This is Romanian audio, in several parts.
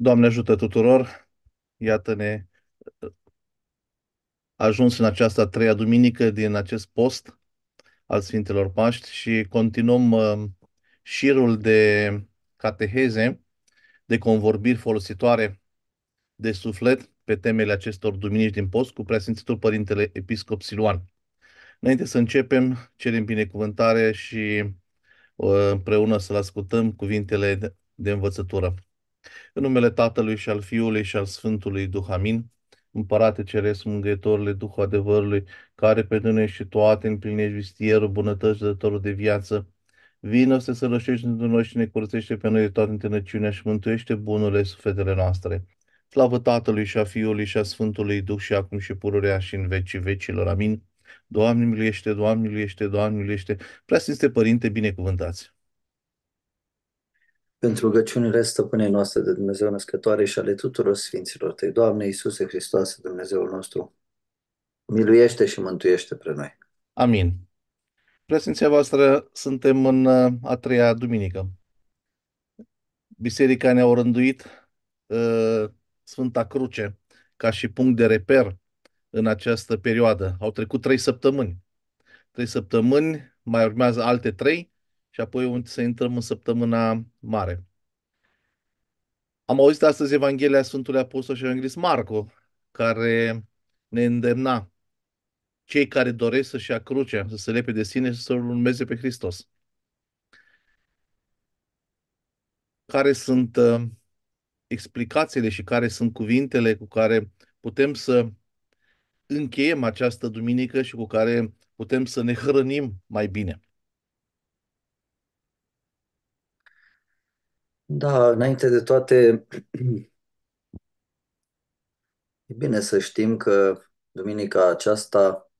Doamne ajută tuturor! Iată-ne uh, ajuns în această a treia duminică din acest post al Sfintelor Paști și continuăm uh, șirul de cateheze, de convorbiri folositoare de suflet pe temele acestor duminici din post cu preasfințitul Părintele Episcop Siluan. Înainte să începem, cerem binecuvântare și uh, împreună să-l ascultăm cuvintele de învățătură. În numele Tatălui și al Fiului și al Sfântului Duh, amin. Împărate Ceresc, mângâietorile Duhul adevărului, care pe noi și toate împlinești vistierul, bunătăți, dătorul de viață, vină să se rășești între noi și ne curățește pe noi de toată întâlnăciunea și mântuiește bunurile sufletele noastre. Slavă Tatălui și a Fiului și a Sfântului Duh și acum și pururea și în vecii vecilor. Amin. Doamne miluiește, Doamne miluiește, Doamne miluiește. Prea Sfinte Părinte, binecuvântați! Pentru rugăciunile stăpânei noastre de Dumnezeu născătoare și ale tuturor Sfinților Tăi, Doamne Iisuse Hristoase, Dumnezeul nostru, miluiește și mântuiește pre noi. Amin. Preasfinția voastră, suntem în uh, a treia duminică. Biserica ne-a orânduit uh, Sfânta Cruce ca și punct de reper în această perioadă. Au trecut trei săptămâni. Trei săptămâni, mai urmează alte trei și apoi să intrăm în săptămâna mare. Am auzit astăzi Evanghelia Sfântului Apostol și Evanghelist Marco, care ne îndemna cei care doresc să-și ia crucea, să se lepe de sine și să-L urmeze pe Hristos. Care sunt uh, explicațiile și care sunt cuvintele cu care putem să încheiem această duminică și cu care putem să ne hrănim mai bine? Da, înainte de toate, e bine să știm că duminica aceasta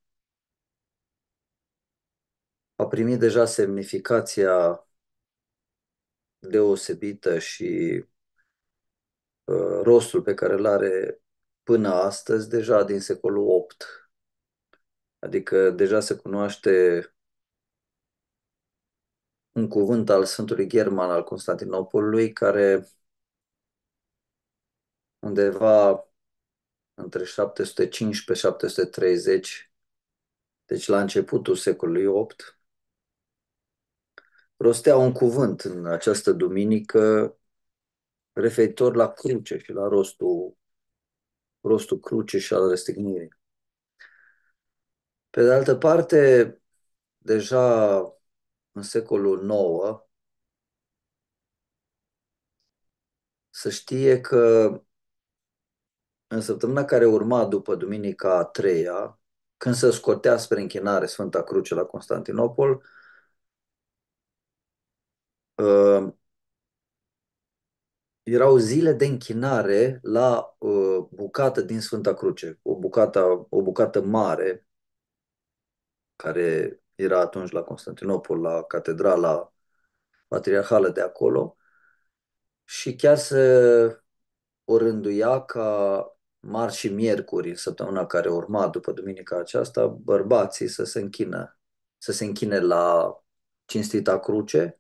a primit deja semnificația deosebită și uh, rostul pe care îl are până astăzi, deja din secolul VIII. Adică deja se cunoaște un cuvânt al Sfântului German al Constantinopolului, care undeva între 715-730, deci la începutul secolului 8, rostea un cuvânt în această duminică referitor la cruce și la rostul, rostul cruce și al răstignirii. Pe de altă parte, deja în secolul IX să știe că în săptămâna care urma după Duminica a treia, când se scotea spre închinare Sfânta Cruce la Constantinopol, uh, erau zile de închinare la uh, bucată din Sfânta Cruce, o bucată, o bucată mare care era atunci la Constantinopol, la catedrala patriarhală de acolo și chiar se rânduia ca marți și miercuri, în săptămâna care urma după duminica aceasta, bărbații să se închină, să se închine la cinstita cruce,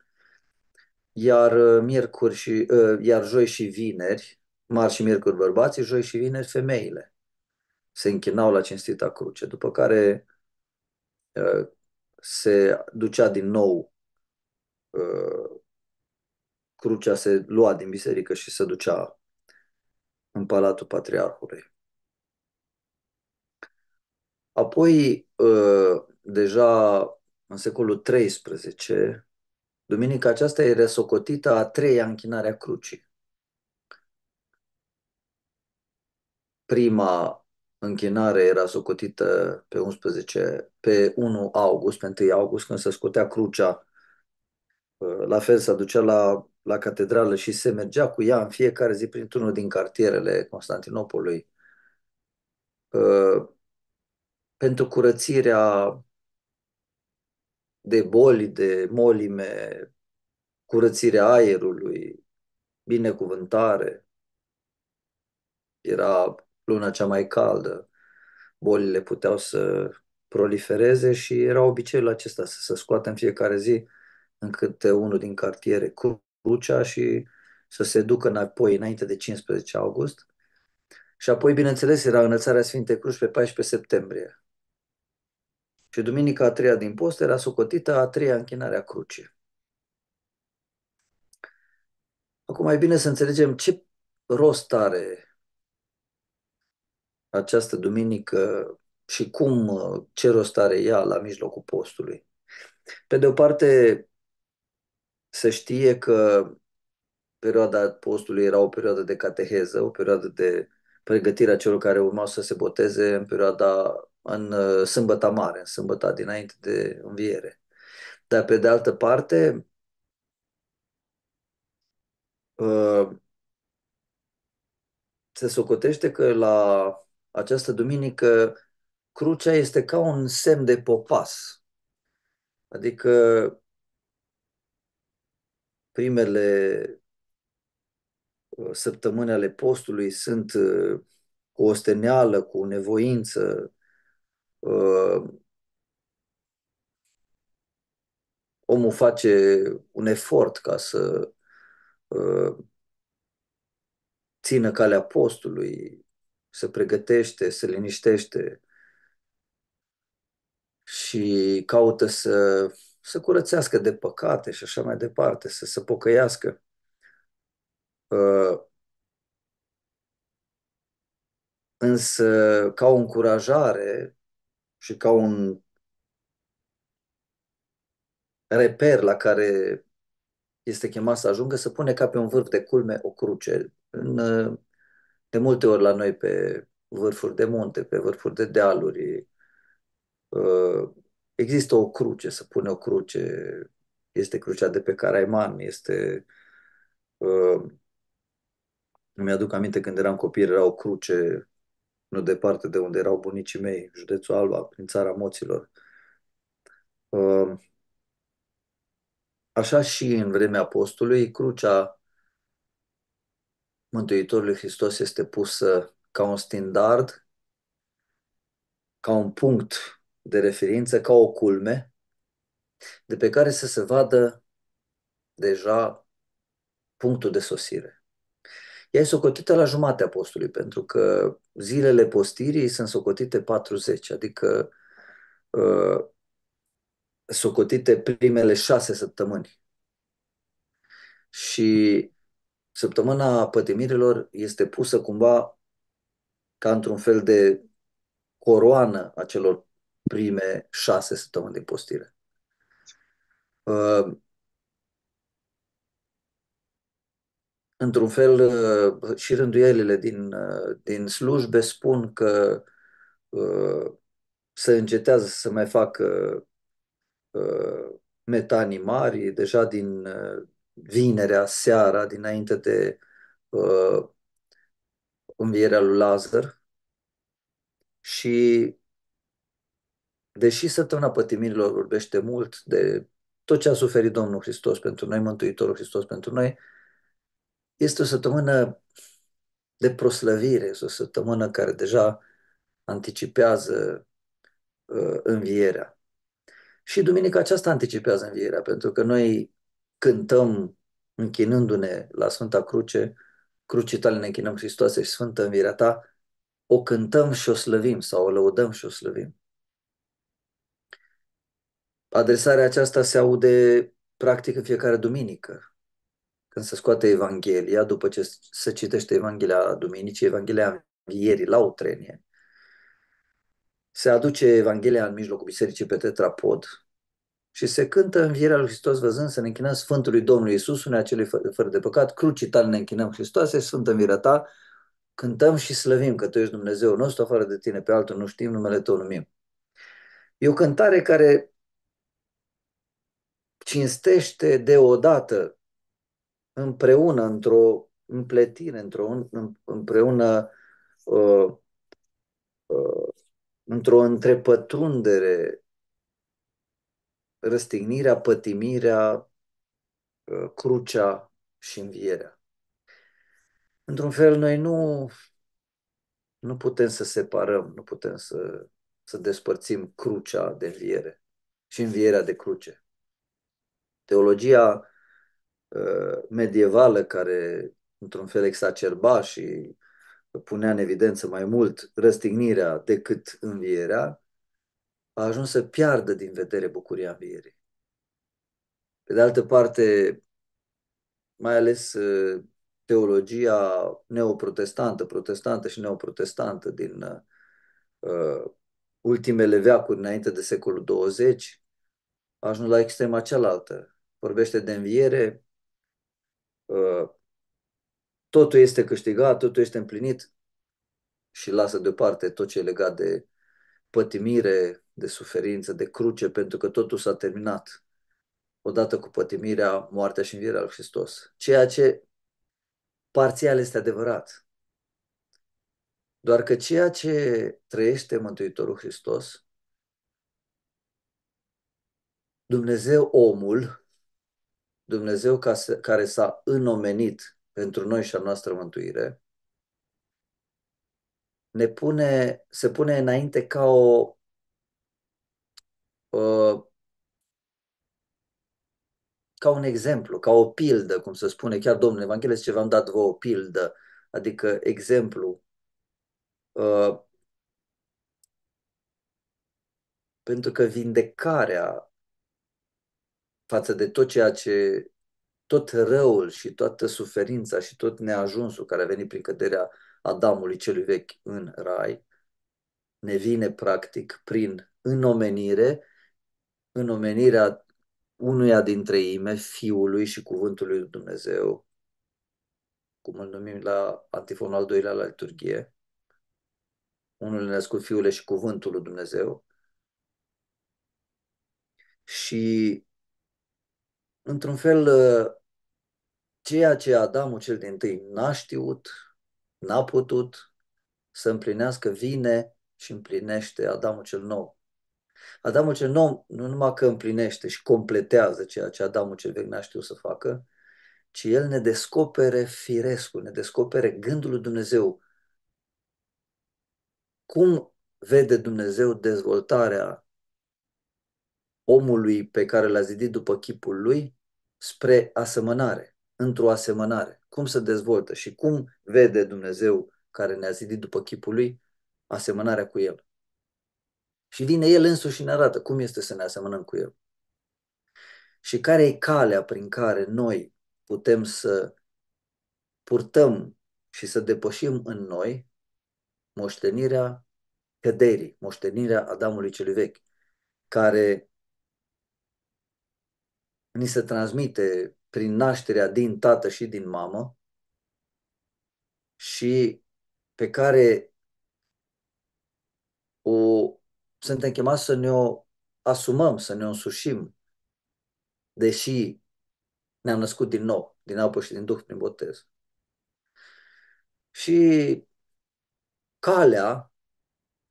iar uh, miercuri și, uh, iar joi și vineri, marți și miercuri bărbații, joi și vineri femeile se închinau la cinstita cruce, după care uh, se ducea din nou, uh, crucea se lua din biserică și se ducea în Palatul Patriarhului. Apoi, uh, deja în secolul 13, duminica aceasta e resocotită a treia închinare a crucii. Prima închinare era socotită pe 11, pe 1 august, pe 1 august, când se scotea crucea. Ă, la fel se ducea la, la catedrală și se mergea cu ea în fiecare zi printr-unul din cartierele Constantinopolului. Ă, pentru curățirea de boli, de molime, curățirea aerului, binecuvântare. Era luna cea mai caldă, bolile puteau să prolifereze și era obiceiul acesta să se scoată în fiecare zi în câte unul din cartiere crucea și să se ducă înapoi înainte de 15 august. Și apoi, bineînțeles, era înălțarea Sfinte Cruci pe 14 septembrie. Și duminica a treia din post era socotită a treia închinare a crucii. Acum mai bine să înțelegem ce rost are această duminică și cum, uh, ce rost are ea la mijlocul postului. Pe de o parte, se știe că perioada postului era o perioadă de cateheză, o perioadă de a celor care urmau să se boteze în perioada în uh, sâmbăta mare, în sâmbăta dinainte de înviere. Dar pe de altă parte, uh, se socotește că la această duminică, crucea este ca un semn de popas. Adică primele uh, săptămâni ale postului sunt uh, cu steneală, cu nevoință, uh, omul face un efort ca să țină calea postului, se pregătește, se liniștește și caută să, să curățească de păcate și așa mai departe, să se pocăiască. Uh, însă, ca o încurajare și ca un reper la care este chemat să ajungă, să pune ca pe un vârf de culme o cruce în uh, de multe ori la noi pe vârfuri de munte, pe vârfuri de dealuri, uh, există o cruce, să pune o cruce, este crucea de pe Caraiman, este... nu uh, Mi-aduc aminte când eram copil, era o cruce nu departe de unde erau bunicii mei, județul Alba, prin țara moților. Uh, așa și în vremea postului, crucea Mântuitorului Hristos este pusă uh, ca un standard, ca un punct de referință, ca o culme, de pe care să se vadă deja punctul de sosire. Ea e socotită la jumatea postului, pentru că zilele postirii sunt socotite 40, adică uh, socotite primele șase săptămâni. Și săptămâna pătimirilor este pusă cumva ca într-un fel de coroană a celor prime șase săptămâni de postire. Uh, într-un fel, uh, și rânduielile din, uh, din slujbe spun că uh, se încetează să mai facă uh, metanii mari, deja din uh, vinerea, seara, dinainte de uh, învierea lui Lazar. Și deși săptămâna pătimirilor vorbește mult de tot ce a suferit Domnul Hristos pentru noi, Mântuitorul Hristos pentru noi, este o săptămână de proslăvire, este o săptămână care deja anticipează uh, învierea. Și duminica aceasta anticipează învierea, pentru că noi cântăm închinându-ne la Sfânta Cruce, crucii tale ne închinăm Hristoase și Sfântă Învierea ta, o cântăm și o slăvim sau o lăudăm și o slăvim. Adresarea aceasta se aude practic în fiecare duminică, când se scoate Evanghelia, după ce se citește Evanghelia Duminicii, Evanghelia Învierii la Utrenie, se aduce Evanghelia în mijlocul bisericii pe tetrapod, și se cântă învierea lui Hristos văzând să ne închinăm Sfântului Domnului Iisus, unea celui fără de păcat, cruci tale ne închinăm Hristos, e Sfântă învierea ta, cântăm și slăvim că Tu ești Dumnezeu nostru, afară de Tine pe altul nu știm, numele Tău numim. E o cântare care cinstește deodată împreună, într-o împletire, într-o, împreună uh, uh, într-o întrepătrundere răstignirea, pătimirea, uh, crucea și învierea. Într-un fel, noi nu, nu putem să separăm, nu putem să, să despărțim crucea de înviere și învierea de cruce. Teologia uh, medievală care într-un fel exacerba și punea în evidență mai mult răstignirea decât învierea, a ajuns să piardă din vedere bucuria învierii. Pe de altă parte, mai ales uh, teologia neoprotestantă, protestantă și neoprotestantă din uh, ultimele veacuri înainte de secolul 20, a ajuns la extrema cealaltă. Vorbește de înviere, uh, totul este câștigat, totul este împlinit și lasă deoparte tot ce e legat de pătimire, de suferință, de cruce, pentru că totul s-a terminat odată cu pătimirea, moartea și învierea lui Hristos. Ceea ce parțial este adevărat. Doar că ceea ce trăiește Mântuitorul Hristos, Dumnezeu omul, Dumnezeu care s-a înomenit pentru noi și a noastră mântuire, ne pune, se pune înainte ca o uh, ca un exemplu, ca o pildă, cum se spune chiar Domnul Evanghelist, ce v-am dat vă o pildă, adică exemplu. Uh, pentru că vindecarea față de tot ceea ce, tot răul și toată suferința și tot neajunsul care a venit prin căderea Adamului celui vechi în rai, ne vine practic prin înomenire, înomenirea unuia dintre ime, Fiului și Cuvântului lui Dumnezeu, cum îl numim la antifonul al doilea la liturghie, unul născut Fiule și Cuvântul lui Dumnezeu. Și, într-un fel, ceea ce Adamul cel din tâi n-a știut, n-a putut să împlinească, vine și împlinește Adamul cel nou. Adamul cel nou nu numai că împlinește și completează ceea ce Adamul cel vechi n-a știut să facă, ci el ne descopere firescul, ne descopere gândul lui Dumnezeu. Cum vede Dumnezeu dezvoltarea omului pe care l-a zidit după chipul lui spre asemănare într-o asemănare, cum se dezvoltă și cum vede Dumnezeu care ne-a zidit după chipul lui asemănarea cu el. Și vine el însuși ne arată cum este să ne asemănăm cu el. Și care e calea prin care noi putem să purtăm și să depășim în noi moștenirea căderii, moștenirea Adamului celui vechi, care ni se transmite prin nașterea din tată și din mamă și pe care o suntem chemați să ne o asumăm, să ne o însușim, deși ne-am născut din nou, din apă și din Duh prin botez. Și calea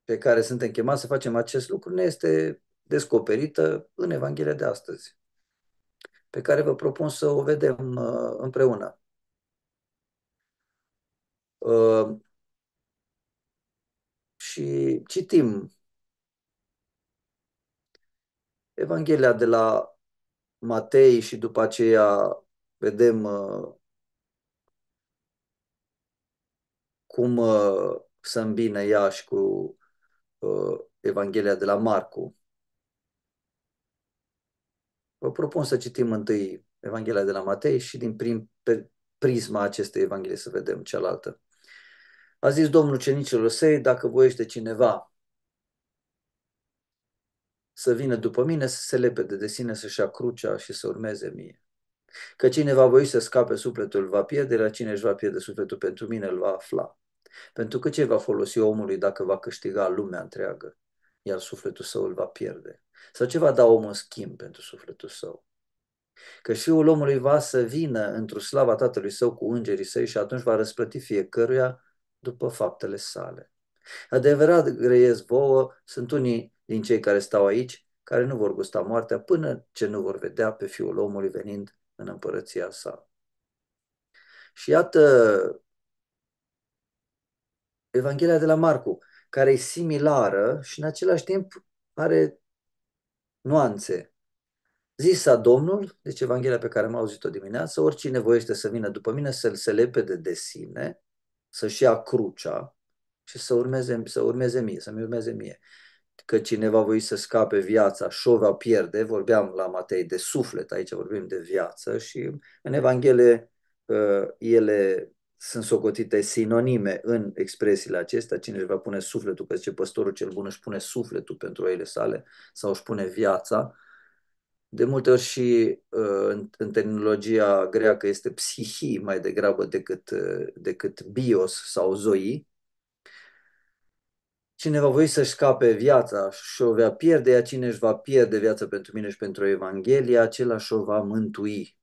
pe care suntem chemați să facem acest lucru ne este descoperită în Evanghelia de astăzi pe care vă propun să o vedem uh, împreună. Uh, și citim Evanghelia de la Matei și după aceea vedem uh, cum să îmbine ea și cu Evanghelia de la Marcu. Vă propun să citim întâi Evanghelia de la Matei și din prim, prisma acestei Evanghelie să vedem cealaltă. A zis Domnul cenicilor săi, dacă voiește cineva să vină după mine, să se lepede de sine, să-și ia crucea și să urmeze mie. Că cine va voi să scape sufletul va pierde, la cine își va pierde sufletul pentru mine îl va afla. Pentru că ce va folosi omului dacă va câștiga lumea întreagă, iar sufletul său îl va pierde? Sau ce va da omul în schimb pentru sufletul său? Că Fiul omului va să vină într-o slava Tatălui Său cu îngerii săi și atunci va răsplăti fiecăruia după faptele sale. Adevărat, greiez vouă, sunt unii din cei care stau aici, care nu vor gusta moartea până ce nu vor vedea pe Fiul omului venind în împărăția sa. Și iată Evanghelia de la Marcu, care e similară și în același timp are nuanțe. Zisa Domnul, deci Evanghelia pe care am auzit-o dimineață, oricine voiește să vină după mine să-l se lepede de sine, să-și ia crucea și să urmeze, să urmeze mie, să-mi urmeze mie. Că cineva voi să scape viața și o va pierde, vorbeam la Matei de suflet, aici vorbim de viață și în Evanghelie uh, ele sunt socotite sinonime în expresiile acestea, cine își va pune sufletul, că zice păstorul cel bun își pune sufletul pentru ele sale sau își pune viața, de multe ori și uh, în, în terminologia greacă este psihi mai degrabă decât, uh, decât bios sau zoi. Cine va voi să-și scape viața și o va pierde, ea cine își va pierde viața pentru mine și pentru Evanghelia, acela și o va mântui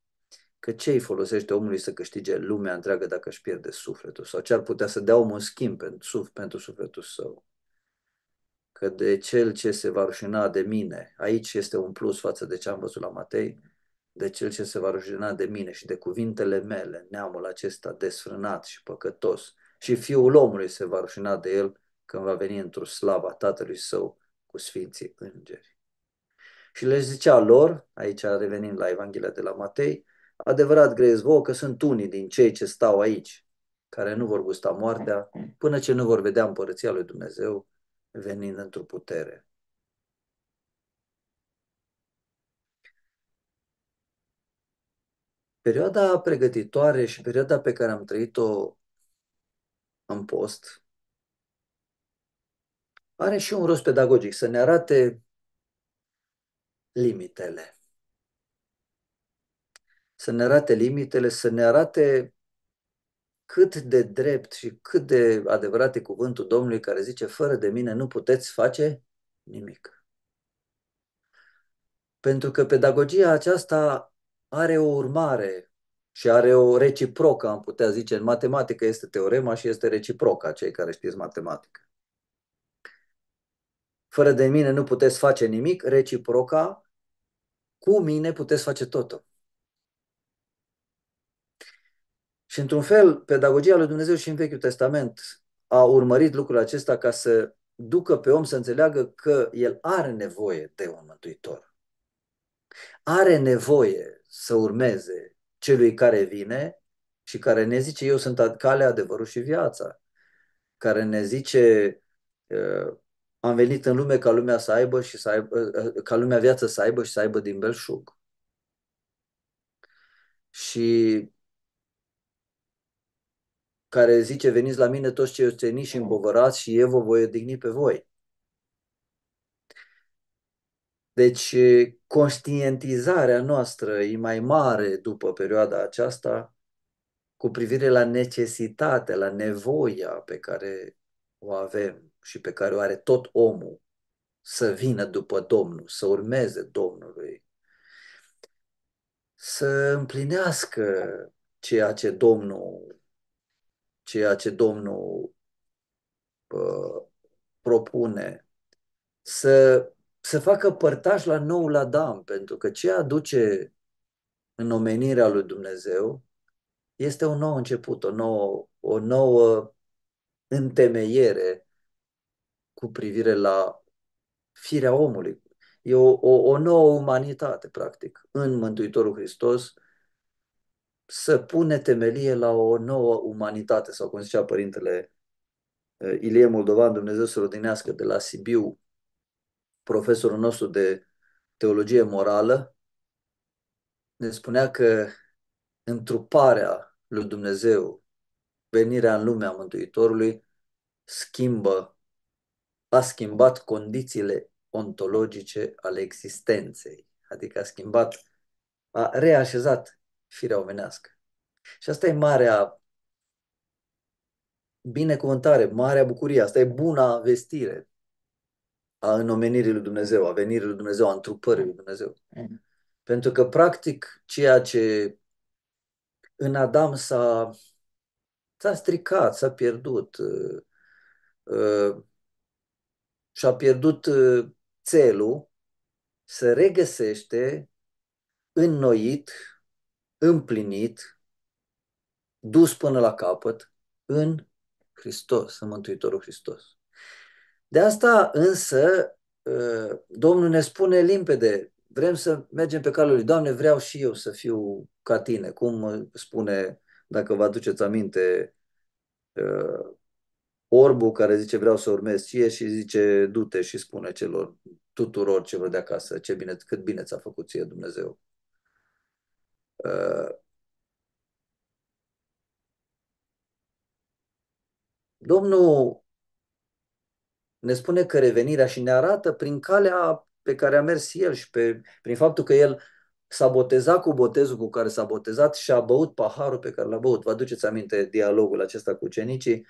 că ce îi folosește omului să câștige lumea întreagă dacă își pierde sufletul sau ce ar putea să dea omul în schimb pentru, suf, pentru sufletul său. Că de cel ce se va rușina de mine, aici este un plus față de ce am văzut la Matei, de cel ce se va rușina de mine și de cuvintele mele, neamul acesta desfrânat și păcătos, și fiul omului se va rușina de el când va veni într-o slava tatălui său cu sfinții îngeri. Și le zicea lor, aici revenind la Evanghelia de la Matei, Adevărat grez vouă că sunt unii din cei ce stau aici, care nu vor gusta moartea, până ce nu vor vedea împărăția lui Dumnezeu venind într-o putere. Perioada pregătitoare și perioada pe care am trăit-o în post are și un rost pedagogic, să ne arate limitele să ne arate limitele, să ne arate cât de drept și cât de adevărat e cuvântul Domnului care zice, fără de mine nu puteți face nimic. Pentru că pedagogia aceasta are o urmare și are o reciprocă, am putea zice, în matematică este teorema și este reciproca, cei care știți matematică. Fără de mine nu puteți face nimic, reciproca, cu mine puteți face totul. Și într-un fel, pedagogia lui Dumnezeu și în Vechiul Testament a urmărit lucrul acesta ca să ducă pe om să înțeleagă că el are nevoie de un mântuitor. Are nevoie să urmeze celui care vine și care ne zice eu sunt calea, adevărul și viața, care ne zice am venit în lume ca lumea să aibă și să aibă, ca lumea viață să aibă și să aibă din belșug. Și care zice, veniți la mine toți cei osteniți și îmbogorați și eu vă voi odihni pe voi. Deci, conștientizarea noastră e mai mare după perioada aceasta cu privire la necesitatea, la nevoia pe care o avem și pe care o are tot omul să vină după Domnul, să urmeze Domnului, să împlinească ceea ce Domnul ceea ce Domnul uh, propune, să, să facă părtaș la noul Adam, pentru că ce aduce în omenirea lui Dumnezeu este un nou început, o nouă, o nouă întemeiere cu privire la firea omului. E o, o, o nouă umanitate, practic, în Mântuitorul Hristos, să pune temelie la o nouă umanitate, sau cum zicea părintele Ilie Moldovan, Dumnezeu să rodinească, de la Sibiu, profesorul nostru de teologie morală, ne spunea că întruparea lui Dumnezeu, venirea în lumea Mântuitorului, schimbă, a schimbat condițiile ontologice ale existenței, adică a schimbat, a reașezat firea omenească. Și asta e marea binecuvântare, marea bucurie, asta e buna vestire a înomenirii lui Dumnezeu, a venirii lui Dumnezeu, a întrupării lui Dumnezeu. Mm. Pentru că, practic, ceea ce în Adam s-a, s-a stricat, s-a pierdut, uh, uh, și-a pierdut uh, țelul, se regăsește înnoit împlinit, dus până la capăt în Hristos, în Mântuitorul Hristos. De asta însă uh, Domnul ne spune limpede, vrem să mergem pe calul lui, Doamne, vreau și eu să fiu ca tine, cum spune, dacă vă aduceți aminte, uh, orbul care zice vreau să urmez ție și zice du-te și spune celor tuturor celor de acasă ce bine, cât bine ți-a făcut ție Dumnezeu. Uh, Domnul ne spune că revenirea și ne arată prin calea pe care a mers el și pe, prin faptul că el s-a botezat cu botezul cu care s-a botezat și a băut paharul pe care l-a băut. Vă aduceți aminte dialogul acesta cu cenicii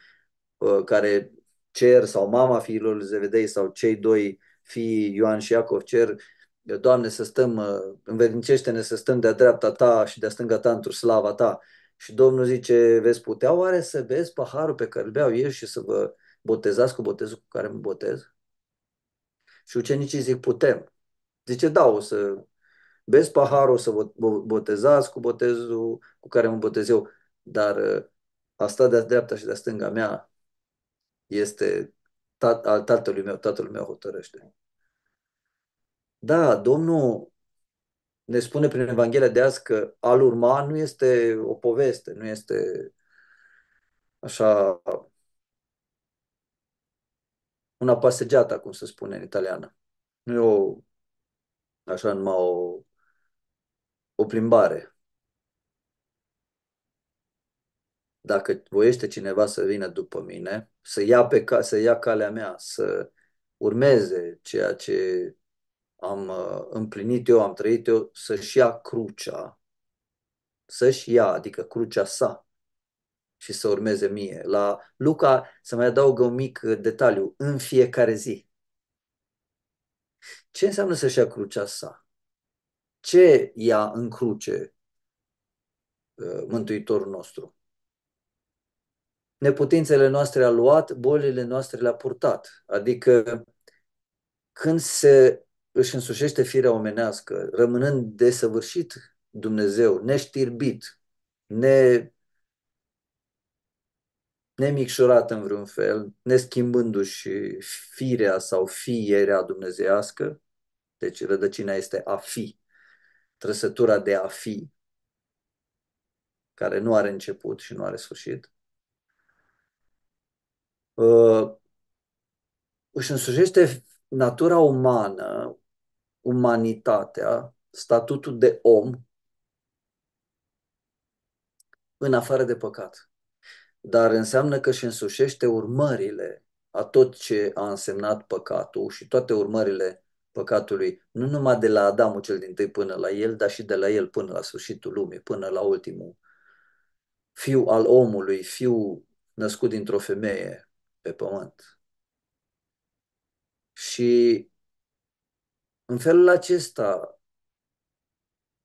uh, care cer sau mama fiilor Zevedei sau cei doi fii Ioan și Iacov cer Doamne, să stăm, învednicește-ne să stăm de-a dreapta Ta și de-a stânga Ta într slava Ta. Și Domnul zice, veți putea oare să vezi paharul pe care îl beau eu și să vă botezați cu botezul cu care mă botez? Și ucenicii zic, putem. Zice, da, o să vezi paharul, o să vă botezați cu botezul cu care mă botez eu, dar ă, asta de-a dreapta și de-a stânga mea este al tatălui meu, tatăl meu hotărăște. Da, Domnul ne spune prin Evanghelia de azi că al urma nu este o poveste, nu este așa una pasegeată, cum se spune în italiană. Nu e o, așa numai o, o plimbare. Dacă voiește cineva să vină după mine, să ia, pe ca, să ia calea mea, să urmeze ceea ce am uh, împlinit eu, am trăit eu, să-și ia crucea, să-și ia, adică crucea sa și să urmeze mie. La Luca să mai adaugă un mic uh, detaliu, în fiecare zi. Ce înseamnă să-și ia crucea sa? Ce ia în cruce uh, Mântuitorul nostru? Neputințele noastre a luat, bolile noastre le-a purtat. Adică când se își însușește firea omenească, rămânând desăvârșit Dumnezeu, neștirbit, ne, nemicșorat în vreun fel, neschimbându-și firea sau fierea dumnezeiască, deci rădăcina este a fi, trăsătura de a fi, care nu are început și nu are sfârșit, uh, își însușește natura umană umanitatea, statutul de om, în afară de păcat. Dar înseamnă că își însușește urmările a tot ce a însemnat păcatul și toate urmările păcatului, nu numai de la Adamul cel din tâi până la el, dar și de la el până la sfârșitul lumii, până la ultimul fiu al omului, fiu născut dintr-o femeie pe pământ. Și în felul acesta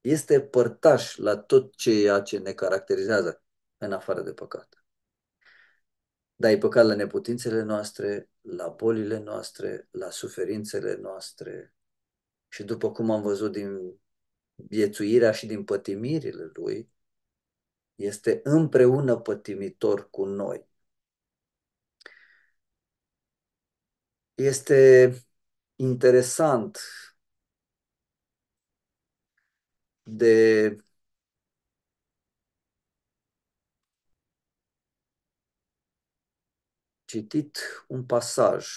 este părtaș la tot ceea ce ne caracterizează în afară de păcat. Dar e păcat la neputințele noastre, la bolile noastre, la suferințele noastre. Și după cum am văzut din viețuirea și din pătimirile lui, este împreună pătimitor cu noi. Este interesant de citit un pasaj,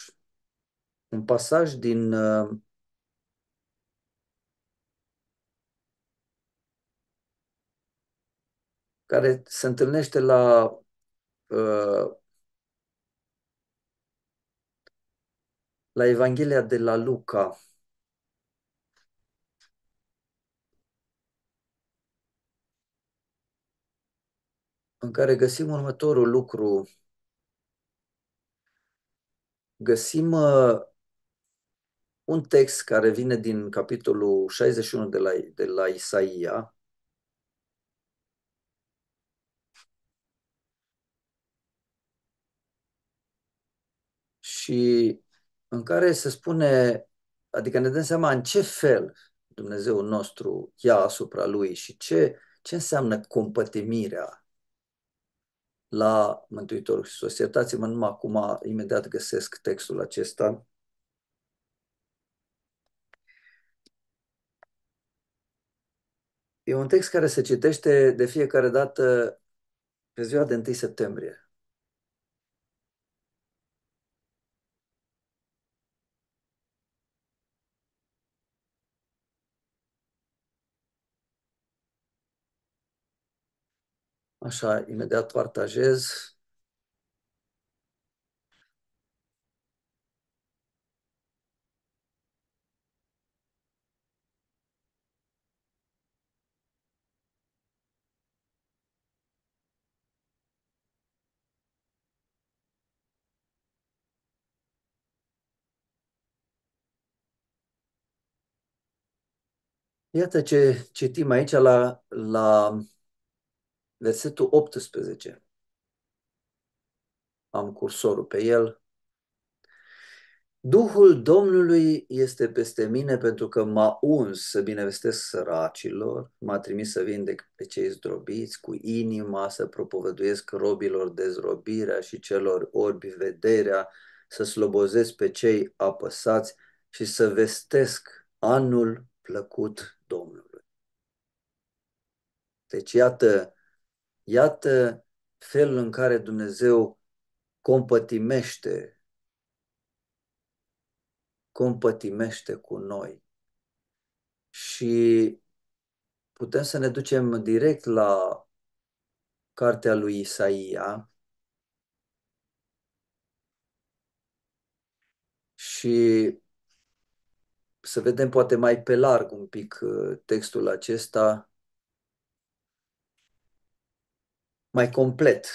un pasaj din uh, care se întâlnește la uh, la Evanghelia de la Luca. în care găsim următorul lucru. Găsim uh, un text care vine din capitolul 61 de la, de la Isaia, și în care se spune, adică ne dăm seama în ce fel Dumnezeu nostru ia asupra lui și ce, ce înseamnă compătimirea la Mântuitorul Hristos. Iertați-mă numai acum, imediat găsesc textul acesta. E un text care se citește de fiecare dată pe ziua de 1 septembrie. Așa, imediat partajez. Iată ce citim aici la, la versetul 18. Am cursorul pe el. Duhul Domnului este peste mine pentru că m-a uns să binevestesc săracilor, m-a trimis să vindec pe cei zdrobiți cu inima, să propovăduiesc robilor dezrobirea și celor orbi vederea, să slobozesc pe cei apăsați și să vestesc anul plăcut Domnului. Deci iată Iată felul în care Dumnezeu compătimește compătimește cu noi. Și putem să ne ducem direct la cartea lui Isaia și să vedem poate mai pe larg un pic uh, textul acesta mai complet.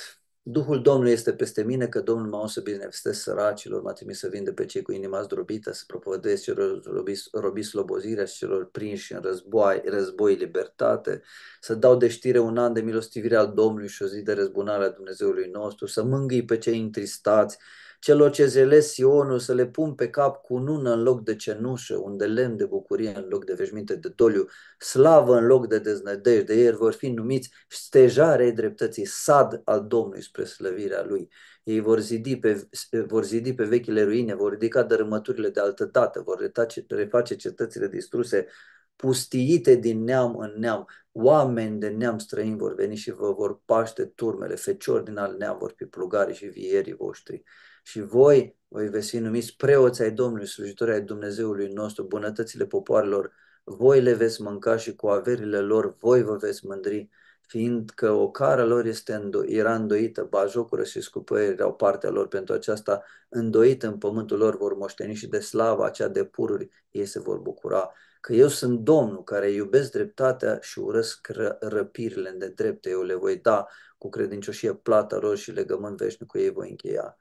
Duhul Domnului este peste mine, că Domnul m-a să binevestesc săracilor, m-a trimis să vinde pe cei cu inima zdrobită, să propovădesc celor robis, robis slobozirea și celor prinși în război, război libertate, să dau de știre un an de milostivire al Domnului și o zi de răzbunare a Dumnezeului nostru, să mângâi pe cei întristați, celor ce zelesc Sionul să le pun pe cap cu nună în loc de cenușă, un de lemn de bucurie în loc de veșminte de doliu, slavă în loc de deznădejde, ei vor fi numiți stejarei dreptății, sad al Domnului spre slăvirea Lui. Ei vor zidi pe, vor zidi pe vechile ruine, vor ridica dărâmăturile de altă dată, vor reface cetățile distruse, pustiite din neam în neam, oameni de neam străini vor veni și vă vor paște turmele, feciori din al neam vor fi plugari și vierii voștri și voi, voi veți fi numiți preoți ai Domnului, slujitori ai Dumnezeului nostru, bunătățile popoarelor, voi le veți mânca și cu averile lor voi vă veți mândri, fiindcă o cara lor este îndo- era îndoită, bajocură și scupăieri erau partea lor, pentru aceasta îndoită în pământul lor vor moșteni și de slava aceea de pururi ei se vor bucura, că eu sunt Domnul care iubesc dreptatea și urăsc ră- răpirile de drepte, eu le voi da cu credincioșie plată lor și legământ veșnic cu ei voi încheia.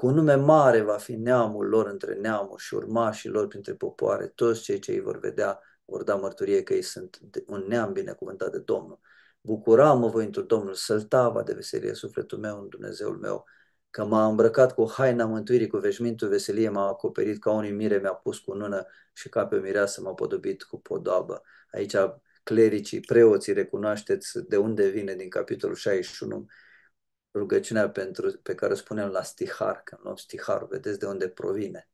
Cu nume mare va fi neamul lor între neamuri și urmașii lor printre popoare. Toți cei ce îi vor vedea vor da mărturie că ei sunt un neam binecuvântat de Domnul. Bucuram mă voi într Domnul, săltava de veselie sufletul meu în Dumnezeul meu, că m-a îmbrăcat cu haina mântuirii, cu veșmintul veselie, m-a acoperit ca unii mire, mi-a pus cu nună și ca pe mireasă m-a podobit cu podoabă. Aici clericii, preoții, recunoașteți de unde vine din capitolul 61, rugăciunea pentru, pe care o spunem la stihar, că în loc stihar vedeți de unde provine.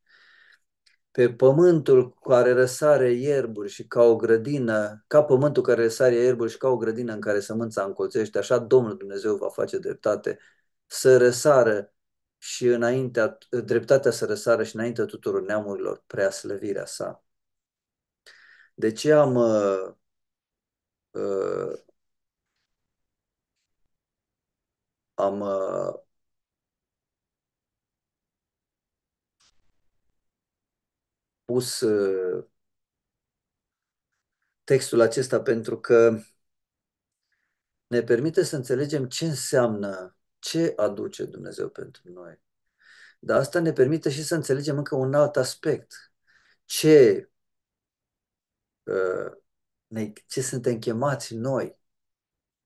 Pe pământul care răsare ierburi și ca o grădină, ca pământul care răsare ierburi și ca o grădină în care sămânța încolțește, așa Domnul Dumnezeu va face dreptate să răsară și înaintea, dreptatea să răsară și înaintea tuturor neamurilor prea slăvirea sa. De ce am uh, uh, am uh, pus uh, textul acesta pentru că ne permite să înțelegem ce înseamnă, ce aduce Dumnezeu pentru noi. Dar asta ne permite și să înțelegem încă un alt aspect. Ce, uh, ce suntem chemați noi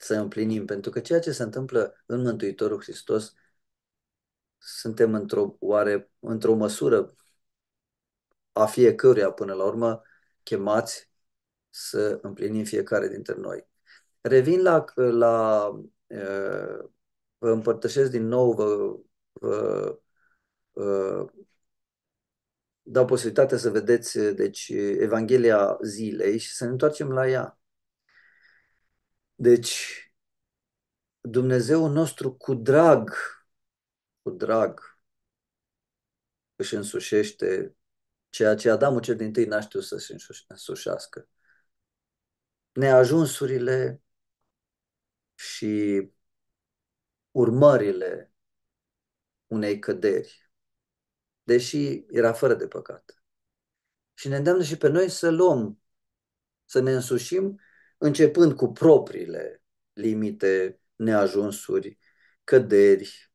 să împlinim, pentru că ceea ce se întâmplă în Mântuitorul Hristos, suntem într-o, oare, într-o măsură a fiecăruia până la urmă chemați să împlinim fiecare dintre noi. Revin la, la vă împărtășesc din nou, vă, vă, vă dau posibilitatea să vedeți deci, Evanghelia zilei și să ne întoarcem la ea. Deci, Dumnezeu nostru cu drag, cu drag, își însușește ceea ce Adamul cel din tâi n-a știut să se însușească. Neajunsurile și urmările unei căderi, deși era fără de păcat. Și ne îndeamnă și pe noi să luăm, să ne însușim începând cu propriile limite, neajunsuri, căderi,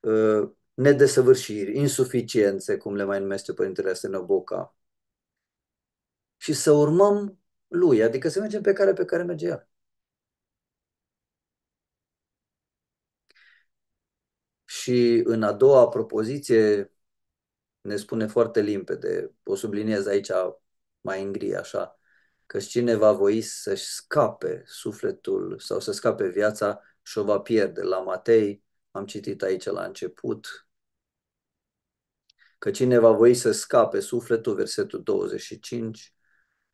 uh, nedesăvârșiri, insuficiențe, cum le mai numește Părintele Asenoboca, și să urmăm lui, adică să mergem pe care pe care merge el. Și în a doua propoziție ne spune foarte limpede, o subliniez aici mai îngri așa, căci cine va voi să-și scape sufletul sau să scape viața și o va pierde. La Matei am citit aici la început că cine va voi să scape sufletul, versetul 25,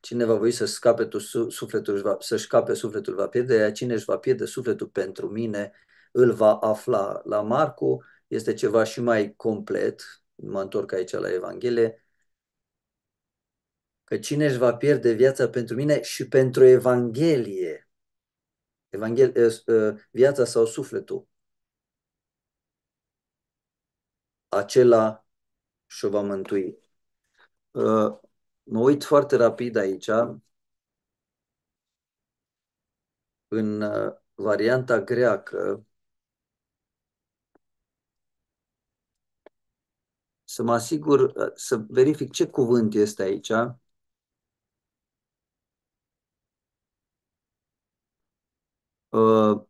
cine va voi să scape tu, sufletul, să scape sufletul va pierde, iar cine își va pierde sufletul pentru mine îl va afla. La Marcu este ceva și mai complet, mă întorc aici la Evanghelie, că cine își va pierde viața pentru mine și pentru Evanghelie, Evanghelie eh, eh, viața sau sufletul, acela și-o va mântui. Eh, mă uit foarte rapid aici, în varianta greacă, să mă asigur, să verific ce cuvânt este aici. uh,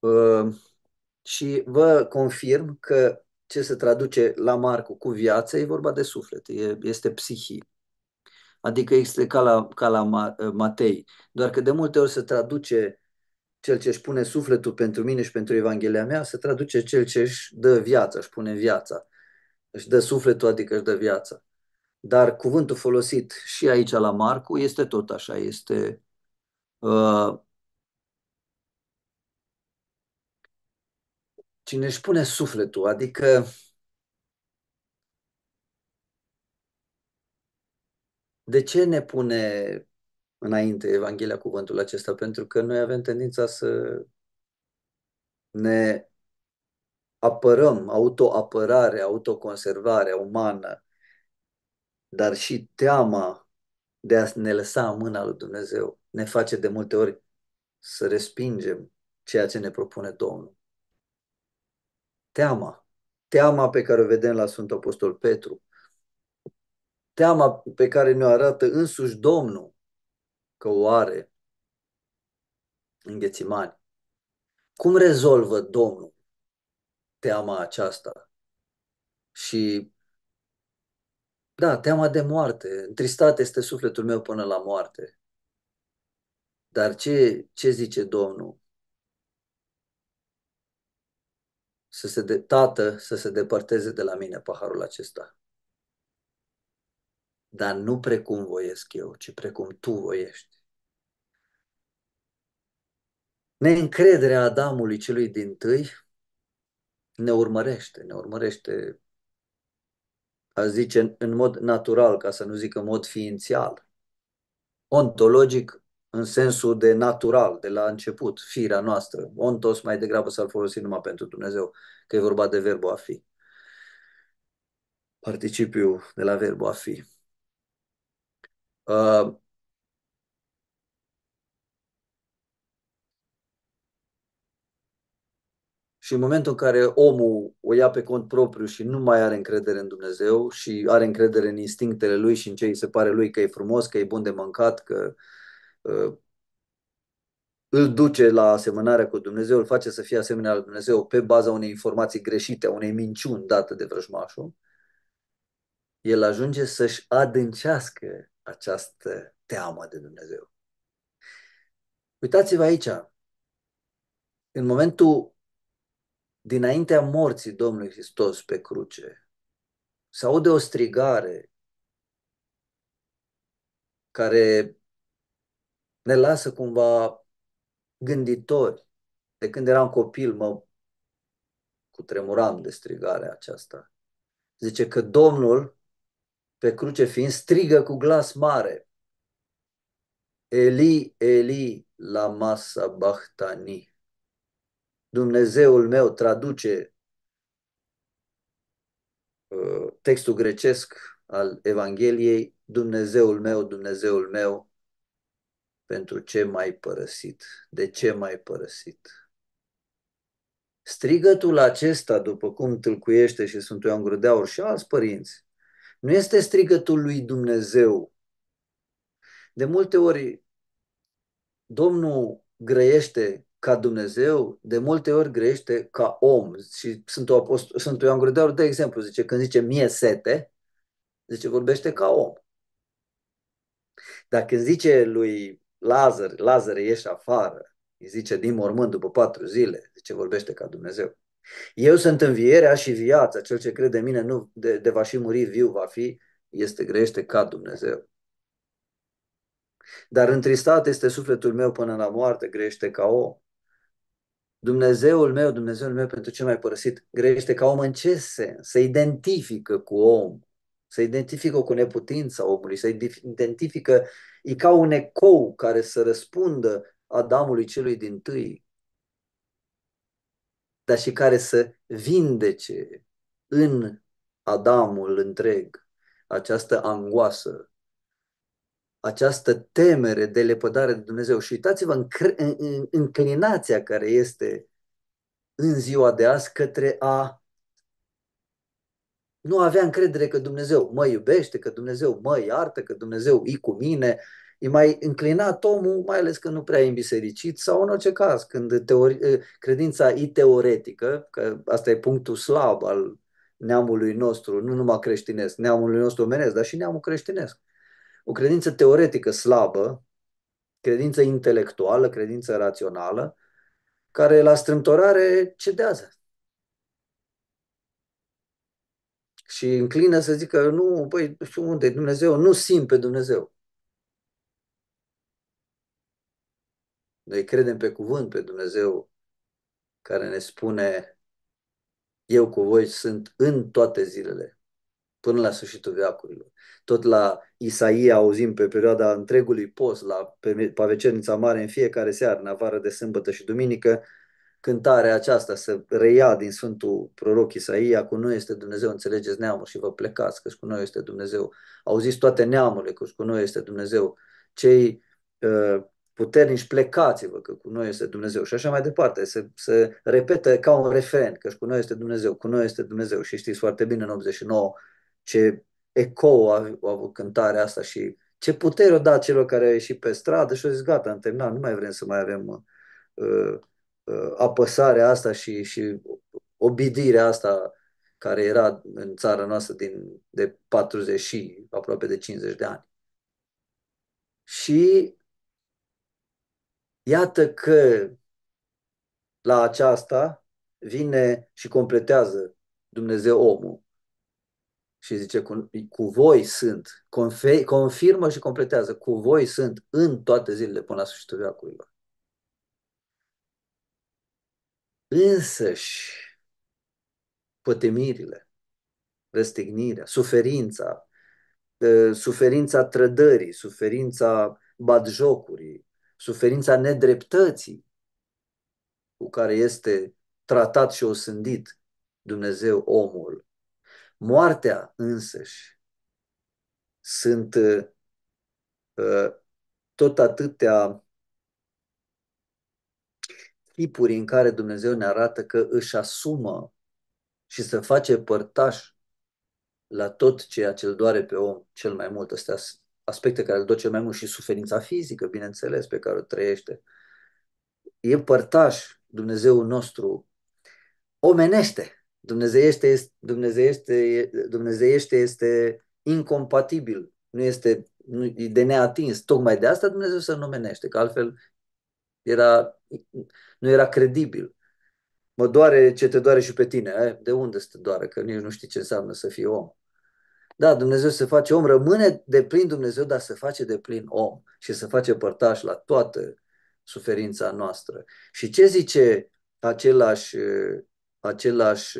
uh, și vă confirm că ce se traduce la Marcu cu viață e vorba de suflet, e, este psihie. Adică este ca la, ca la uh, Matei. Doar că de multe ori se traduce cel ce își pune sufletul pentru mine și pentru Evanghelia mea, se traduce cel ce își dă viața, își pune viața. Își dă sufletul, adică își dă viața. Dar cuvântul folosit și aici la Marcu este tot așa, este uh, cine își pune sufletul, adică de ce ne pune înainte Evanghelia cuvântul acesta? Pentru că noi avem tendința să ne apărăm, autoapărare, autoconservare umană, dar și teama de a ne lăsa în mâna lui Dumnezeu ne face de multe ori să respingem ceea ce ne propune Domnul. Teama. Teama pe care o vedem la Sfântul Apostol Petru. Teama pe care ne-o arată însuși Domnul că o are în Ghețimani. Cum rezolvă Domnul teama aceasta? Și da, teama de moarte. Întristat este sufletul meu până la moarte. Dar ce, ce zice Domnul? Să se de, tată să se depărteze de la mine paharul acesta. Dar nu precum voiesc eu, ci precum tu voiești. Neîncrederea Adamului celui din tâi ne urmărește, ne urmărește a zice în mod natural, ca să nu zic în mod ființial. Ontologic în sensul de natural, de la început, firea noastră. Ontos mai degrabă s-ar folosi numai pentru Dumnezeu, că e vorba de verbul a fi. Participiu de la verbul a fi. Uh, Și în momentul în care omul o ia pe cont propriu și nu mai are încredere în Dumnezeu și are încredere în instinctele lui și în ce îi se pare lui că e frumos, că e bun de mâncat, că uh, îl duce la asemănarea cu Dumnezeu, îl face să fie asemenea lui Dumnezeu pe baza unei informații greșite, a unei minciuni date de vrăjmașul, el ajunge să-și adâncească această teamă de Dumnezeu. Uitați-vă aici, în momentul dinaintea morții Domnului Hristos pe cruce, se aude o strigare care ne lasă cumva gânditori. De când eram copil, mă cutremuram de strigarea aceasta. Zice că Domnul, pe cruce fiind, strigă cu glas mare. Eli, Eli, la masa sabachthani. Dumnezeul meu traduce uh, textul grecesc al Evangheliei, Dumnezeul meu, Dumnezeul meu, pentru ce m-ai părăsit? De ce m-ai părăsit? Strigătul acesta, după cum tâlcuiește și sunt Ioan Grudeaur și alți părinți, nu este strigătul lui Dumnezeu. De multe ori, Domnul grăiește ca Dumnezeu de multe ori grește ca om. Și sunt apost- Sfântul Ioan Grudeaur, de exemplu, zice, când zice mie sete, zice vorbește ca om. Dar când zice lui Lazar, Lazar ieși afară, îi zice din mormânt după patru zile, zice vorbește ca Dumnezeu. Eu sunt învierea și viața, cel ce crede în mine nu de, de va și muri viu va fi, este grește ca Dumnezeu. Dar întristat este sufletul meu până la moarte, grește ca om. Dumnezeul meu, Dumnezeul meu, pentru ce m-ai părăsit? Grește ca om în ce sens? Se identifică cu om, se identifică cu neputința omului, se identifică, e ca un ecou care să răspundă Adamului celui din tâi, dar și care să vindece în Adamul întreg această angoasă această temere de lepădare de Dumnezeu. Și uitați-vă în, în, în înclinația care este în ziua de azi către a nu avea încredere că Dumnezeu mă iubește, că Dumnezeu mă iartă, că Dumnezeu e cu mine. E mai înclinat omul, mai ales că nu prea e bisericit sau în orice caz, când teori- eh, credința e teoretică, că asta e punctul slab al neamului nostru, nu numai creștinesc, neamului nostru omenesc, dar și neamul creștinesc o credință teoretică slabă, credință intelectuală, credință rațională, care la strâmtorare cedează. Și înclină să zică, nu, păi, știu unde Dumnezeu, nu simt pe Dumnezeu. Noi credem pe cuvânt, pe Dumnezeu, care ne spune, eu cu voi sunt în toate zilele până la sfârșitul veacurilor. Tot la Isaia auzim pe perioada întregului post, la Pavecernița Mare în fiecare seară, în avară de sâmbătă și duminică, cântarea aceasta să reia din Sfântul Proroc Isaia cu noi este Dumnezeu, înțelegeți neamul și vă plecați, că cu noi este Dumnezeu. Auziți toate neamurile, că cu noi este Dumnezeu. Cei uh, puternici, plecați-vă, că cu noi este Dumnezeu. Și așa mai departe, se, se repetă ca un refren, că cu noi este Dumnezeu, cu noi este Dumnezeu. Și știți foarte bine, în 89 ce ecou a, a avut cântarea asta și ce putere o da celor care au ieșit pe stradă și au zis gata, am terminat, nu mai vrem să mai avem uh, uh, apăsarea asta și, și obidirea asta care era în țara noastră din, de 40 și aproape de 50 de ani. Și iată că la aceasta vine și completează Dumnezeu omul și zice, cu, cu voi sunt, confe, confirmă și completează, cu voi sunt în toate zilele până la sfârșitul veacului. Însăși, pătemirile, răstignirea, suferința, ă, suferința trădării, suferința batjocurii, suferința nedreptății cu care este tratat și osândit Dumnezeu omul Moartea însăși sunt uh, uh, tot atâtea tipuri în care Dumnezeu ne arată că își asumă și să face părtaș la tot ceea ce îl doare pe om cel mai mult. Astea sunt aspecte care îl duce cel mai mult și suferința fizică, bineînțeles, pe care o trăiește. E părtaș Dumnezeu nostru omenește Dumnezeiește este, dumnezeiește, dumnezeiește este incompatibil, nu este nu, de neatins. Tocmai de asta Dumnezeu se numenește, că altfel era, nu era credibil. Mă doare ce te doare și pe tine. Eh? De unde să te doare? Că nici nu știi ce înseamnă să fii om. Da, Dumnezeu se face om, rămâne de plin Dumnezeu, dar se face de plin om și se face părtaș la toată suferința noastră. Și ce zice același același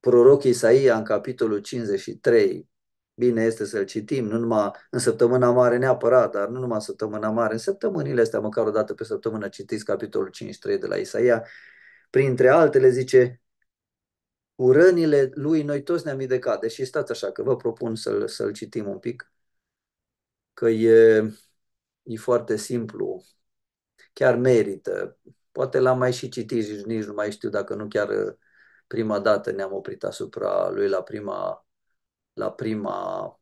proroc Isaia în capitolul 53. Bine este să-l citim, nu numai în săptămâna mare neapărat, dar nu numai în săptămâna mare, în săptămânile astea, măcar o dată pe săptămână, citiți capitolul 53 de la Isaia. Printre altele zice, cu rănile lui noi toți ne-am vindecat, deși stați așa că vă propun să-l, să-l citim un pic, că e, e foarte simplu, chiar merită Poate l-am mai și citit și nici nu mai știu dacă nu chiar uh, prima dată ne-am oprit asupra lui la prima, la prima,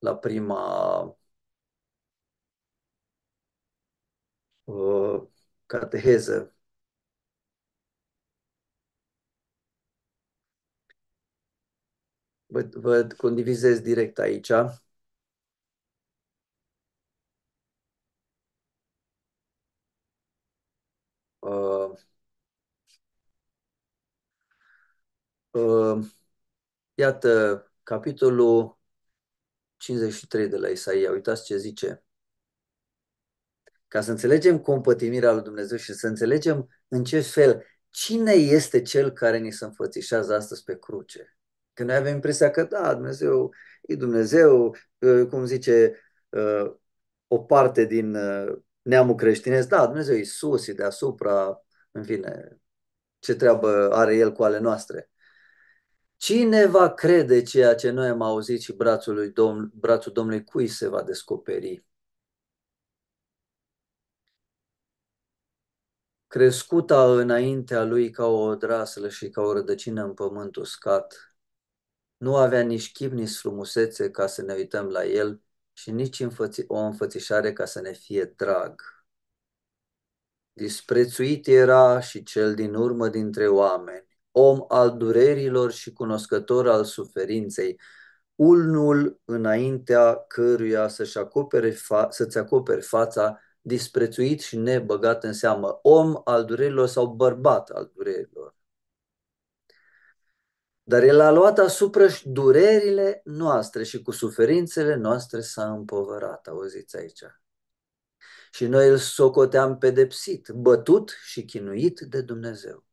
la prima uh, cateheză vă, vă condivizez direct aici. Ehm, iată, capitolul 53 de la Isaia, uitați ce zice. Ca să înțelegem compătimirea lui Dumnezeu și să înțelegem în ce fel, cine este cel care ni se înfățișează astăzi pe cruce. Că noi avem impresia că da, Dumnezeu e Dumnezeu, cum zice o parte din neamul creștinesc, da, Dumnezeu e sus, e deasupra, în fine, ce treabă are El cu ale noastre. Cine va crede ceea ce noi am auzit și brațul, lui Domn, brațul Domnului cui se va descoperi? Crescuta înaintea lui ca o odraslă și ca o rădăcină în pământ uscat, nu avea nici chip, nici frumusețe ca să ne uităm la el și nici o înfățișare ca să ne fie drag. Disprețuit era și cel din urmă dintre oameni om al durerilor și cunoscător al suferinței, ulnul înaintea căruia să ți acopere fa- să acopere fața, disprețuit și nebăgat în seamă, om al durerilor sau bărbat al durerilor. Dar el a luat asupra și durerile noastre și cu suferințele noastre s-a împovărat, auziți aici. Și noi îl socoteam pedepsit, bătut și chinuit de Dumnezeu.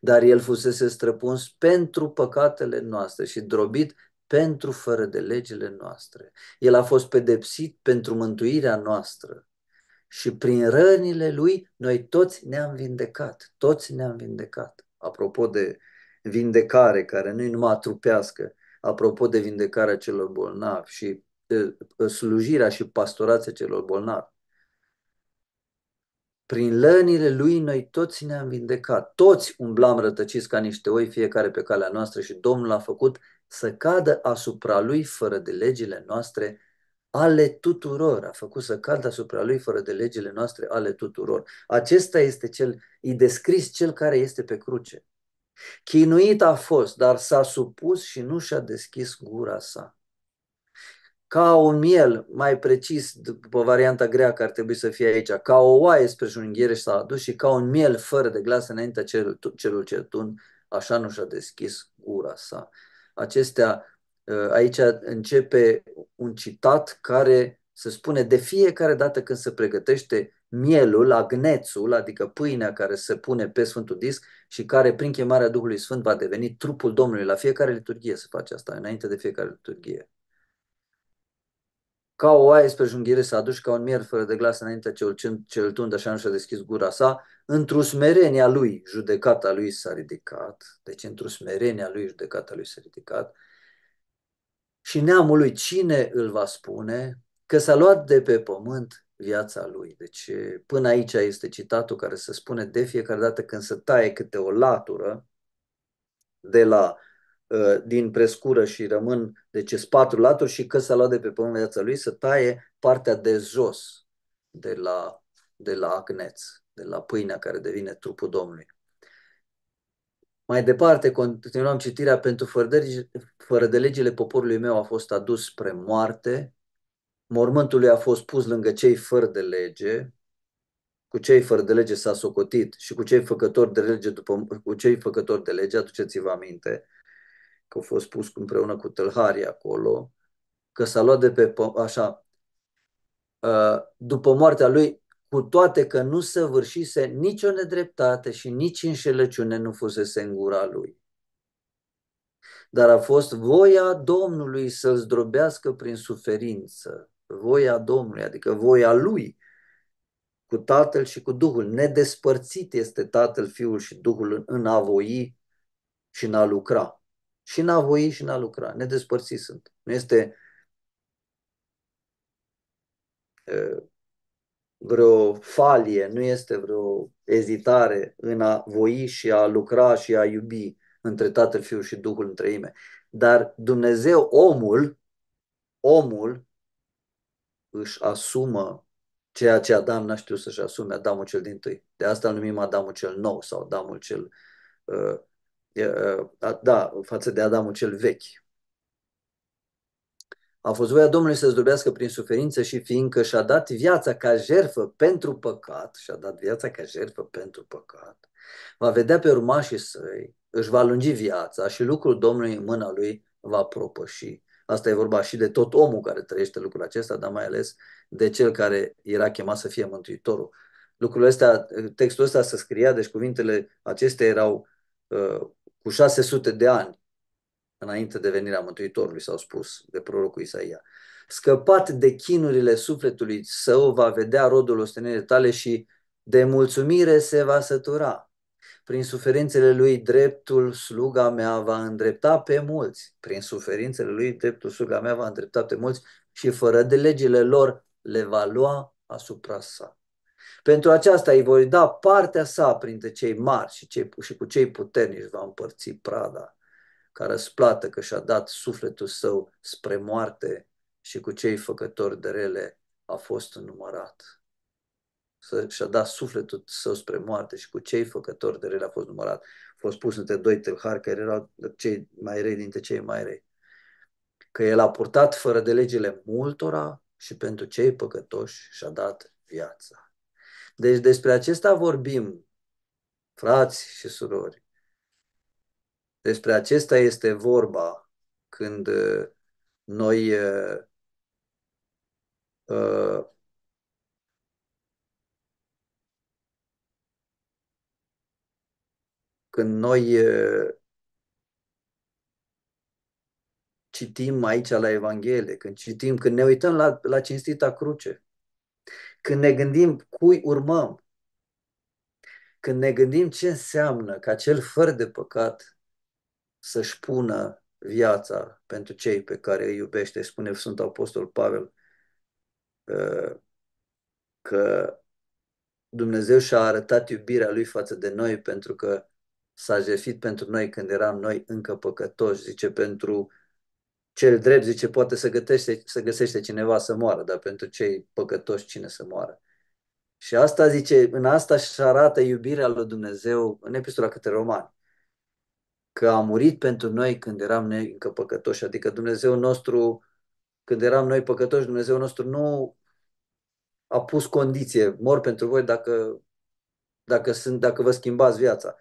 Dar el fusese străpuns pentru păcatele noastre și drobit pentru fără de legile noastre. El a fost pedepsit pentru mântuirea noastră. Și prin rănile lui, noi toți ne-am vindecat. Toți ne-am vindecat. Apropo de vindecare, care nu-i numai trupească, apropo de vindecarea celor bolnavi și slujirea și pastorația celor bolnavi. Prin lănile lui noi toți ne-am vindecat. Toți umblam rătăciți ca niște oi, fiecare pe calea noastră și Domnul a făcut să cadă asupra lui fără de legile noastre ale tuturor. A făcut să cadă asupra lui fără de legile noastre ale tuturor. Acesta este cel, e descris cel care este pe cruce. Chinuit a fost, dar s-a supus și nu și-a deschis gura sa ca o miel, mai precis, după varianta greacă ar trebui să fie aici, ca o oaie spre junghiere s-a adus și ca un miel fără de glas înaintea celul, celul cetun, așa nu și-a deschis gura sa. Acestea, ă, aici începe un citat care se spune de fiecare dată când se pregătește mielul, agnețul, adică pâinea care se pune pe Sfântul Disc și care prin chemarea Duhului Sfânt va deveni trupul Domnului. La fiecare liturghie se face asta, înainte de fiecare liturghie. Ca o oaie spre junghire s-a dus ca un mier fără de glas înaintea cel, cel tund, așa nu și-a deschis gura sa, într-o smerenia lui, judecata lui s-a ridicat, deci într-o smerenia lui, judecata lui s-a ridicat, și neamul lui cine îl va spune că s-a luat de pe pământ viața lui. Deci până aici este citatul care se spune de fiecare dată când se taie câte o latură de la Uh, din prescură și rămân, ce deci patru laturi și că s-a luat de pe pământ viața lui să taie partea de jos de la, de la agneț, de la pâinea care devine trupul Domnului. Mai departe, continuăm citirea, pentru fără de legile poporului meu a fost adus spre moarte, mormântul lui a fost pus lângă cei fără de lege, cu cei fără de lege s-a socotit și cu cei făcători de lege după, cu cei făcători de lege, aduceți-vă aminte, că a fost pus împreună cu Tălhari acolo, că s-a luat de pe așa, ă, după moartea lui, cu toate că nu săvârșise nicio nedreptate și nici înșelăciune nu fusese în gura lui. Dar a fost voia Domnului să-l zdrobească prin suferință, voia Domnului, adică voia lui, cu Tatăl și cu Duhul. Nedespărțit este Tatăl, Fiul și Duhul în a voi și în a lucra și n-a voi și n-a lucra. Nedespărțiți sunt. Nu este vreo falie, nu este vreo ezitare în a voi și a lucra și a iubi între Tatăl, Fiul și Duhul între ei. Dar Dumnezeu, omul, omul își asumă ceea ce Adam n-a știut să-și asume, Adamul cel din tâi. De asta îl numim Adamul cel nou sau Adamul cel uh, da, față de Adamul cel vechi. A fost voia Domnului să zdrobească prin suferință și fiindcă și-a dat viața ca jerfă pentru păcat, și-a dat viața ca jerfă pentru păcat, va vedea pe urmașii săi, își va lungi viața și lucrul Domnului în mâna lui va propăși. Asta e vorba și de tot omul care trăiește lucrul acesta, dar mai ales de cel care era chemat să fie mântuitorul. Lucrul astea, textul ăsta se scria, deci cuvintele acestea erau Uh, cu 600 de ani înainte de venirea Mântuitorului, s-au spus de prorocul Isaia. Scăpat de chinurile sufletului său, va vedea rodul ostenirii tale și de mulțumire se va sătura. Prin suferințele lui dreptul sluga mea va îndrepta pe mulți. Prin suferințele lui dreptul sluga mea va îndrepta pe mulți și fără de legile lor le va lua asupra sa. Pentru aceasta îi voi da partea sa printre cei mari și, cei, și cu cei puternici va împărți prada ca răsplată că și-a dat sufletul său spre moarte și cu cei făcători de rele a fost numărat. și-a dat sufletul său spre moarte și cu cei făcători de rele a fost numărat. A fost pus între doi tâlhari care erau cei mai rei dintre cei mai rei. Că el a purtat fără de legile multora și pentru cei păcătoși și-a dat viața. Deci despre acesta vorbim, frați și surori. Despre acesta este vorba când uh, noi uh, uh, când noi uh, citim aici la Evanghelie, când citim, când ne uităm la, la cinstita cruce, când ne gândim cui urmăm, când ne gândim ce înseamnă ca cel fără de păcat să-și pună viața pentru cei pe care îi iubește, spune sunt Apostol Pavel, uh, că Dumnezeu și-a arătat iubirea Lui față de noi pentru că s-a jefit pentru noi când eram noi încă păcătoși, zice, pentru cel drept, zice, poate să, gătește, să găsește cineva să moară, dar pentru cei păcătoși cine să moară? Și asta zice, în asta și arată iubirea lui Dumnezeu în epistola către romani. Că a murit pentru noi când eram noi încă păcătoși, adică Dumnezeu nostru, când eram noi păcătoși, Dumnezeu nostru nu a pus condiție, mor pentru voi dacă, dacă, sunt, dacă vă schimbați viața.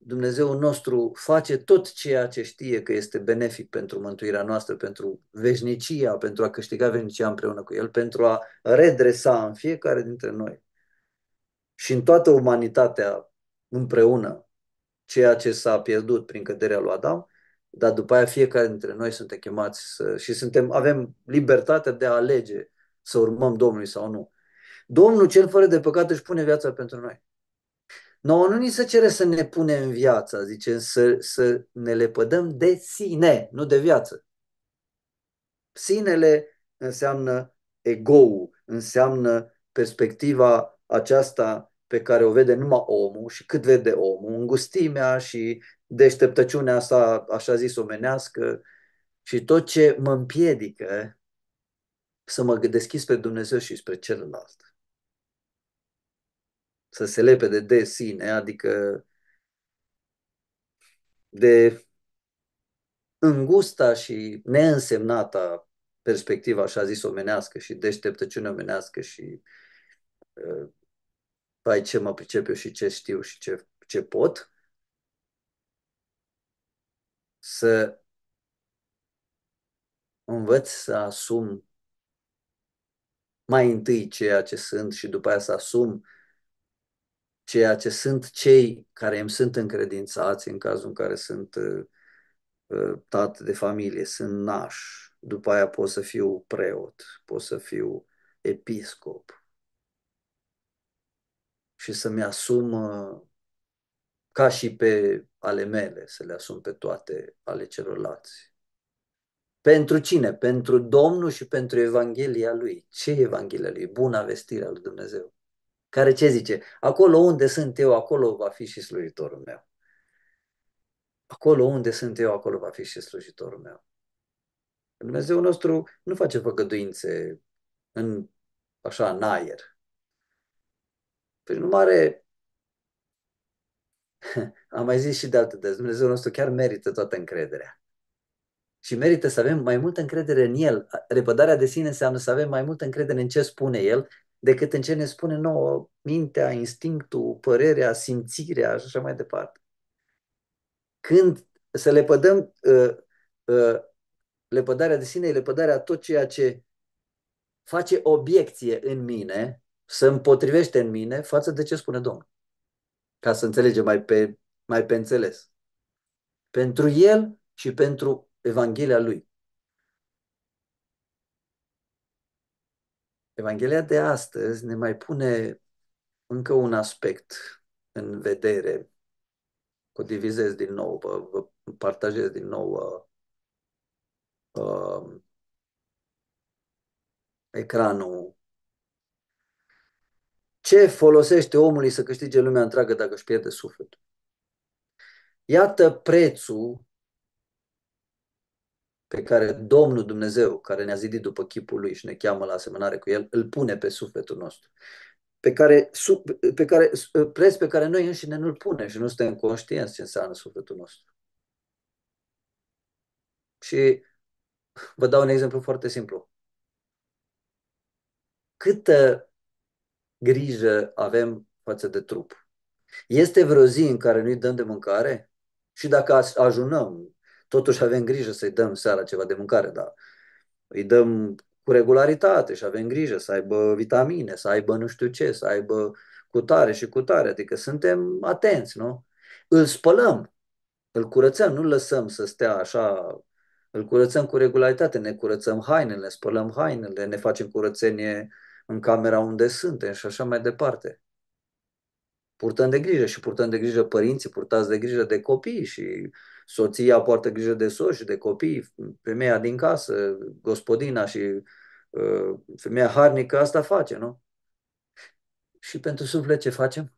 Dumnezeu nostru face tot ceea ce știe că este benefic pentru mântuirea noastră, pentru veșnicia, pentru a câștiga veșnicia împreună cu El, pentru a redresa în fiecare dintre noi și în toată umanitatea împreună ceea ce s-a pierdut prin căderea lui Adam, dar după aia fiecare dintre noi suntem chemați să, și suntem, avem libertatea de a alege să urmăm Domnului sau nu. Domnul cel fără de păcat își pune viața pentru noi. Nouă nu ni se cere să ne punem viața, zice, să, să ne lepădăm de sine, nu de viață. Sinele înseamnă ego, înseamnă perspectiva aceasta pe care o vede numai omul și cât vede omul, îngustimea și deșteptăciunea asta, așa zis, omenească și tot ce mă împiedică să mă deschis pe Dumnezeu și spre celălalt să se lepede de sine, adică de îngusta și neînsemnata perspectiva așa zis omenească și deșteptăciune omenească și uh, ce mă pricep eu și ce știu și ce, ce pot, să învăț să asum mai întâi ceea ce sunt și după aia să asum ceea ce sunt cei care îmi sunt încredințați în cazul în care sunt uh, uh tată de familie, sunt naș, după aia pot să fiu preot, pot să fiu episcop și să-mi asum uh, ca și pe ale mele, să le asum pe toate ale celorlalți. Pentru cine? Pentru Domnul și pentru Evanghelia Lui. Ce e Evanghelia Lui? Buna vestire al Lui Dumnezeu care ce zice? Acolo unde sunt eu, acolo va fi și slujitorul meu. Acolo unde sunt eu, acolo va fi și slujitorul meu. Dumnezeu nostru nu face făgăduințe în, așa, în aer. Prin are. am mai zis și de altă dată, Dumnezeu nostru chiar merită toată încrederea. Și merită să avem mai multă încredere în El. Repădarea de sine înseamnă să avem mai multă încredere în ce spune El decât în ce ne spune nouă mintea, instinctul, părerea, simțirea și așa mai departe. Când să le pădăm uh, uh, lepădarea de sine, lepădarea tot ceea ce face obiecție în mine, să împotrivește în mine față de ce spune Domnul. Ca să înțelegem mai pe, mai pe înțeles. Pentru el și pentru Evanghelia lui. Evanghelia de astăzi ne mai pune încă un aspect în vedere. O divizez din nou, vă, vă partajez din nou uh, uh, ecranul. Ce folosește omului să câștige lumea întreagă dacă își pierde sufletul? Iată prețul pe care Domnul Dumnezeu, care ne-a zidit după chipul lui și ne cheamă la asemănare cu el, îl pune pe sufletul nostru. Pe care, sub, pe care, ă, preț pe care noi înșine nu-l punem și nu suntem conștienți ce înseamnă sufletul nostru. Și vă dau un exemplu foarte simplu. Câtă grijă avem față de trup? Este vreo zi în care nu-i dăm de mâncare? Și dacă ajunăm totuși avem grijă să-i dăm seara ceva de mâncare, dar îi dăm cu regularitate și avem grijă să aibă vitamine, să aibă nu știu ce, să aibă cutare și cutare, adică suntem atenți, nu? Îl spălăm, îl curățăm, nu lăsăm să stea așa, îl curățăm cu regularitate, ne curățăm hainele, spălăm hainele, ne facem curățenie în camera unde suntem și așa mai departe. Purtăm de grijă și purtăm de grijă părinții, purtați de grijă de copii și soția poartă grijă de soț și de copii, femeia din casă, gospodina și uh, femeia harnică, asta face, nu? Și pentru suflet ce facem?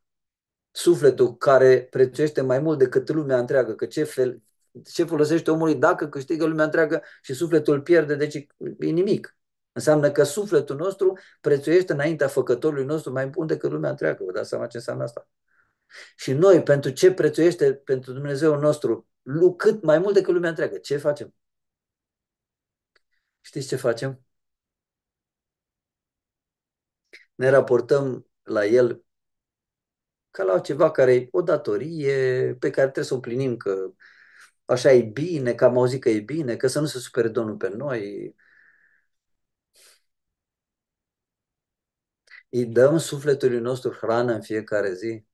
Sufletul care prețuiește mai mult decât lumea întreagă, că ce, fel, ce folosește omului dacă câștigă lumea întreagă și sufletul pierde, deci e nimic. Înseamnă că sufletul nostru prețuiește înaintea făcătorului nostru mai bun decât lumea întreagă. Vă dați seama ce înseamnă asta? Și noi, pentru ce prețuiește pentru Dumnezeu nostru cât mai mult decât lumea întreagă. Ce facem? Știți ce facem? Ne raportăm la el ca la ceva care e o datorie pe care trebuie să o plinim că așa e bine, că am auzit că e bine, că să nu se supere Domnul pe noi. Îi dăm sufletului nostru hrană în fiecare zi.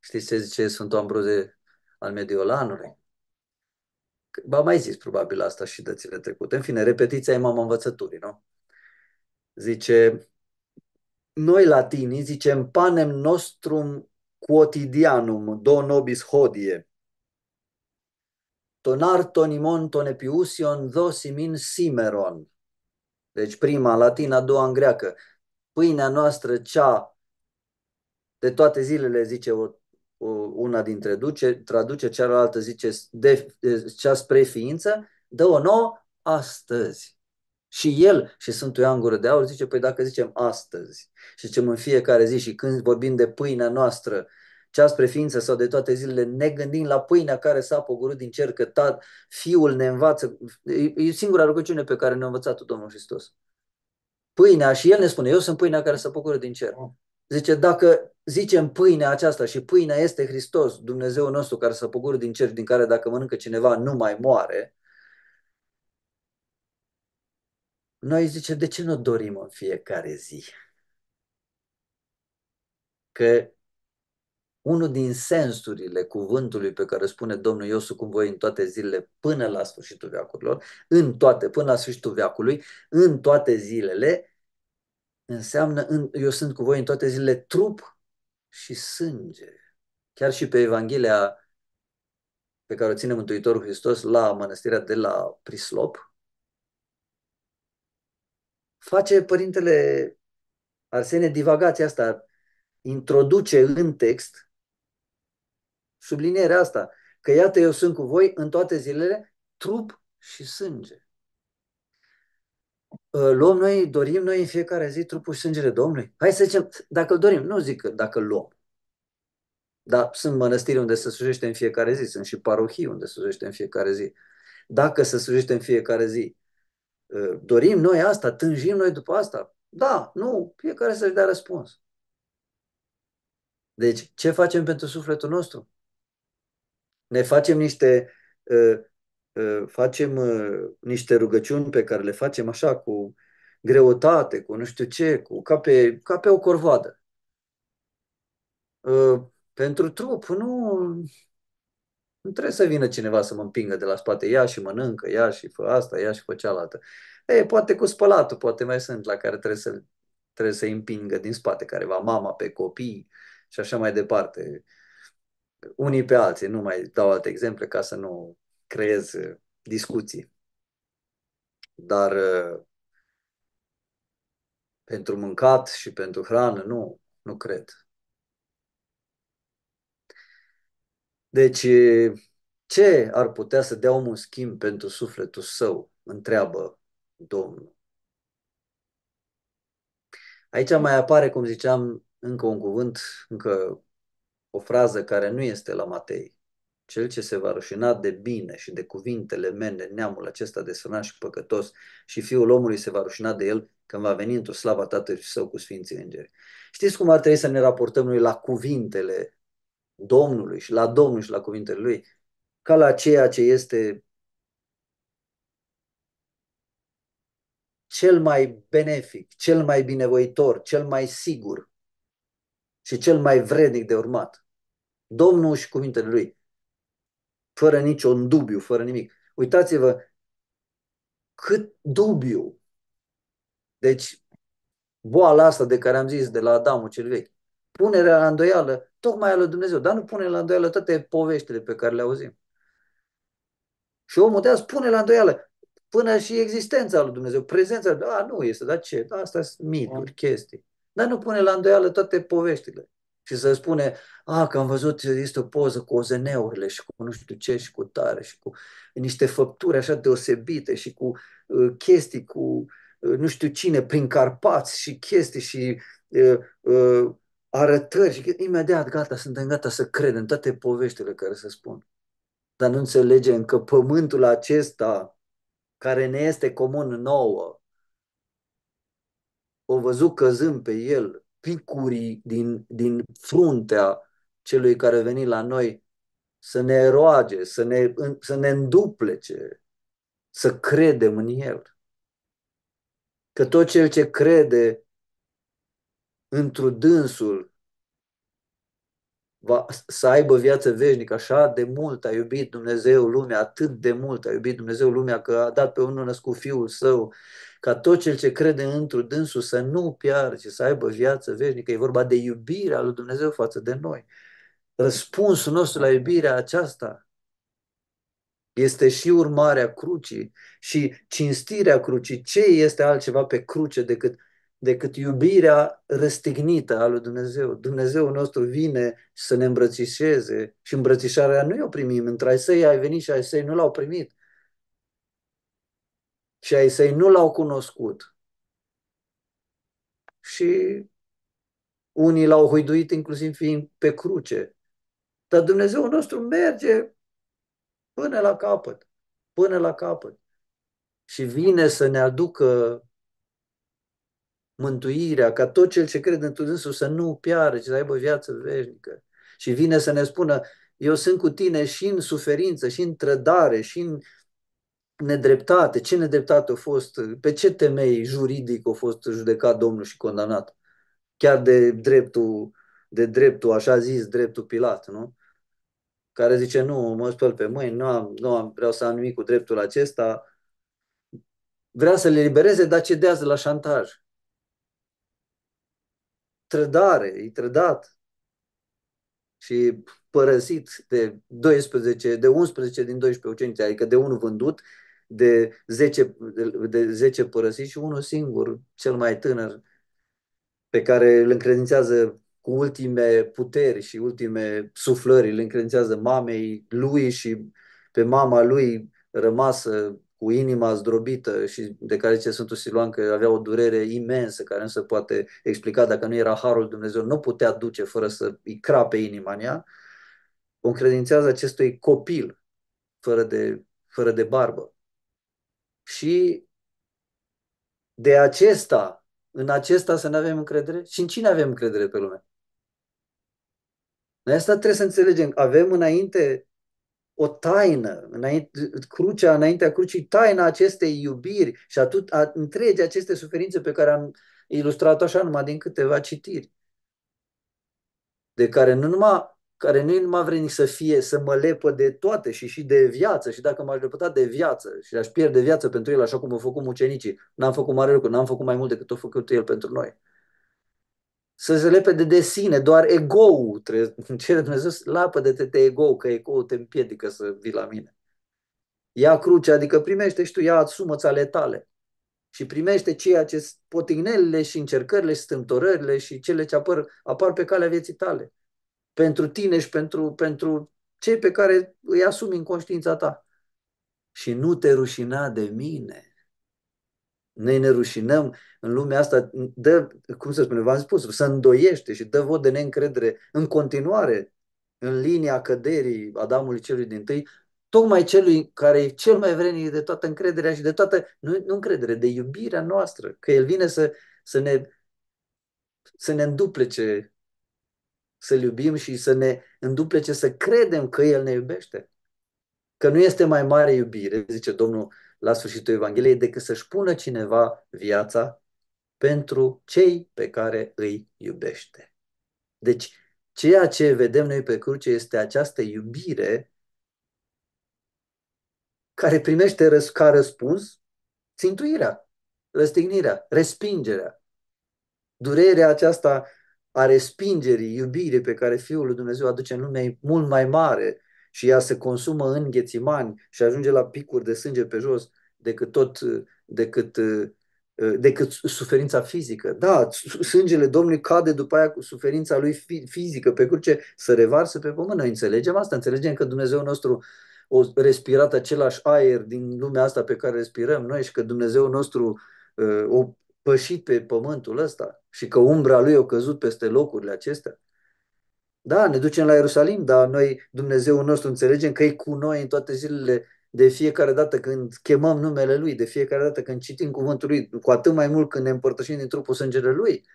Știți ce zice Sfântul Ambrozie al Mediolanului. Ba mai zis probabil asta și dățile trecute. În fine, repetiția e mama învățăturii, nu? Zice, noi latinii zicem panem nostrum quotidianum do nobis hodie. Tonar tonimon tonepiusion dosimin simeron. Deci prima latina, latină, a doua în greacă. Pâinea noastră cea de toate zilele, zice, o una dintre duce, traduce, cealaltă zice de, cea spre ființă, dă o nouă astăzi. Și el și Sfântul Ioan Gură de Aur zice, păi dacă zicem astăzi și zicem în fiecare zi și când vorbim de pâinea noastră, cea spre ființă sau de toate zilele, ne gândim la pâinea care s-a pogorât din cer, că tat, Fiul ne învață. E singura rugăciune pe care ne-a învățat-o Domnul Hristos. Pâinea și El ne spune, eu sunt pâinea care s-a pogorât din cer. Zice, dacă zicem pâinea aceasta și pâinea este Hristos, Dumnezeu nostru care să pogură din cer, din care dacă mănâncă cineva nu mai moare, noi zice, de ce nu dorim în fiecare zi? Că unul din sensurile cuvântului pe care spune Domnul Iosu cum voi în toate zilele până la sfârșitul veacurilor, în toate, până la sfârșitul veacului, în toate zilele, înseamnă în, eu sunt cu voi în toate zilele trup și sânge. Chiar și pe Evanghelia pe care o ține Mântuitorul Hristos la mănăstirea de la Prislop, face Părintele Arsene divagația asta, introduce în text sublinierea asta, că iată eu sunt cu voi în toate zilele, trup și sânge. Ă, luăm noi, dorim noi în fiecare zi trupul și sângele Domnului? Hai să zicem, dacă îl dorim, nu zic dacă îl luăm. Dar sunt mănăstiri unde se slujește în fiecare zi, sunt și parohii unde se slujește în fiecare zi. Dacă se slujește în fiecare zi, ă, dorim noi asta, tânjim noi după asta? Da, nu, fiecare să-și dea răspuns. Deci, ce facem pentru sufletul nostru? Ne facem niște uh, Ă, facem ă, niște rugăciuni pe care le facem așa cu greutate, cu nu știu ce, cu, ca, pe, ca pe o corvadă. Ă, pentru trup, nu, nu trebuie să vină cineva să mă împingă de la spate, ia și mănâncă, ia și fă asta, ia și fă cealaltă. Ei, poate cu spălatul, poate mai sunt la care trebuie să trebuie să împingă din spate careva, mama pe copii și așa mai departe. Unii pe alții, nu mai dau alte exemple ca să nu creez uh, discuții. Dar uh, pentru mâncat și pentru hrană, nu, nu cred. Deci, ce ar putea să dea omul schimb pentru sufletul său? Întreabă Domnul. Aici mai apare, cum ziceam, încă un cuvânt, încă o frază care nu este la Matei. Cel ce se va rușina de bine și de cuvintele mele, neamul acesta de sărman și păcătos și fiul omului se va rușina de el când va veni într-o slavă Tatălui Său cu Sfinții Îngeri. Știți cum ar trebui să ne raportăm noi la cuvintele Domnului și la Domnul și la cuvintele Lui? Ca la ceea ce este cel mai benefic, cel mai binevoitor, cel mai sigur și cel mai vrednic de urmat. Domnul și cuvintele Lui fără niciun dubiu, fără nimic. Uitați-vă cât dubiu. Deci, boala asta de care am zis de la Adamul cel vechi, punerea la îndoială tocmai a lui Dumnezeu, dar nu pune la îndoială toate poveștile pe care le auzim. Și omul de azi pune la îndoială până și existența lui Dumnezeu, prezența lui Dumnezeu. A, nu este, dar ce? Asta sunt mituri, chestii. Dar nu pune la îndoială toate poveștile și să spune, a, că am văzut, este o poză cu ozeneurile și cu nu știu ce și cu tare și cu niște făpturi așa deosebite și cu uh, chestii cu uh, nu știu cine, prin Carpați și chestii și uh, uh, arătări și imediat gata, suntem gata să credem toate poveștile care se spun. Dar nu înțelegem că pământul acesta care ne este comun nouă, o văzut căzând pe el picurii din, din fruntea celui care venit la noi să ne roage, să ne, să ne înduplece, să credem în El. Că tot cel ce crede într-un dânsul va, să aibă viață veșnică. Așa de mult a iubit Dumnezeu lumea, atât de mult a iubit Dumnezeu lumea că a dat pe unul născut Fiul Său, ca tot cel ce crede într dânsul să nu piară, ci să aibă viață veșnică. E vorba de iubirea lui Dumnezeu față de noi. Răspunsul nostru la iubirea aceasta este și urmarea crucii și cinstirea crucii. Ce este altceva pe cruce decât decât iubirea răstignită a lui Dumnezeu. Dumnezeu nostru vine să ne îmbrățișeze și îmbrățișarea nu o primim. Între ai săi ai venit și ai săi nu l-au primit. Și ai săi nu l-au cunoscut. Și unii l-au huiduit inclusiv fiind pe cruce. Dar Dumnezeu nostru merge până la capăt, până la capăt. Și vine să ne aducă mântuirea, ca tot cel ce crede în Dumnezeu să nu piară, ci să aibă viață veșnică. Și vine să ne spună, eu sunt cu tine și în suferință, și în trădare, și în nedreptate. Ce nedreptate a fost? Pe ce temei juridic a fost judecat Domnul și condamnat? Chiar de dreptul, de dreptul, așa zis, dreptul Pilat, nu? Care zice, nu, mă spăl pe mâini, nu, am, nu am, vreau să am nimic cu dreptul acesta. Vrea să le libereze, dar cedează la șantaj trădare, e trădat și părăsit de 12, de 11 din 12 ucenici, adică de unul vândut, de 10, de 10 părăsiți și unul singur, cel mai tânăr, pe care îl încredințează cu ultime puteri și ultime suflări, îl încredințează mamei lui și pe mama lui rămasă cu inima zdrobită și de care zice Sfântul Siluan că avea o durere imensă care nu se poate explica dacă nu era Harul Dumnezeu, nu putea duce fără să îi crape inima în ea, o încredințează acestui copil fără de, fără de barbă. Și de acesta, în acesta să ne avem încredere? Și în cine avem încredere pe lume? Noi asta trebuie să înțelegem. Avem înainte o taină, înainte, crucea, înaintea crucii, taina acestei iubiri și atât, a, întregi aceste suferințe pe care am ilustrat așa numai din câteva citiri, de care nu numai care nu-i numai vrednic să fie, să mă lepă de toate și și de viață. Și dacă m-aș lepăta de viață și aș pierde viață pentru el, așa cum au făcut mucenicii, n-am făcut mare lucru, n-am făcut mai mult decât a făcut el pentru noi să se lepede de sine, doar ego-ul trebuie, cere Dumnezeu, lapă-te de ego că ego ul te împiedică să vii la mine. Ia cruce, adică primește și tu, ia asumă-ți ale tale și primește ceea ce potignelile și încercările și stâmtorările și cele ce apar, apar pe calea vieții tale. Pentru tine și pentru, pentru cei pe care îi asumi în conștiința ta. Și nu te rușina de mine. Noi ne rușinăm în lumea asta, dă, cum să spunem, v-am spus, să îndoiește și dă vot de neîncredere în continuare în linia căderii Adamului celui din tâi, tocmai celui care e cel mai vrenic de toată încrederea și de toată, nu, nu încredere, de iubirea noastră, că El vine să, să ne să ne înduplece să-L iubim și să ne înduplece să credem că El ne iubește. Că nu este mai mare iubire, zice Domnul la sfârșitul Evangheliei decât să-și pună cineva viața pentru cei pe care îi iubește. Deci, ceea ce vedem noi pe cruce este această iubire care primește răs- ca răspuns țintuirea, răstignirea, respingerea. Durerea aceasta a respingerii, iubirii pe care Fiul lui Dumnezeu aduce în lume mult mai mare și ea se consumă în ghețimani și ajunge la picuri de sânge pe jos decât tot, decât, decât suferința fizică. Da, sângele Domnului cade după aia cu suferința lui fizică pe cruce, să revarsă pe pământ. Noi înțelegem asta, înțelegem că Dumnezeu nostru o respirat același aer din lumea asta pe care respirăm noi și că Dumnezeu nostru uh, o pășit pe pământul ăsta și că umbra lui a căzut peste locurile acestea. Da, ne ducem la Ierusalim, dar noi, Dumnezeu nostru, înțelegem că e cu noi în toate zilele, de fiecare dată când chemăm numele Lui, de fiecare dată când citim cuvântul Lui, cu atât mai mult când ne împărtășim din trupul sângele Lui.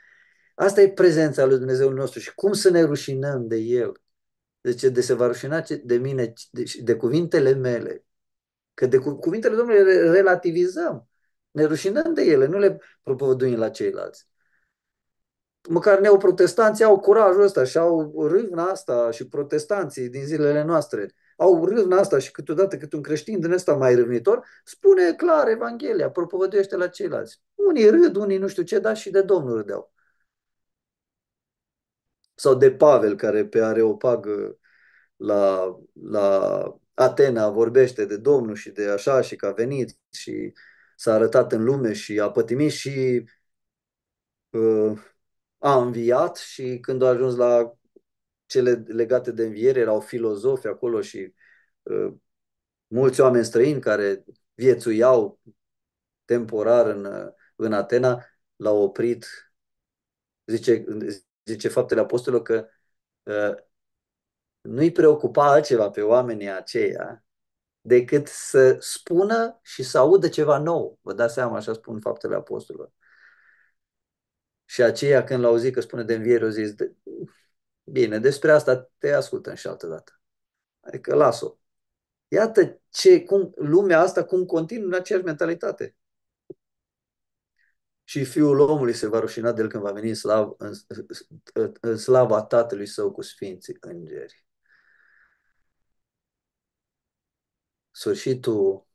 Asta e prezența lui Dumnezeu nostru și cum să ne rușinăm de El. Deci de se va rușina de mine, de, de cuvintele mele. Că de cuvintele Domnului relativizăm. Ne rușinăm de ele, nu le propovăduim la ceilalți măcar neoprotestanții au curajul ăsta și au râvna asta și protestanții din zilele noastre au râvna asta și câteodată cât un creștin din ăsta mai râvnitor, spune clar Evanghelia, propovăduiește la ceilalți. Unii râd, unii nu știu ce, dar și de Domnul râdeau. Sau de Pavel, care pe Areopag la, la Atena vorbește de Domnul și de așa și că a venit și s-a arătat în lume și a pătimit și uh, a înviat și când a ajuns la cele legate de înviere, erau filozofi acolo și uh, mulți oameni străini care viețuiau temporar în, uh, în Atena, l-au oprit, zice, zice faptele apostolilor că uh, nu-i preocupa altceva pe oamenii aceia decât să spună și să audă ceva nou. Vă dați seama, așa spun faptele apostolilor. Și aceia când l-au zis că spune de înviere, au zis, bine, despre asta te ascultăm și altă dată. Adică las-o. Iată ce, cum, lumea asta cum continuă în aceeași mentalitate. Și fiul omului se va rușina de el când va veni în, slav, în, în slava tatălui său cu sfinții îngeri. Sfârșitul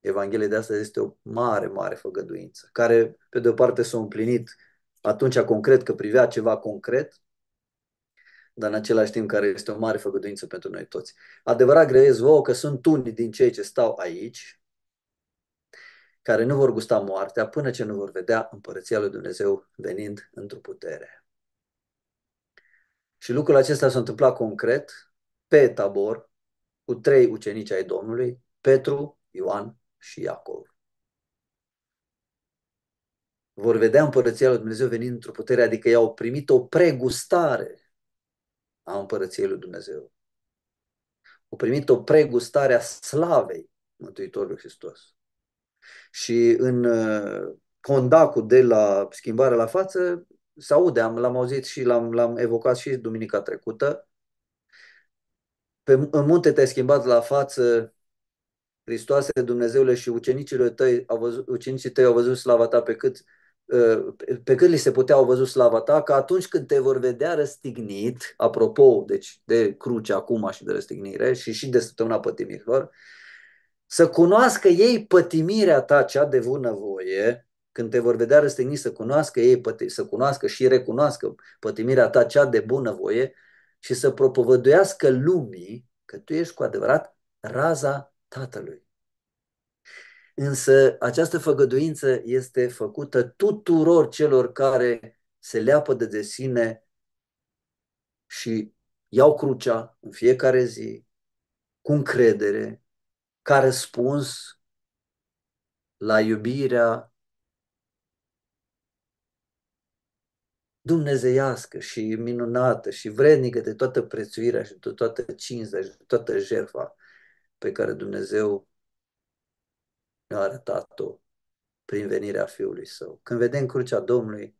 Evangheliei de astăzi este o mare, mare făgăduință, care pe de o parte s-a împlinit atunci concret că privea ceva concret, dar în același timp care este o mare făgăduință pentru noi toți. Adevărat grăiesc vouă că sunt unii din cei ce stau aici, care nu vor gusta moartea până ce nu vor vedea împărăția lui Dumnezeu venind într-o putere. Și lucrul acesta s-a întâmplat concret pe tabor cu trei ucenici ai Domnului, Petru, Ioan și Iacov vor vedea împărăția lui Dumnezeu venind într-o putere, adică i-au primit o pregustare a împărăției lui Dumnezeu. Au primit o pregustare a slavei Mântuitorului Hristos. Și în uh, condacul de la schimbare la față, se aude, am, l-am auzit și l-am, l-am evocat și duminica trecută, pe, în munte te-ai schimbat la față, Hristoase, Dumnezeule și ucenicii tăi, au văzut, ucenicii tăi au văzut slava ta pe cât pe cât li se putea au văzut slava ta, că atunci când te vor vedea răstignit, apropo deci, de cruce acum și de răstignire și și de săptămâna pătimirilor, să cunoască ei pătimirea ta cea de bunăvoie, când te vor vedea răstignit, să cunoască ei, să cunoască și recunoască pătimirea ta cea de bunăvoie și să propovăduiască lumii că tu ești cu adevărat raza Tatălui. Însă această făgăduință este făcută tuturor celor care se leapă de, de sine și iau crucea în fiecare zi, cu încredere, ca răspuns la iubirea dumnezeiască și minunată și vrednică de toată prețuirea și de toată cinza și de toată jertfa pe care Dumnezeu ne-a arătat-o prin venirea Fiului Său. Când vedem crucea Domnului,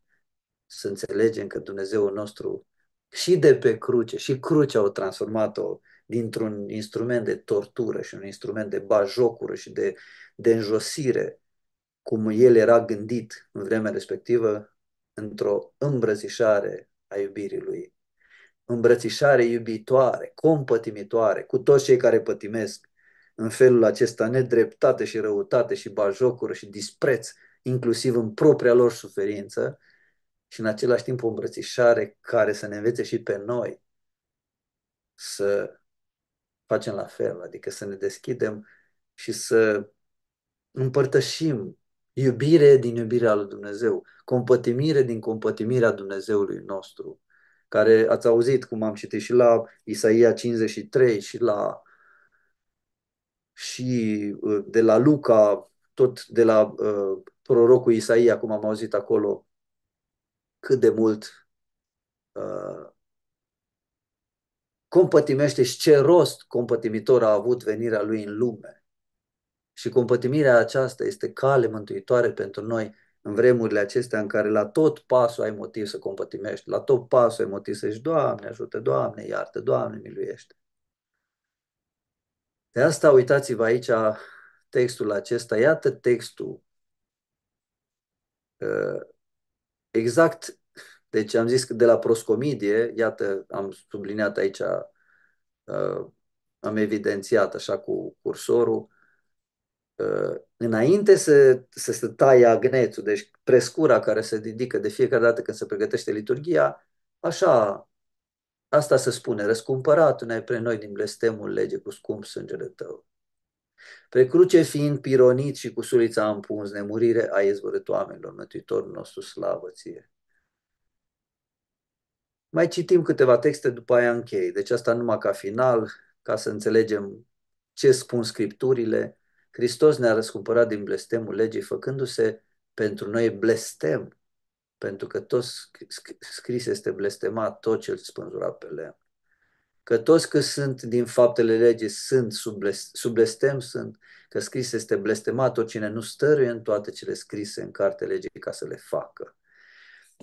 să înțelegem că Dumnezeu nostru și de pe cruce, și crucea o transformat-o dintr-un instrument de tortură și un instrument de bajocură și de, de înjosire, cum el era gândit în vremea respectivă, într-o îmbrățișare a iubirii lui. Îmbrățișare iubitoare, compătimitoare, cu toți cei care pătimesc, în felul acesta nedreptate și răutate și bajocuri și dispreț, inclusiv în propria lor suferință, și în același timp o îmbrățișare care să ne învețe și pe noi să facem la fel, adică să ne deschidem și să împărtășim iubire din iubirea lui Dumnezeu, compătimire din compătimirea Dumnezeului nostru, care ați auzit cum am citit și la Isaia 53 și la și uh, de la Luca, tot de la uh, prorocul Isaia, cum am auzit acolo, cât de mult uh, compătimește și ce rost compătimitor a avut venirea lui în lume. Și compătimirea aceasta este cale mântuitoare pentru noi în vremurile acestea în care la tot pasul ai motiv să compătimești, la tot pasul ai motiv să și Doamne ajută, Doamne iartă, Doamne miluiește. De asta uitați-vă aici textul acesta, iată textul. Ă, exact, deci am zis că de la proscomidie, iată, am subliniat aici, ă, am evidențiat așa cu cursorul, ă, înainte să, să se taie agnețul, deci prescura care se ridică de fiecare dată când se pregătește liturgia, așa Asta se spune, răscumpărat ne-ai pre noi din blestemul lege cu scump sângele tău. Pe cruce fiind pironit și cu sulița împuns, nemurire ai izvorât oamenilor, mătuitorul nostru, slavă ție. Mai citim câteva texte, după aia închei. Deci asta numai ca final, ca să înțelegem ce spun Scripturile. Hristos ne-a răscumpărat din blestemul legii, făcându-se pentru noi blestem pentru că tot scris este blestemat, tot ce îl spânzura pe lemn. Că toți că sunt din faptele legii sunt sub blestem, sunt, că scris este blestemat tot cine nu stăruie în toate cele scrise în carte legii ca să le facă.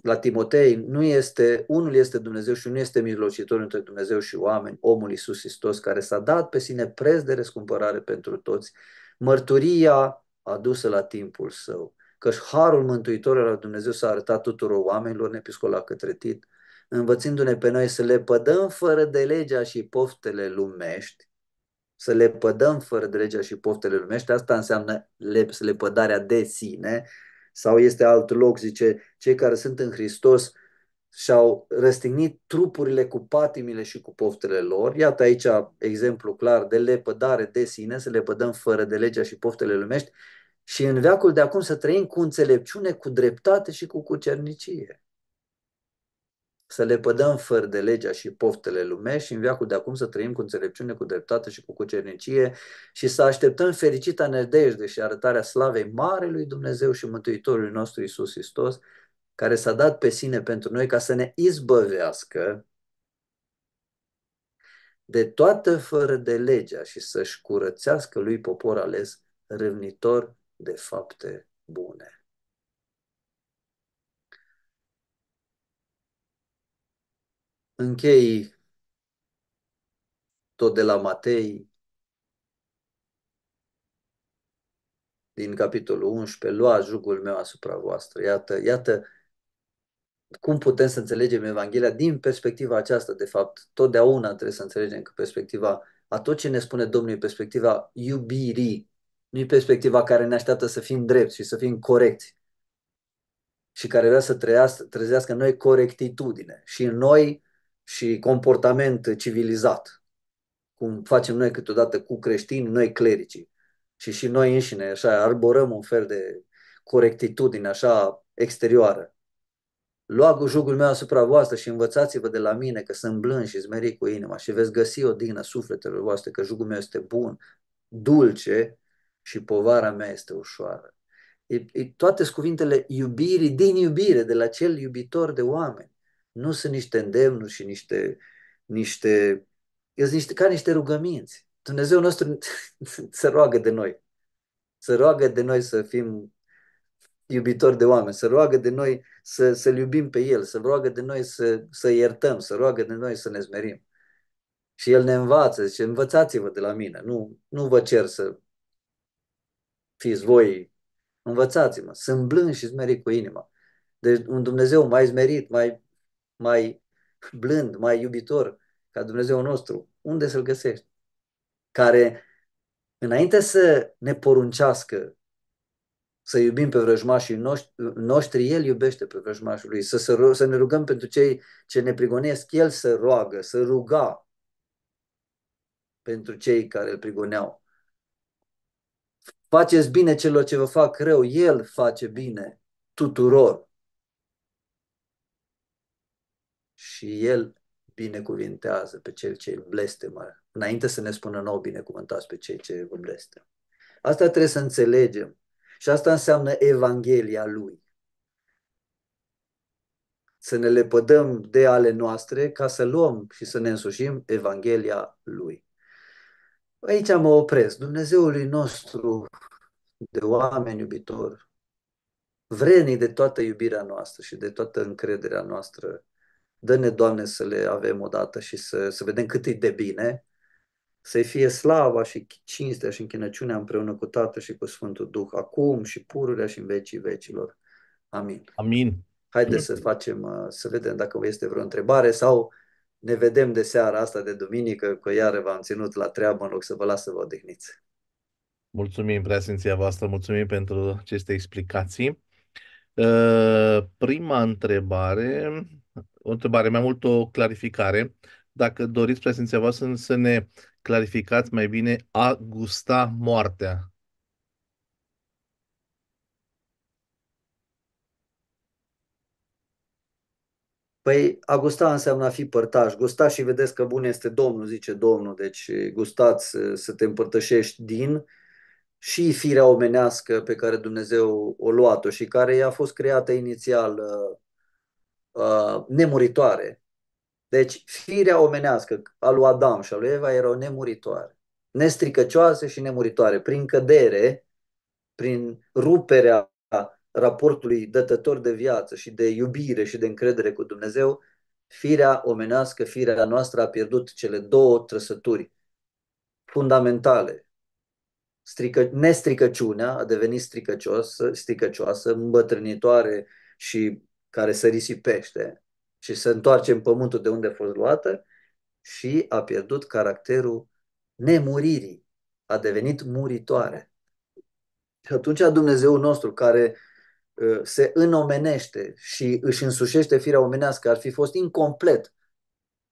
La Timotei nu este, unul este Dumnezeu și nu este mijlocitor între Dumnezeu și oameni, omul Iisus Hristos care s-a dat pe sine preț de răscumpărare pentru toți, mărturia adusă la timpul său căci harul mântuitor al Dumnezeu s-a arătat tuturor oamenilor, în episcola către tit, învățându-ne pe noi să le pădăm fără de legea și poftele lumești, să le pădăm fără de legea și poftele lumești, asta înseamnă le, să le pădarea de sine, sau este alt loc, zice, cei care sunt în Hristos și-au răstignit trupurile cu patimile și cu poftele lor. Iată aici exemplu clar de lepădare de sine, să le pădăm fără de legea și poftele lumești și în veacul de acum să trăim cu înțelepciune, cu dreptate și cu cucernicie. Să le pădăm fără de legea și poftele lume și în veacul de acum să trăim cu înțelepciune, cu dreptate și cu cucernicie și să așteptăm fericita nedejde și arătarea slavei Marelui Dumnezeu și Mântuitorului nostru Isus Hristos, care s-a dat pe sine pentru noi ca să ne izbăvească de toată fără de legea și să-și curățească lui popor ales râvnitor de fapte bune. Închei tot de la Matei, din capitolul 11, luați jugul meu asupra voastră. Iată, iată cum putem să înțelegem Evanghelia din perspectiva aceasta, de fapt. Totdeauna trebuie să înțelegem că perspectiva a tot ce ne spune Domnul e perspectiva iubirii nu e perspectiva care ne așteaptă să fim drepți și să fim corecți și care vrea să trească, trezească în noi corectitudine și în noi și comportament civilizat, cum facem noi câteodată cu creștini, noi clericii și și noi înșine, așa, arborăm un fel de corectitudine așa exterioară. Luagul jugul meu asupra voastră și învățați-vă de la mine că sunt blând și zmerit cu inima și veți găsi o dină sufletelor voastre, că jugul meu este bun, dulce și povara mea este ușoară. E, e, toate cuvintele iubirii din iubire, de la cel iubitor de oameni. Nu sunt niște îndemnuri și niște, niște, sunt niște ca niște rugăminți. Dumnezeu nostru se roagă de noi. Se roagă de noi să fim iubitori de oameni, se roagă de noi să, să-L iubim pe El, se roagă de noi să, să iertăm, se roagă de noi să ne zmerim. Și El ne învață, zice, învățați-vă de la mine, nu, nu vă cer să fiți voi, învățați-mă, sunt blând și smerit cu inima. Deci un Dumnezeu mai smerit, mai, mai blând, mai iubitor ca Dumnezeu nostru, unde să-L găsești? Care, înainte să ne poruncească să iubim pe vrăjmașii noștri, noștri, El iubește pe vrăjmașul lui, să, să, să ne rugăm pentru cei ce ne prigonesc, El să roagă, să ruga pentru cei care îl prigoneau. Faceți bine celor ce vă fac rău, El face bine tuturor. Și El binecuvintează pe cel ce îl blestemă, înainte să ne spună nou binecuvântați pe cei ce îl blestem. Asta trebuie să înțelegem și asta înseamnă Evanghelia Lui. Să ne lepădăm de ale noastre ca să luăm și să ne însușim Evanghelia Lui. Aici mă opresc. Dumnezeului nostru de oameni iubitor, vrenii de toată iubirea noastră și de toată încrederea noastră, dă-ne, Doamne, să le avem odată și să, să vedem cât e de bine, să-i fie slava și cinstea și închinăciunea împreună cu Tatăl și cu Sfântul Duh, acum și pururea și în vecii vecilor. Amin. Amin. Haideți să facem, să vedem dacă este vreo întrebare sau ne vedem de seara asta, de duminică, că iară v-am ținut la treabă în loc să vă las să vă odihniți. Mulțumim, prezenția voastră, mulțumim pentru aceste explicații. Ă, prima întrebare, o întrebare, mai mult o clarificare. Dacă doriți, prezenția voastră, să ne clarificați mai bine a gusta moartea. Păi a gusta înseamnă a fi părtaș. Gusta și vedeți că bun este Domnul, zice Domnul. Deci gustați uh, să te împărtășești din și firea omenească pe care Dumnezeu o luat-o și care i-a fost creată inițial uh, uh, nemuritoare. Deci firea omenească a lui Adam și a lui Eva erau nemuritoare, nestricăcioase și nemuritoare. Prin cădere, prin ruperea raportului dătător de viață și de iubire și de încredere cu Dumnezeu, firea omenească, firea noastră a pierdut cele două trăsături fundamentale. Strică, nestricăciunea a devenit stricăcioasă, stricăcioasă, îmbătrânitoare și care se risipește și se întoarce în pământul de unde a fost luată și a pierdut caracterul nemuririi, a devenit muritoare. Și atunci Dumnezeu nostru, care Uh, se înomenește și își însușește firea omenească, ar fi fost incomplet,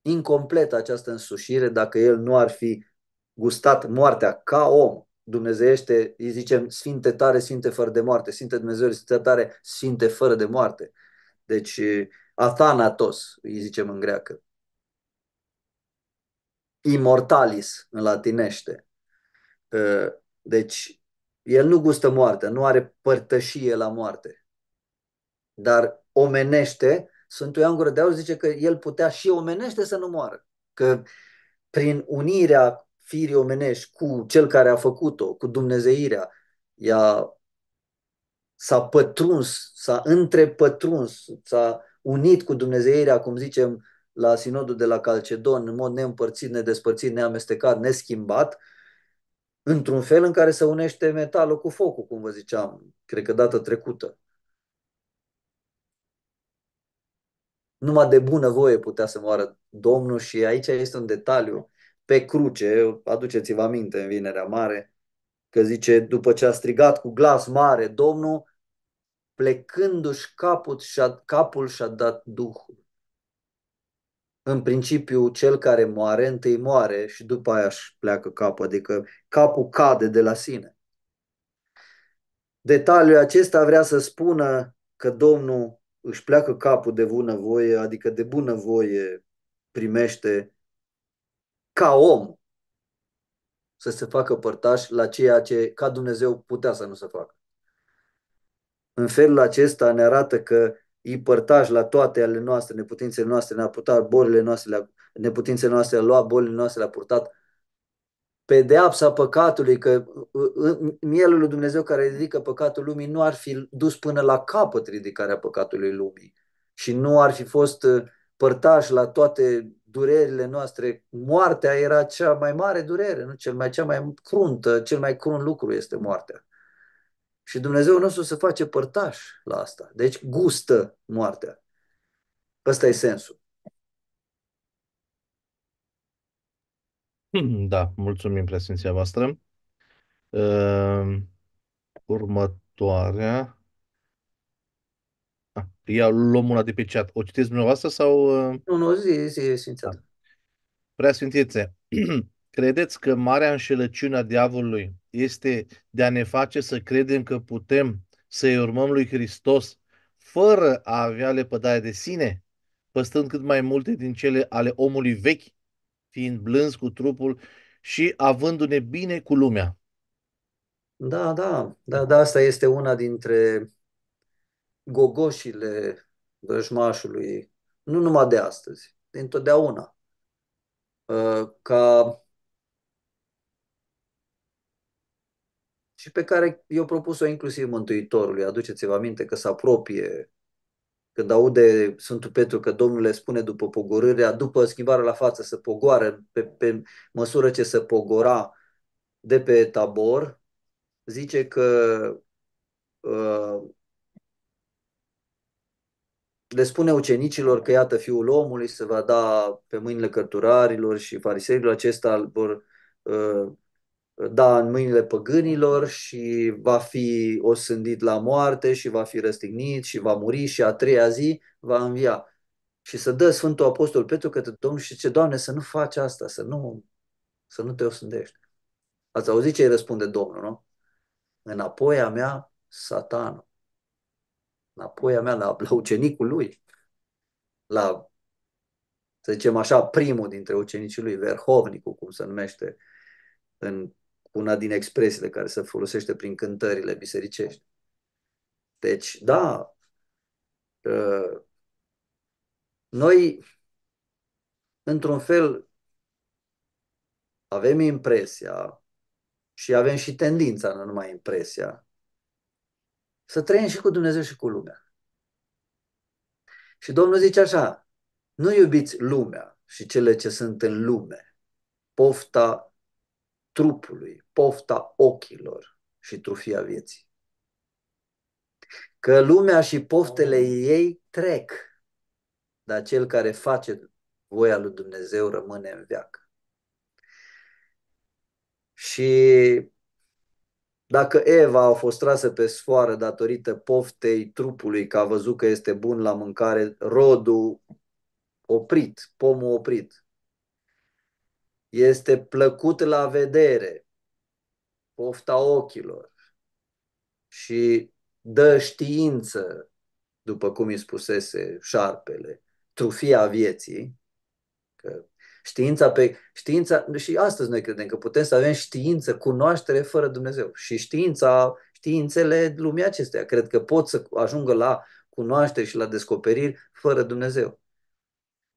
incomplet această însușire dacă el nu ar fi gustat moartea ca om. Dumnezeiește, îi zicem, sfinte tare, sfinte fără de moarte, sfinte Dumnezeu, sfinte tare, sfinte fără de moarte. Deci, uh, athanatos, îi zicem în greacă. Immortalis, în latinește. Uh, deci, el nu gustă moartea, nu are părtășie la moarte. Dar omenește, Sfântul Ioan Gură de Aur zice că el putea și omenește să nu moară. Că prin unirea firii omenești cu cel care a făcut-o, cu Dumnezeirea, ea s-a pătruns, s-a întrepătruns, s-a unit cu Dumnezeirea, cum zicem la sinodul de la Calcedon, în mod neîmpărțit, nedespărțit, neamestecat, neschimbat, uh, într-un fel în care se unește metalul cu focul, cum vă ziceam, cred că data trecută. Numai de bună voie putea să moară Domnul și aici este un detaliu. Pe cruce, aduceți-vă aminte în Vinerea Mare, că zice, după ce a strigat cu glas mare Domnul, plecându-și capul și-a, capul și-a dat Duhul în principiu, cel care moare, întâi moare și după aia își pleacă capul, adică capul cade de la sine. Detaliul acesta vrea să spună că Domnul își pleacă capul de bunăvoie, adică de bunăvoie primește ca om să se facă părtaș la ceea ce ca Dumnezeu putea să nu se facă. În felul acesta ne arată că e părtaș la toate ale noastre, neputințele noastre, ne-a purtat bolile noastre, neputințele noastre, a luat bolile noastre, le-a purtat. Pedeapsa păcatului, că uh, uh, mielul lui Dumnezeu care ridică păcatul lumii nu ar fi dus până la capăt ridicarea păcatului lumii și nu ar fi fost uh, părtaș la toate durerile noastre. Moartea era cea mai mare durere, nu cel mai, cea mai cruntă, cel mai crunt lucru este moartea. Și Dumnezeu nostru se face părtaș la asta. Deci gustă moartea. Ăsta e sensul. Hmm, da, mulțumim prezenția voastră. Ehm, următoarea. Ah, ia luăm una de pe chat. O citiți dumneavoastră sau... Uh? Nu, nu, zi, zi, sfințată. Da. Prea sfințițe. Credeți că marea înșelăciune a diavolului este de a ne face să credem că putem să-i urmăm lui Hristos fără a avea lepădare de sine, păstrând cât mai multe din cele ale omului vechi, fiind blânzi cu trupul și avându-ne bine cu lumea. Da, da, da, da, asta este una dintre gogoșile vrăjmașului, nu numai de astăzi, dintotdeauna. Ă, ca și pe care eu propus-o inclusiv Mântuitorului. Aduceți-vă aminte că se apropie când aude Sfântul Petru că Domnul le spune după pogorârea, după schimbarea la față să pogoare, pe, pe măsură ce se pogora de pe tabor, zice că uh, le spune ucenicilor că iată fiul omului se va da pe mâinile cărturarilor și fariseilor acesta vor uh, da în mâinile păgânilor și va fi osândit la moarte și va fi răstignit și va muri și a treia zi va învia. Și să dă Sfântul Apostol Petru către Domnul și ce Doamne, să nu faci asta, să nu, să nu te osândești. Ați auzit ce îi răspunde Domnul, nu? Înapoi a mea, satanul. Înapoi a mea, la, la ucenicul lui. La, să zicem așa, primul dintre ucenicii lui, Verhovnicul, cum se numește în una din expresiile care se folosește prin cântările bisericești. Deci, da, ă, noi, într-un fel, avem impresia și avem și tendința, nu numai impresia, să trăim și cu Dumnezeu și cu lumea. Și Domnul zice așa, nu iubiți lumea și cele ce sunt în lume, pofta trupului, pofta ochilor și trufia vieții. Că lumea și poftele ei trec, dar cel care face voia lui Dumnezeu rămâne în veac. Și dacă Eva a fost trasă pe sfoară datorită poftei trupului, că a văzut că este bun la mâncare, rodul oprit, pomul oprit, este plăcut la vedere, pofta ochilor și dă știință, după cum îi spusese șarpele, trufia vieții, că știința pe știința, și astăzi noi credem că putem să avem știință, cunoaștere fără Dumnezeu și știința, științele lumii acesteia, cred că pot să ajungă la cunoaștere și la descoperiri fără Dumnezeu.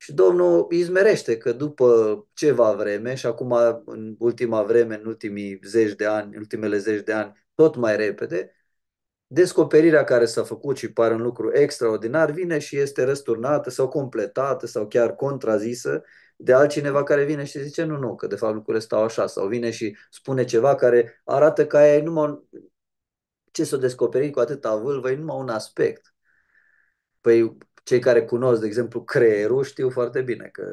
Și Domnul izmerește că după ceva vreme, și acum în ultima vreme, în ultimii zeci de ani, în ultimele zeci de ani, tot mai repede, descoperirea care s-a făcut și pare un lucru extraordinar vine și este răsturnată sau completată sau chiar contrazisă de altcineva care vine și zice nu, nu, că de fapt lucrurile stau așa sau vine și spune ceva care arată că ai numai ce s-a descoperit cu atâta vâlvă, e numai un aspect. Păi cei care cunosc, de exemplu, creierul, știu foarte bine că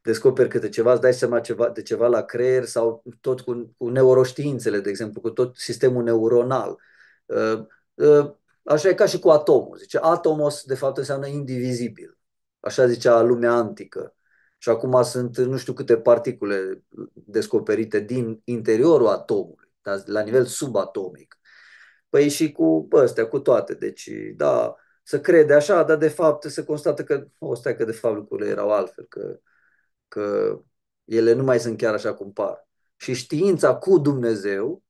descoperi câte ceva, îți dai seama ceva, de ceva la creier sau tot cu, cu neuroștiințele, de exemplu, cu tot sistemul neuronal. Uh, uh, așa e ca și cu atomul. Zice, atomos, de fapt, înseamnă indivizibil. Așa zicea lumea antică. Și acum sunt nu știu câte particule descoperite din interiorul atomului, la nivel subatomic. Păi și cu ăstea, cu toate. Deci, da, să crede așa, dar de fapt se constată că, o, stai că de fapt lucrurile erau altfel, că, că ele nu mai sunt chiar așa cum par. Și știința cu Dumnezeu,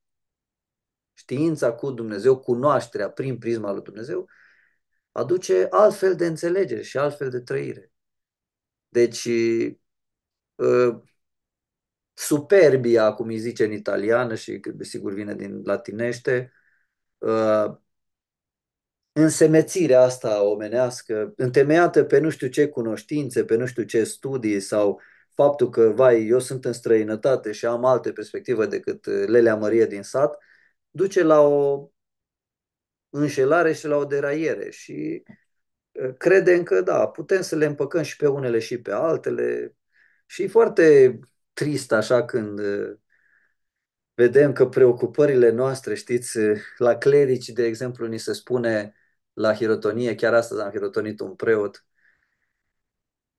știința cu Dumnezeu, cunoașterea prin prisma lui Dumnezeu, aduce altfel de înțelegere și altfel de trăire. Deci, ă, superbia, cum îi zice în italiană și sigur vine din latinește, ă, însemețirea asta omenească, întemeiată pe nu știu ce cunoștințe, pe nu știu ce studii sau faptul că, vai, eu sunt în străinătate și am alte perspectivă decât uh, Lelea Mărie din sat, duce la o înșelare și la o deraiere și uh, credem că, da, putem să le împăcăm și pe unele și pe altele și e foarte trist așa când uh, vedem că preocupările noastre, știți, la clerici, de exemplu, ni se spune la hirotonie, chiar astăzi am hirotonit un preot,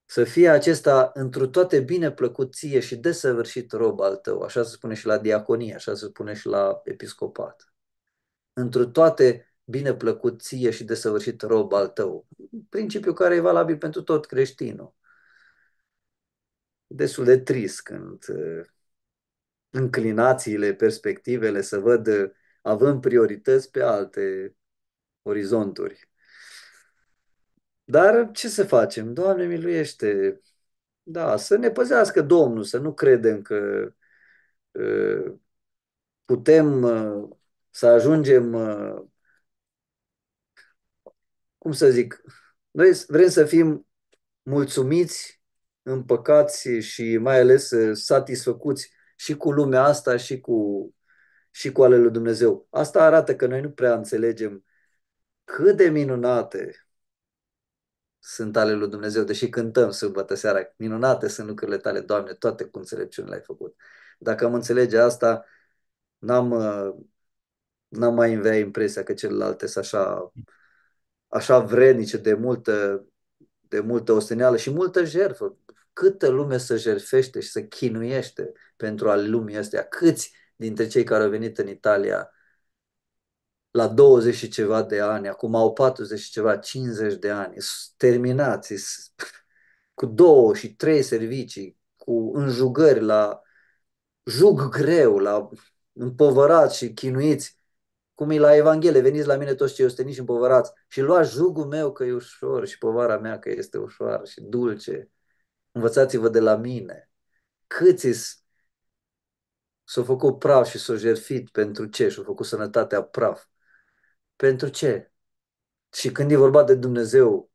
să fie acesta întru toate bine plăcut ție și desăvârșit rob al tău, așa se spune și la diaconie, așa se spune și la episcopat. Întru toate bine plăcut ție și desăvârșit rob al tău. Principiu care e valabil pentru tot creștinul. Destul de trist când uh, înclinațiile, perspectivele, să văd uh, având priorități pe alte orizonturi. Dar ce să facem? Doamne miluiește! Da, să ne păzească Domnul, să nu credem că putem să ajungem, cum să zic, noi vrem să fim mulțumiți, împăcați și mai ales satisfăcuți și cu lumea asta și cu, și cu ale lui Dumnezeu. Asta arată că noi nu prea înțelegem cât de minunate sunt ale lui Dumnezeu, deși cântăm sâmbătă seara, minunate sunt lucrurile tale, Doamne, toate cu înțelepciune le-ai făcut. Dacă am înțelege asta, n-am, uh, n-am mai învea impresia că celelalte sunt așa, așa vrednice de multă, de multă osteneală și multă jertfă. Câtă lume să jerfește și să chinuiește pentru al lumii astea? Câți dintre cei care au venit în Italia la 20 și ceva de ani, acum au 40 și ceva, 50 de ani, terminați cu două și trei servicii, cu înjugări la jug greu, la împovărați și chinuiți, cum e la Evanghelie, veniți la mine toți cei osteniți și împovărați și luați jugul meu că e ușor și povara mea că este ușoară și dulce. Învățați-vă de la mine. Câți s-au s-o făcut praf și s-au s-o jertfit pentru ce? Și-au făcut sănătatea praf. Pentru ce? Și când e vorba de Dumnezeu,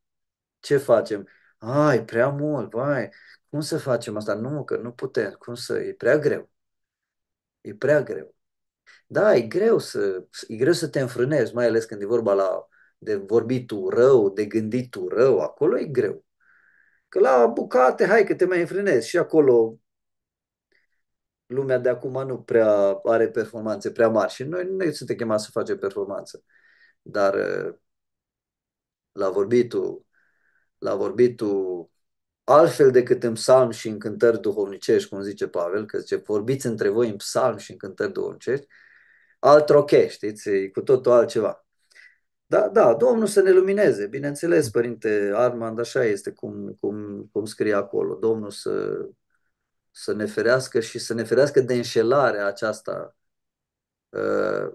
ce facem? Ai, prea mult, vai, cum să facem asta? Nu, că nu putem, cum să, e prea greu. E prea greu. Da, e greu să, e greu să te înfrânezi, mai ales când e vorba la, de vorbitul rău, de gânditul rău, acolo e greu. Că la bucate, hai că te mai înfrânezi și acolo lumea de acum nu prea are performanțe prea mari și noi nu suntem chemați să facem performanță dar la vorbitul, la vorbitul altfel decât în psalm și în cântări duhovnicești, cum zice Pavel, că zice vorbiți între voi în psalm și în cântări duhovnicești, alt roche, știți, e cu totul altceva. Da, da, Domnul să ne lumineze, bineînțeles, Părinte Armand, așa este cum, cum, cum scrie acolo. Domnul să, să ne ferească și să ne ferească de înșelarea aceasta uh,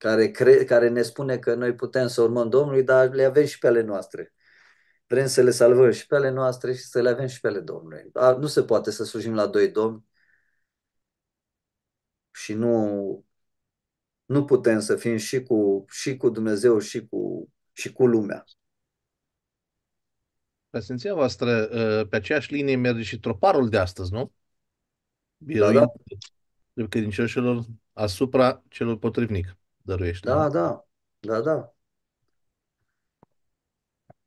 care, cre- care ne spune că noi putem să urmăm Domnului, dar le avem și pe ale noastre. Vrem să le salvăm și pe ale noastre și să le avem și pe ale Domnului. Dar nu se poate să slujim la doi domni și nu, nu putem să fim și cu, și cu Dumnezeu și cu, și cu lumea. Prezenția voastră, uh, pe aceeași linie merge și troparul de astăzi, nu? Biruință da, da. credincioșilor asupra celor potrivnic dăruiești. Da, da, da, da, da.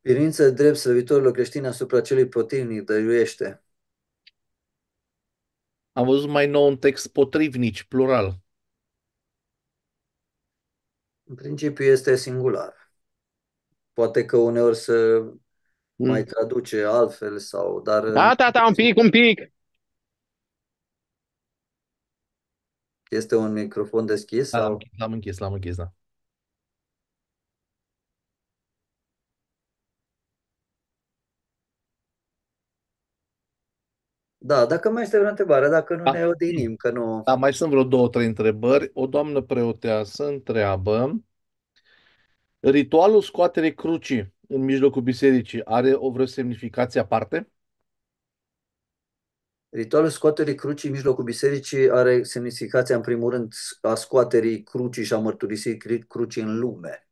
Pirință drept slăvitorilor creștini asupra celui potrivnic dăruiește. Am văzut mai nou un text potrivnici, plural. În principiu este singular. Poate că uneori să hmm. mai traduce altfel sau, dar... Da, da, da, un pic, un pic. Este un microfon deschis? Da, sau? L-am închis, l-am închis, da. Da, dacă mai este vreo întrebare, dacă nu da. ne odinim, că nu... Da, mai sunt vreo două, trei întrebări. O doamnă preoteasă întreabă, ritualul scoaterei crucii în mijlocul bisericii are o vreo semnificație aparte? Ritualul scoaterii crucii în mijlocul bisericii are semnificația, în primul rând, a scoaterii crucii și a mărturisirii crucii în lume.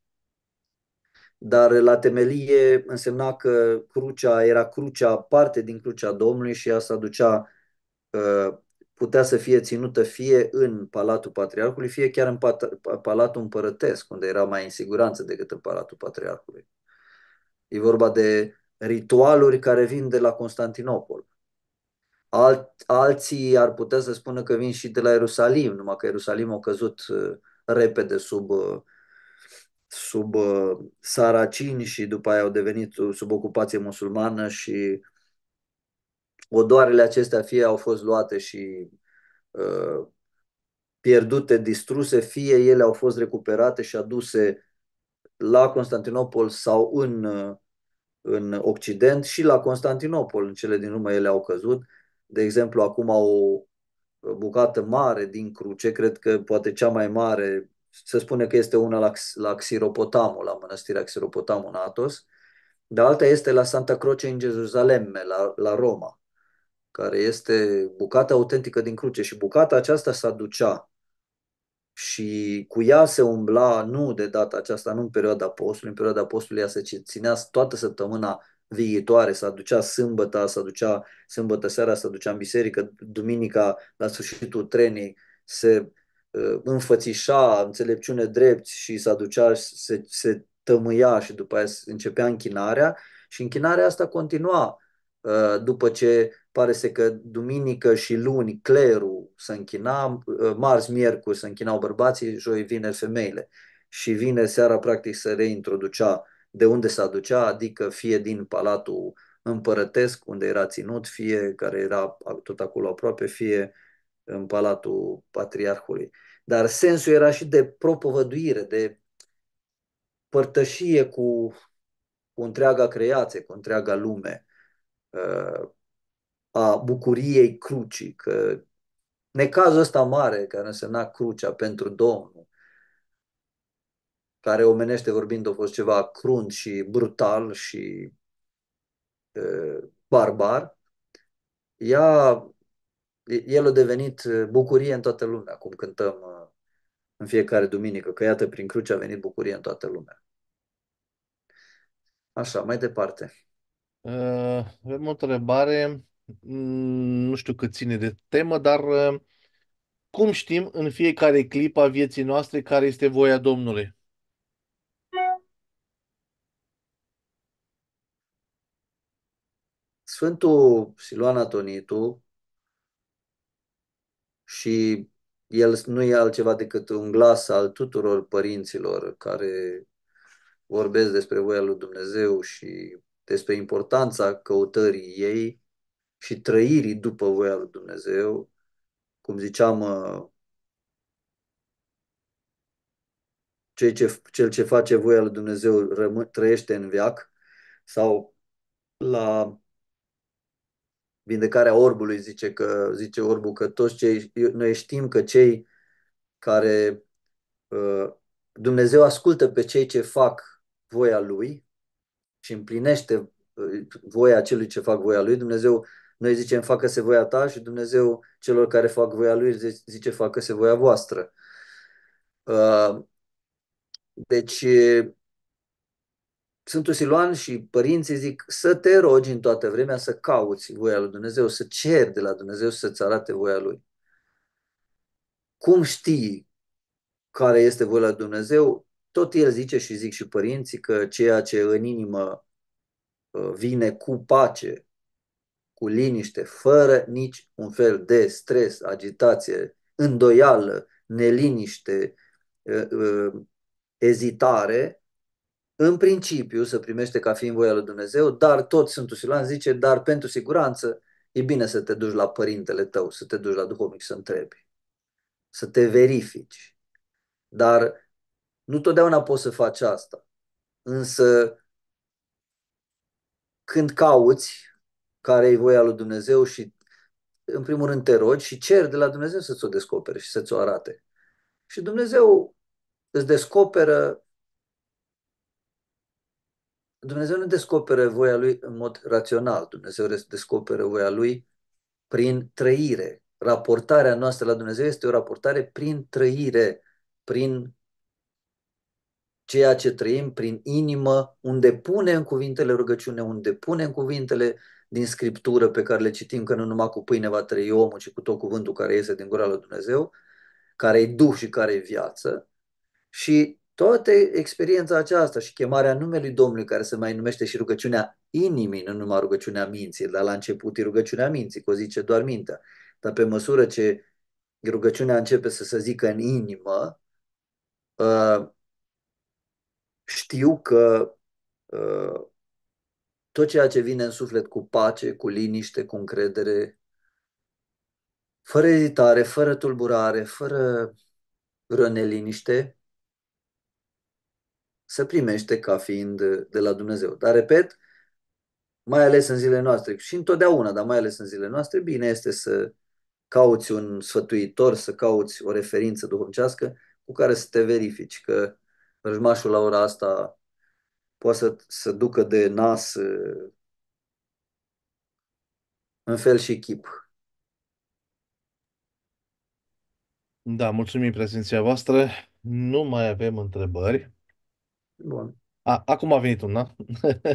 Dar la temelie însemna că crucea era crucea, parte din crucea Domnului și asta ducea, uh, putea să fie ținută fie în Palatul Patriarhului, fie chiar în Palatul Împărătesc, unde era mai în siguranță decât în Palatul Patriarhului. E vorba de ritualuri care vin de la Constantinopol Alt, alții ar putea să spună că vin și de la Ierusalim, numai că Ierusalim a căzut uh, repede sub, uh, sub uh, saracini și după aia au devenit sub ocupație musulmană și odoarele acestea fie au fost luate și pierdute, distruse, fie ele au fost recuperate și aduse la Constantinopol sau în, în Occident și la Constantinopol, în cele din urmă ele au căzut de exemplu, acum o bucată mare din cruce, cred că poate cea mai mare, se spune că este una la, la Xiropotamu, la mănăstirea Xiropotamu în Atos, dar alta este la Santa Croce în Jeruzalemme, la, la Roma, care este bucata autentică din cruce și bucata aceasta s-a ducea și cu ea se umbla nu de data aceasta, nu în perioada postului, în perioada postului ea se ținea toată săptămâna viitoare, să aducea sâmbătă, să aducea sâmbătă seara, să aducea în biserică, duminica, la sfârșitul trenii, se uh, înfățișa înțelepciune drept și se aducea, se, se tămâia și după aia începea închinarea și închinarea asta continua uh, după ce pare să că duminică și luni clerul se închina, uh, marți, miercuri se închinau bărbații, joi, vineri femeile și vine seara practic se reintroducea de unde se aducea, adică fie din palatul împărătesc, unde era ținut, fie care era tot acolo aproape, fie în palatul patriarhului. Dar sensul era și de propovăduire, de părtășie cu, cu întreaga creație, cu întreaga lume, ă, a bucuriei crucii, că necazul ăsta mare care însemna crucea pentru Domnul, care omenește vorbind a fost ceva crunt și brutal și e, barbar, ea, el a devenit bucurie în toată lumea, cum cântăm uh, în fiecare duminică, că iată prin cruce a venit bucurie în toată lumea. Așa, mai departe. Uh, avem o întrebare, mm, nu știu cât ține de temă, dar uh, cum știm în fiecare clip a vieții noastre care este voia Domnului? Sfântul Siluan Atonitu și el nu e altceva decât un glas al tuturor părinților care vorbesc despre voia lui Dumnezeu și despre importanța căutării ei și trăirii după voia lui Dumnezeu. Cum ziceam, uh, ce, cel ce face voia lui Dumnezeu rămâ, trăiește în viac sau la vindecarea orbului zice că zice orbul că toți cei noi știm că cei care uh, Dumnezeu ascultă pe cei ce fac voia lui și împlinește uh, voia celui ce fac voia lui. Dumnezeu noi zicem facă-se voia ta și Dumnezeu celor care fac voia lui zice facă-se voia voastră. Uh, deci Sfântul Siluan și părinții zic să te rogi în toată vremea să cauți voia lui Dumnezeu, să ceri de la Dumnezeu să-ți arate voia lui. Cum știi care este voia lui Dumnezeu? Tot el zice și zic și părinții că ceea ce în inimă ă, vine cu pace, cu liniște, fără nici un fel de stres, agitație, îndoială, neliniște, ă, ă, ezitare, în principiu se primește ca fiind voia lui Dumnezeu, dar tot Sfântul Siluan zice, dar pentru siguranță e bine să te duci la părintele tău, să te duci la duhovnic să întrebi, să te verifici. Dar nu totdeauna poți să faci asta. Însă când cauți care e voia lui Dumnezeu și în primul rând te rogi și ceri de la Dumnezeu să-ți o descopere și să-ți o arate. Și Dumnezeu îți descoperă Dumnezeu nu descoperă voia lui în mod rațional, Dumnezeu descoperă voia lui prin trăire. Raportarea noastră la Dumnezeu este o raportare prin trăire, prin ceea ce trăim, prin inimă, unde pune în cuvintele rugăciune, unde pune în cuvintele din scriptură pe care le citim, că nu numai cu pâine va trăi omul, ci cu tot cuvântul care iese din gura lui Dumnezeu, care e duh și care e viață. Și toată experiența aceasta și chemarea numelui Domnului, care se mai numește și rugăciunea inimii, nu numai rugăciunea minții, dar la început e rugăciunea minții, că o zice doar mintea. Dar pe măsură ce rugăciunea începe să se zică în inimă, ă, știu că ă, tot ceea ce vine în suflet cu pace, cu liniște, cu încredere, fără ezitare, fără tulburare, fără vreo neliniște, se primește ca fiind de la Dumnezeu. Dar, repet, mai ales în zilele noastre și întotdeauna, dar mai ales în zilele noastre, bine este să cauți un sfătuitor, să cauți o referință duhovnicească cu care să te verifici că răjmașul la ora asta poate să, să ducă de nas uh, în fel și chip. Da, mulțumim prezenția voastră. Nu mai avem întrebări. Bun. A, acum a venit una. Da?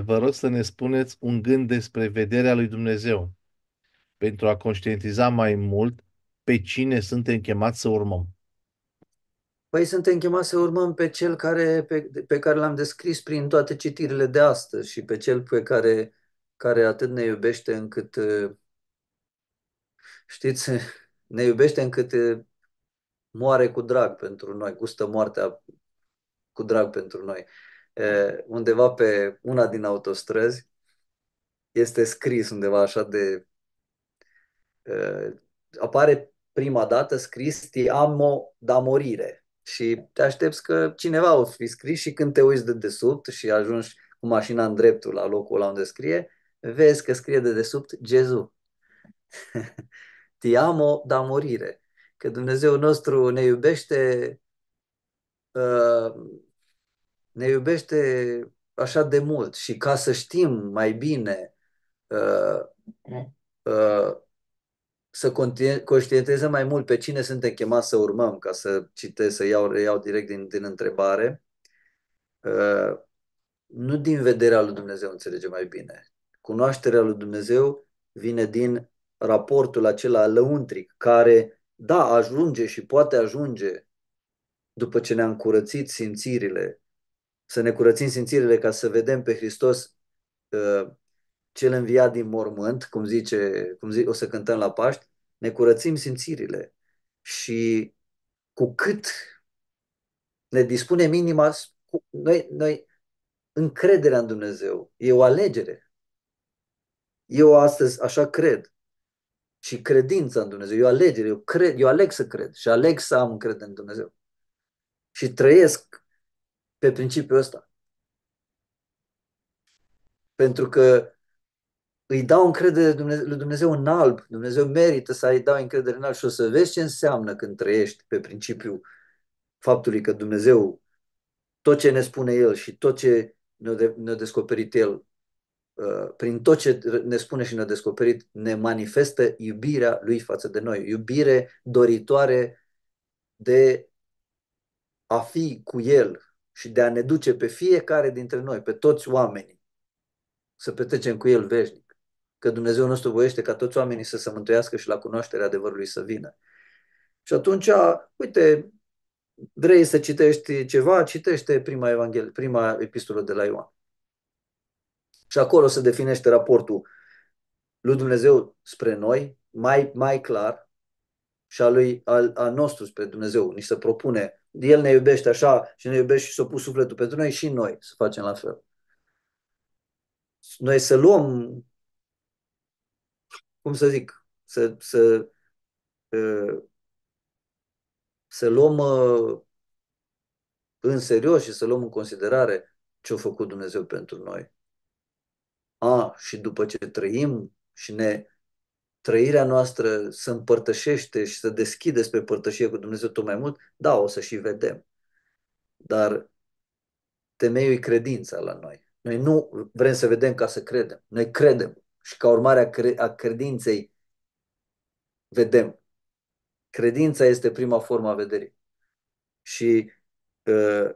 Vă rog să ne spuneți un gând despre vederea lui Dumnezeu pentru a conștientiza mai mult pe cine suntem chemați să urmăm. Păi suntem chemați să urmăm pe cel care, pe, pe care l-am descris prin toate citirile de astăzi și pe cel pe care, care atât ne iubește încât, știți, ne iubește încât moare cu drag pentru noi, gustă moartea cu drag pentru noi. Undeva pe una din autostrăzi este scris undeva așa de... Apare prima dată scris Ti amo da morire și te aștepți că cineva o fi scris și când te uiți de desubt și ajungi cu mașina în dreptul la locul ăla unde scrie, vezi că scrie de desubt Jezu. Ti amo da morire. Că Dumnezeu nostru ne iubește Ehm, ne iubește așa de mult și ca să știm mai bine ehm, ehm, să conștientizăm mai mult pe cine suntem chemați să urmăm, ca să citesc, să iau, iau direct din, din întrebare, nu din vederea lui Dumnezeu înțelege mai bine. Cunoașterea lui Dumnezeu vine din raportul acela lăuntric, care, da, ajunge și poate ajunge după ce ne-am curățit simțirile, să ne curățim simțirile ca să vedem pe Hristos uh, cel înviat din mormânt, cum zice, cum zice, o să cântăm la Paști, ne curățim simțirile și cu cât ne dispunem inima, noi, noi încrederea în Dumnezeu e o alegere. Eu astăzi așa cred și credința în Dumnezeu e o alegere, eu, cred, eu aleg să cred și aleg să am încredere în Dumnezeu și trăiesc pe principiul ăsta. Pentru că îi dau încredere lui Dumnezeu în alb. Dumnezeu merită să îi dau încredere în alb și o să vezi ce înseamnă când trăiești pe principiul faptului că Dumnezeu, tot ce ne spune El și tot ce ne-a, descoperit El, uh, prin tot ce ne spune și ne-a descoperit, ne manifestă iubirea Lui față de noi. Iubire doritoare de a fi cu El și de a ne duce pe fiecare dintre noi, pe toți oamenii, să petrecem cu El veșnic. Că Dumnezeu nostru voiește ca toți oamenii să se mântuiască și la cunoașterea adevărului să vină. Și atunci, uite, vrei să citești ceva, citește prima, Evanghelie, prima epistolă de la Ioan. Și acolo se definește raportul lui Dumnezeu spre noi mai, mai clar, și a, lui, al, a nostru spre Dumnezeu. Ni se propune, El ne iubește așa și ne iubește și s-a pus sufletul pentru noi și noi să facem la fel. Noi să luăm, cum să zic, să, să, să luăm în serios și să luăm în considerare ce a făcut Dumnezeu pentru noi. A, și după ce trăim și ne trăirea noastră se împărtășește și se deschide spre părtășie cu Dumnezeu tot mai mult, da, o să și vedem. Dar temeiul e credința la noi. Noi nu vrem să vedem ca să credem. Noi credem și ca urmare a credinței vedem. Credința este prima formă a vederii. Și uh,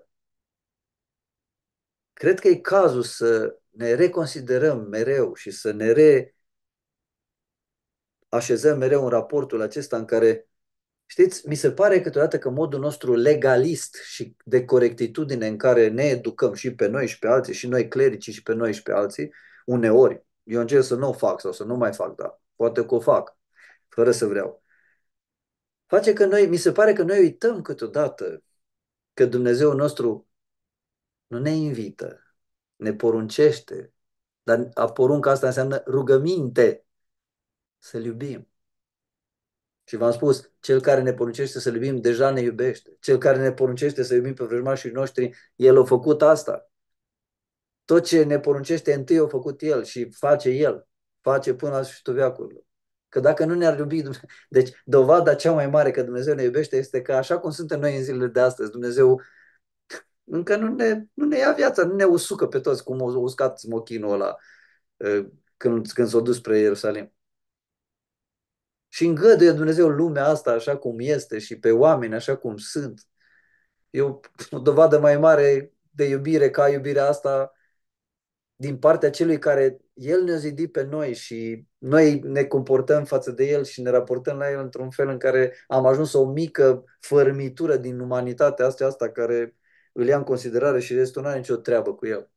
cred că e cazul să ne reconsiderăm mereu și să ne re așezăm mereu în raportul acesta în care, știți, mi se pare câteodată că modul nostru legalist și de corectitudine în care ne educăm și pe noi și pe alții, și noi clerici și pe noi și pe alții, uneori, eu încerc să nu o fac sau să nu mai fac, dar poate că o fac, fără să vreau. Face că noi, mi se pare că noi uităm câteodată că Dumnezeu nostru nu ne invită, ne poruncește, dar a porunca asta înseamnă rugăminte, să-L iubim. Și v-am spus, cel care ne poruncește să-L iubim, deja ne iubește. Cel care ne poruncește să iubim pe vrăjmașii noștri, El a făcut asta. Tot ce ne poruncește întâi a făcut El și face El. Face până la sfârșitul veacului. Că dacă nu ne-ar iubi Dumnezeu... Deci dovada cea mai mare că Dumnezeu ne iubește este că așa cum suntem noi în zilele de astăzi, Dumnezeu încă nu ne, nu ne ia viața, nu ne usucă pe toți cum au uscat smochinul ăla ă, când, când s au dus spre Ierusalim și îngăduie Dumnezeu lumea asta așa cum este și pe oameni așa cum sunt. E o, dovadă mai mare de iubire ca iubirea asta din partea celui care El ne-a zidit pe noi și noi ne comportăm față de El și ne raportăm la El într-un fel în care am ajuns o mică fărmitură din umanitatea asta, asta care îl ia în considerare și restul nu are nicio treabă cu El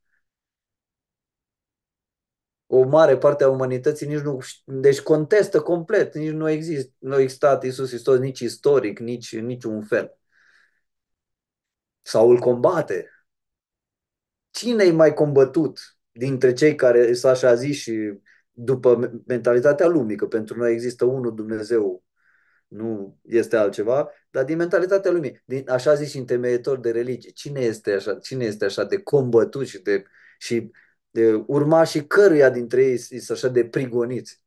o mare parte a umanității nici nu, deci contestă complet, nici nu există, nu a existat Isus Hristos nici istoric, nici niciun fel. Sau îl combate. Cine-i mai combătut dintre cei care s-a așa zis și după mentalitatea lumii, că pentru noi există unul Dumnezeu, nu este altceva, dar din mentalitatea lumii, din, așa zis și întemeietor de religie. Cine este așa, cine este așa de combătut și de și de urmașii căruia dintre ei sunt așa de prigoniți,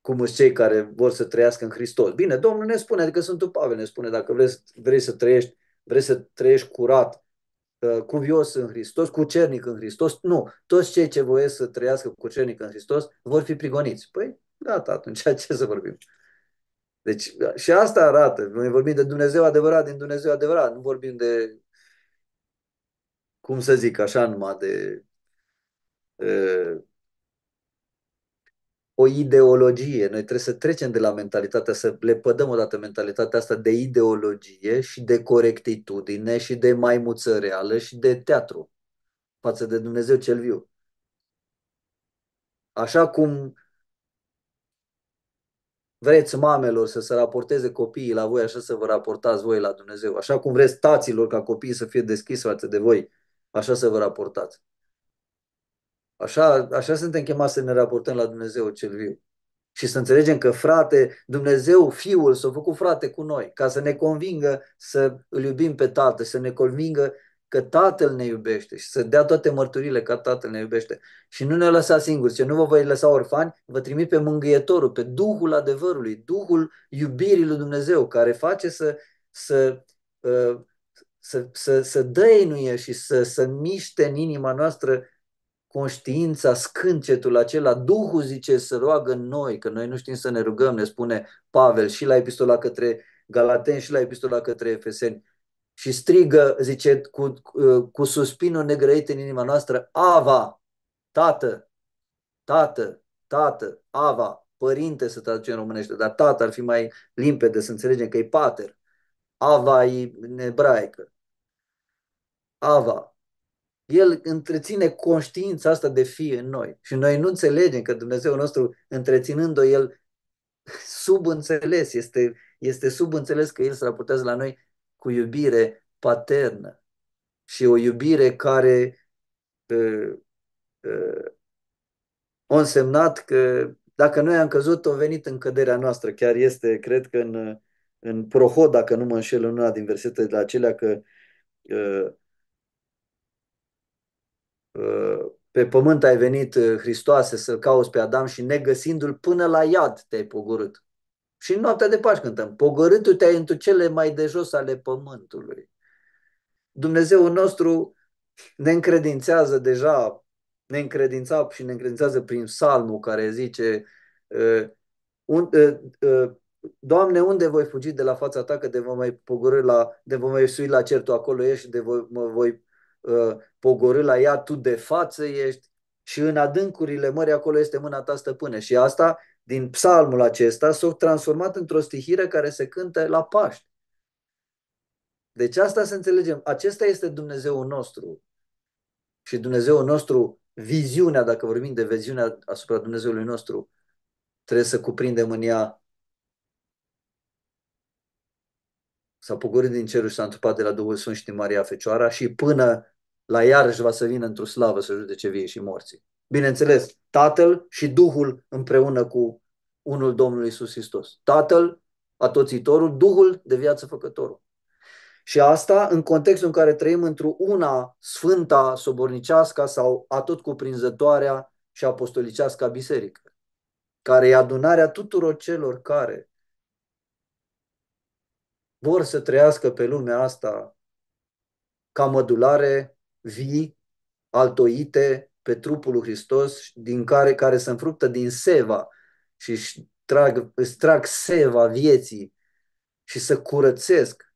cum sunt cei care vor să trăiască în Hristos. Bine, Domnul ne spune, adică Sfântul Pavel ne spune, dacă vrei, vrei să trăiești, vrei să trăiești curat, uh, cuvios în Hristos, cernic în Hristos, nu, toți cei ce voiesc să trăiască cu cernic în Hristos vor fi prigoniți. Păi, gata, atunci ce să vorbim? Deci da, și asta arată. Noi vorbim de Dumnezeu adevărat, din Dumnezeu adevărat. Nu vorbim de, cum să zic, așa numai de o ideologie. Noi trebuie să trecem de la mentalitatea, să le pădăm odată mentalitatea asta de ideologie și de corectitudine și de maimuță reală și de teatru față de Dumnezeu cel viu. Așa cum vreți mamelor să se raporteze copiii la voi, așa să vă raportați voi la Dumnezeu. Așa cum vreți taților ca copiii să fie deschiși față de voi, așa să vă raportați. Așa, așa suntem chemați să ne raportăm la Dumnezeu cel viu. Și să înțelegem că frate, Dumnezeu, Fiul, s-a făcut frate cu noi, ca să ne convingă să îl iubim pe Tată, să ne convingă că Tatăl ne iubește și să dea toate mărturile că Tatăl ne iubește. Și nu ne lăsa singuri, ce nu vă voi lăsa orfani, vă trimit pe mângâietorul, pe Duhul adevărului, Duhul iubirii lui Dumnezeu, care face să, să, uh, să, să, să dăinuie și să, să miște în inima noastră conștiința, scâncetul acela, Duhul zice să roagă în noi, că noi nu știm să ne rugăm, ne spune Pavel și la epistola către Galaten și la epistola către Efeseni. Și strigă, zice, cu, cu suspinul negrăit în inima noastră, Ava, Tată, Tată, Tată, Ava, Părinte să traduce în românește, dar Tată ar fi mai limpede să înțelegem că e Pater. Ava e în ebraică. Ava, el întreține conștiința asta de fi în noi și noi nu înțelegem că Dumnezeu nostru, întreținând-o, El subînțeles, este, este subînțeles că El se raportează la noi cu iubire paternă și o iubire care uh, uh, o însemnat că dacă noi am căzut, o venit în căderea noastră. Chiar este, cred că în, în Prohod, dacă nu mă înșel în una din versetele de acelea, că uh, pe pământ ai venit, uh, Hristoase, să-l cauți pe Adam și negăsindu-l până la iad te-ai pogorât. Și în noaptea de Paști cântăm, pogorându-te-ai într cele mai de jos ale pământului. Dumnezeu nostru ne încredințează deja, ne încredința și ne încredințează prin salmul care zice uh, uh, Doamne, unde voi fugi de la fața ta că te vom mai pogori la, te vom mai sui la cer, tu acolo ești, de voi, mă voi pogorâ la ea, tu de față ești și în adâncurile mării acolo este mâna ta stăpâne. Și asta, din psalmul acesta, s-a transformat într-o stihire care se cântă la Paști. Deci asta să înțelegem. Acesta este Dumnezeul nostru. Și Dumnezeul nostru, viziunea, dacă vorbim de viziunea asupra Dumnezeului nostru, trebuie să cuprindem în ea s-a pogorât din cerul și s-a întrupat de la Duhul Sfânt și din Maria Fecioara și până la iarăși va să vină într-o slavă să judece vie și morții. Bineînțeles, Tatăl și Duhul împreună cu unul Domnului Isus Hristos. Tatăl, atoțitorul, Duhul de viață făcătorul. Și asta în contextul în care trăim într-o una sfânta, sobornicească sau atot cuprinzătoarea și apostolicească biserică, care e adunarea tuturor celor care vor să trăiască pe lumea asta ca mădulare vii, altoite pe trupul lui Hristos, din care, care se înfruptă din seva și își trag, își trag seva vieții și să curățesc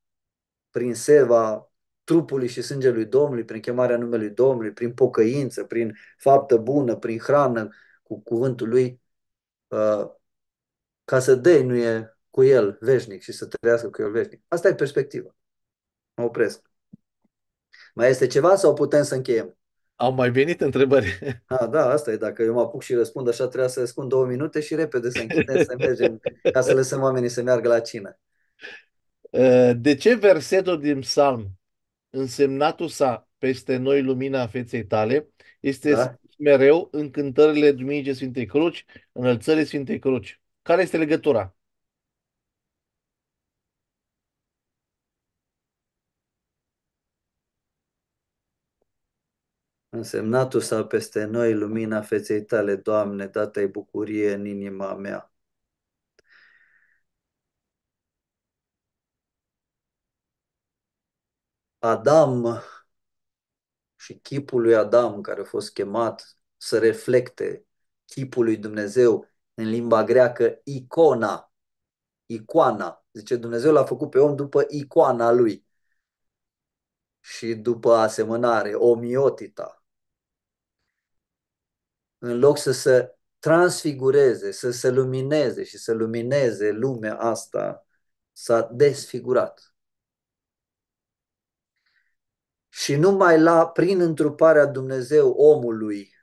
prin seva trupului și sângelui Domnului, prin chemarea numelui Domnului, prin pocăință, prin faptă bună, prin hrană cu cuvântul lui, uh, ca să dăinuie cu el veșnic și să trăiască cu el veșnic. Asta e perspectiva. Mă opresc. Mai este ceva sau putem să încheiem? Au mai venit întrebări. Ah, da, asta e. Dacă eu mă apuc și răspund, așa trebuia să răspund două minute și repede să închidem, să mergem, ca să lăsăm oamenii să meargă la cină. Uh, de ce versetul din psalm, însemnatul sa peste noi lumina feței tale, este da? mereu în cântările Duminicii Sfintei Cruci, înălțării Sfintei Cruci? Care este legătura? Însemnatul sau peste noi lumina feței tale, Doamne, dată-i bucurie în inima mea. Adam și chipul lui Adam, care a fost chemat să reflecte chipul lui Dumnezeu în limba greacă, icona, icoana. Zice, Dumnezeu l-a făcut pe om după icoana lui și după asemănare, omiotita, în loc să se transfigureze, să se lumineze și să lumineze lumea asta, s-a desfigurat. Și numai la, prin întruparea Dumnezeu omului,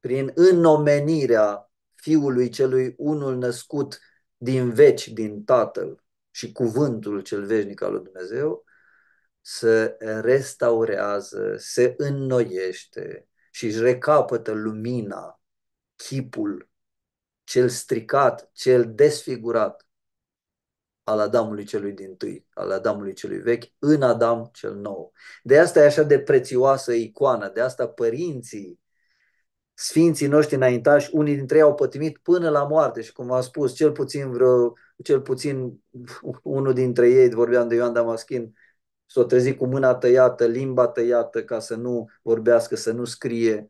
prin înomenirea Fiului celui unul născut din veci, din Tatăl și cuvântul cel veșnic al lui Dumnezeu, se restaurează, se înnoiește, și își recapătă lumina, chipul cel stricat, cel desfigurat al Adamului celui din tâi, al Adamului celui vechi, în Adam cel nou. De asta e așa de prețioasă icoană, de asta părinții, sfinții noștri înaintași, unii dintre ei au pătimit până la moarte și cum am spus, cel puțin vreo, cel puțin unul dintre ei, vorbeam de Ioan Damaschin, s-o trezi cu mâna tăiată, limba tăiată ca să nu vorbească, să nu scrie,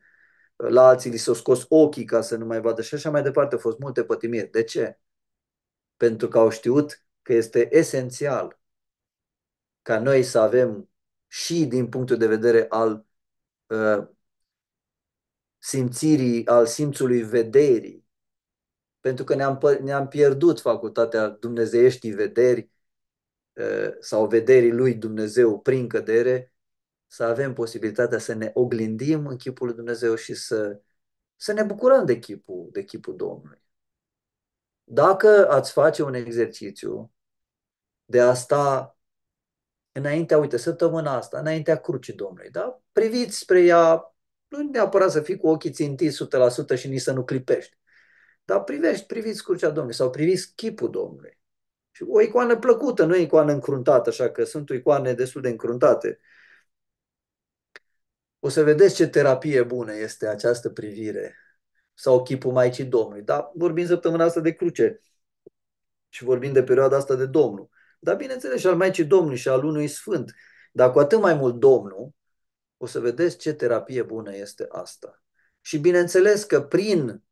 la alții li s-au scos ochii ca să nu mai vadă și așa mai departe. Au fost multe pătimiri. De ce? Pentru că au știut că este esențial ca noi să avem și din punctul de vedere al uh, simțirii, al simțului vederii, pentru că ne-am, ne-am pierdut facultatea dumnezeieștii vederi Eh, sau vederii lui Dumnezeu prin cădere, să avem posibilitatea să ne oglindim în chipul lui Dumnezeu și să, să ne bucurăm de chipul, de chipul Domnului. Dacă ați face un exercițiu de a sta înaintea, uite, săptămâna asta, înaintea crucii Domnului, da? Priviți spre ea, nu neapărat să fii cu ochii țintiți 100% și nici să nu clipești, dar privești, priviți crucea Domnului sau priviți chipul Domnului. Și o icoană plăcută, nu e icoană încruntată, așa că sunt icoane destul de încruntate. O să vedeți ce terapie bună este această privire sau chipul Maicii Domnului. Da, vorbim săptămâna asta de cruce și vorbim de perioada asta de Domnul. Dar bineînțeles și al Maicii Domnului și al unui Sfânt. Dar cu atât mai mult Domnul, o să vedeți ce terapie bună este asta. Și bineînțeles că prin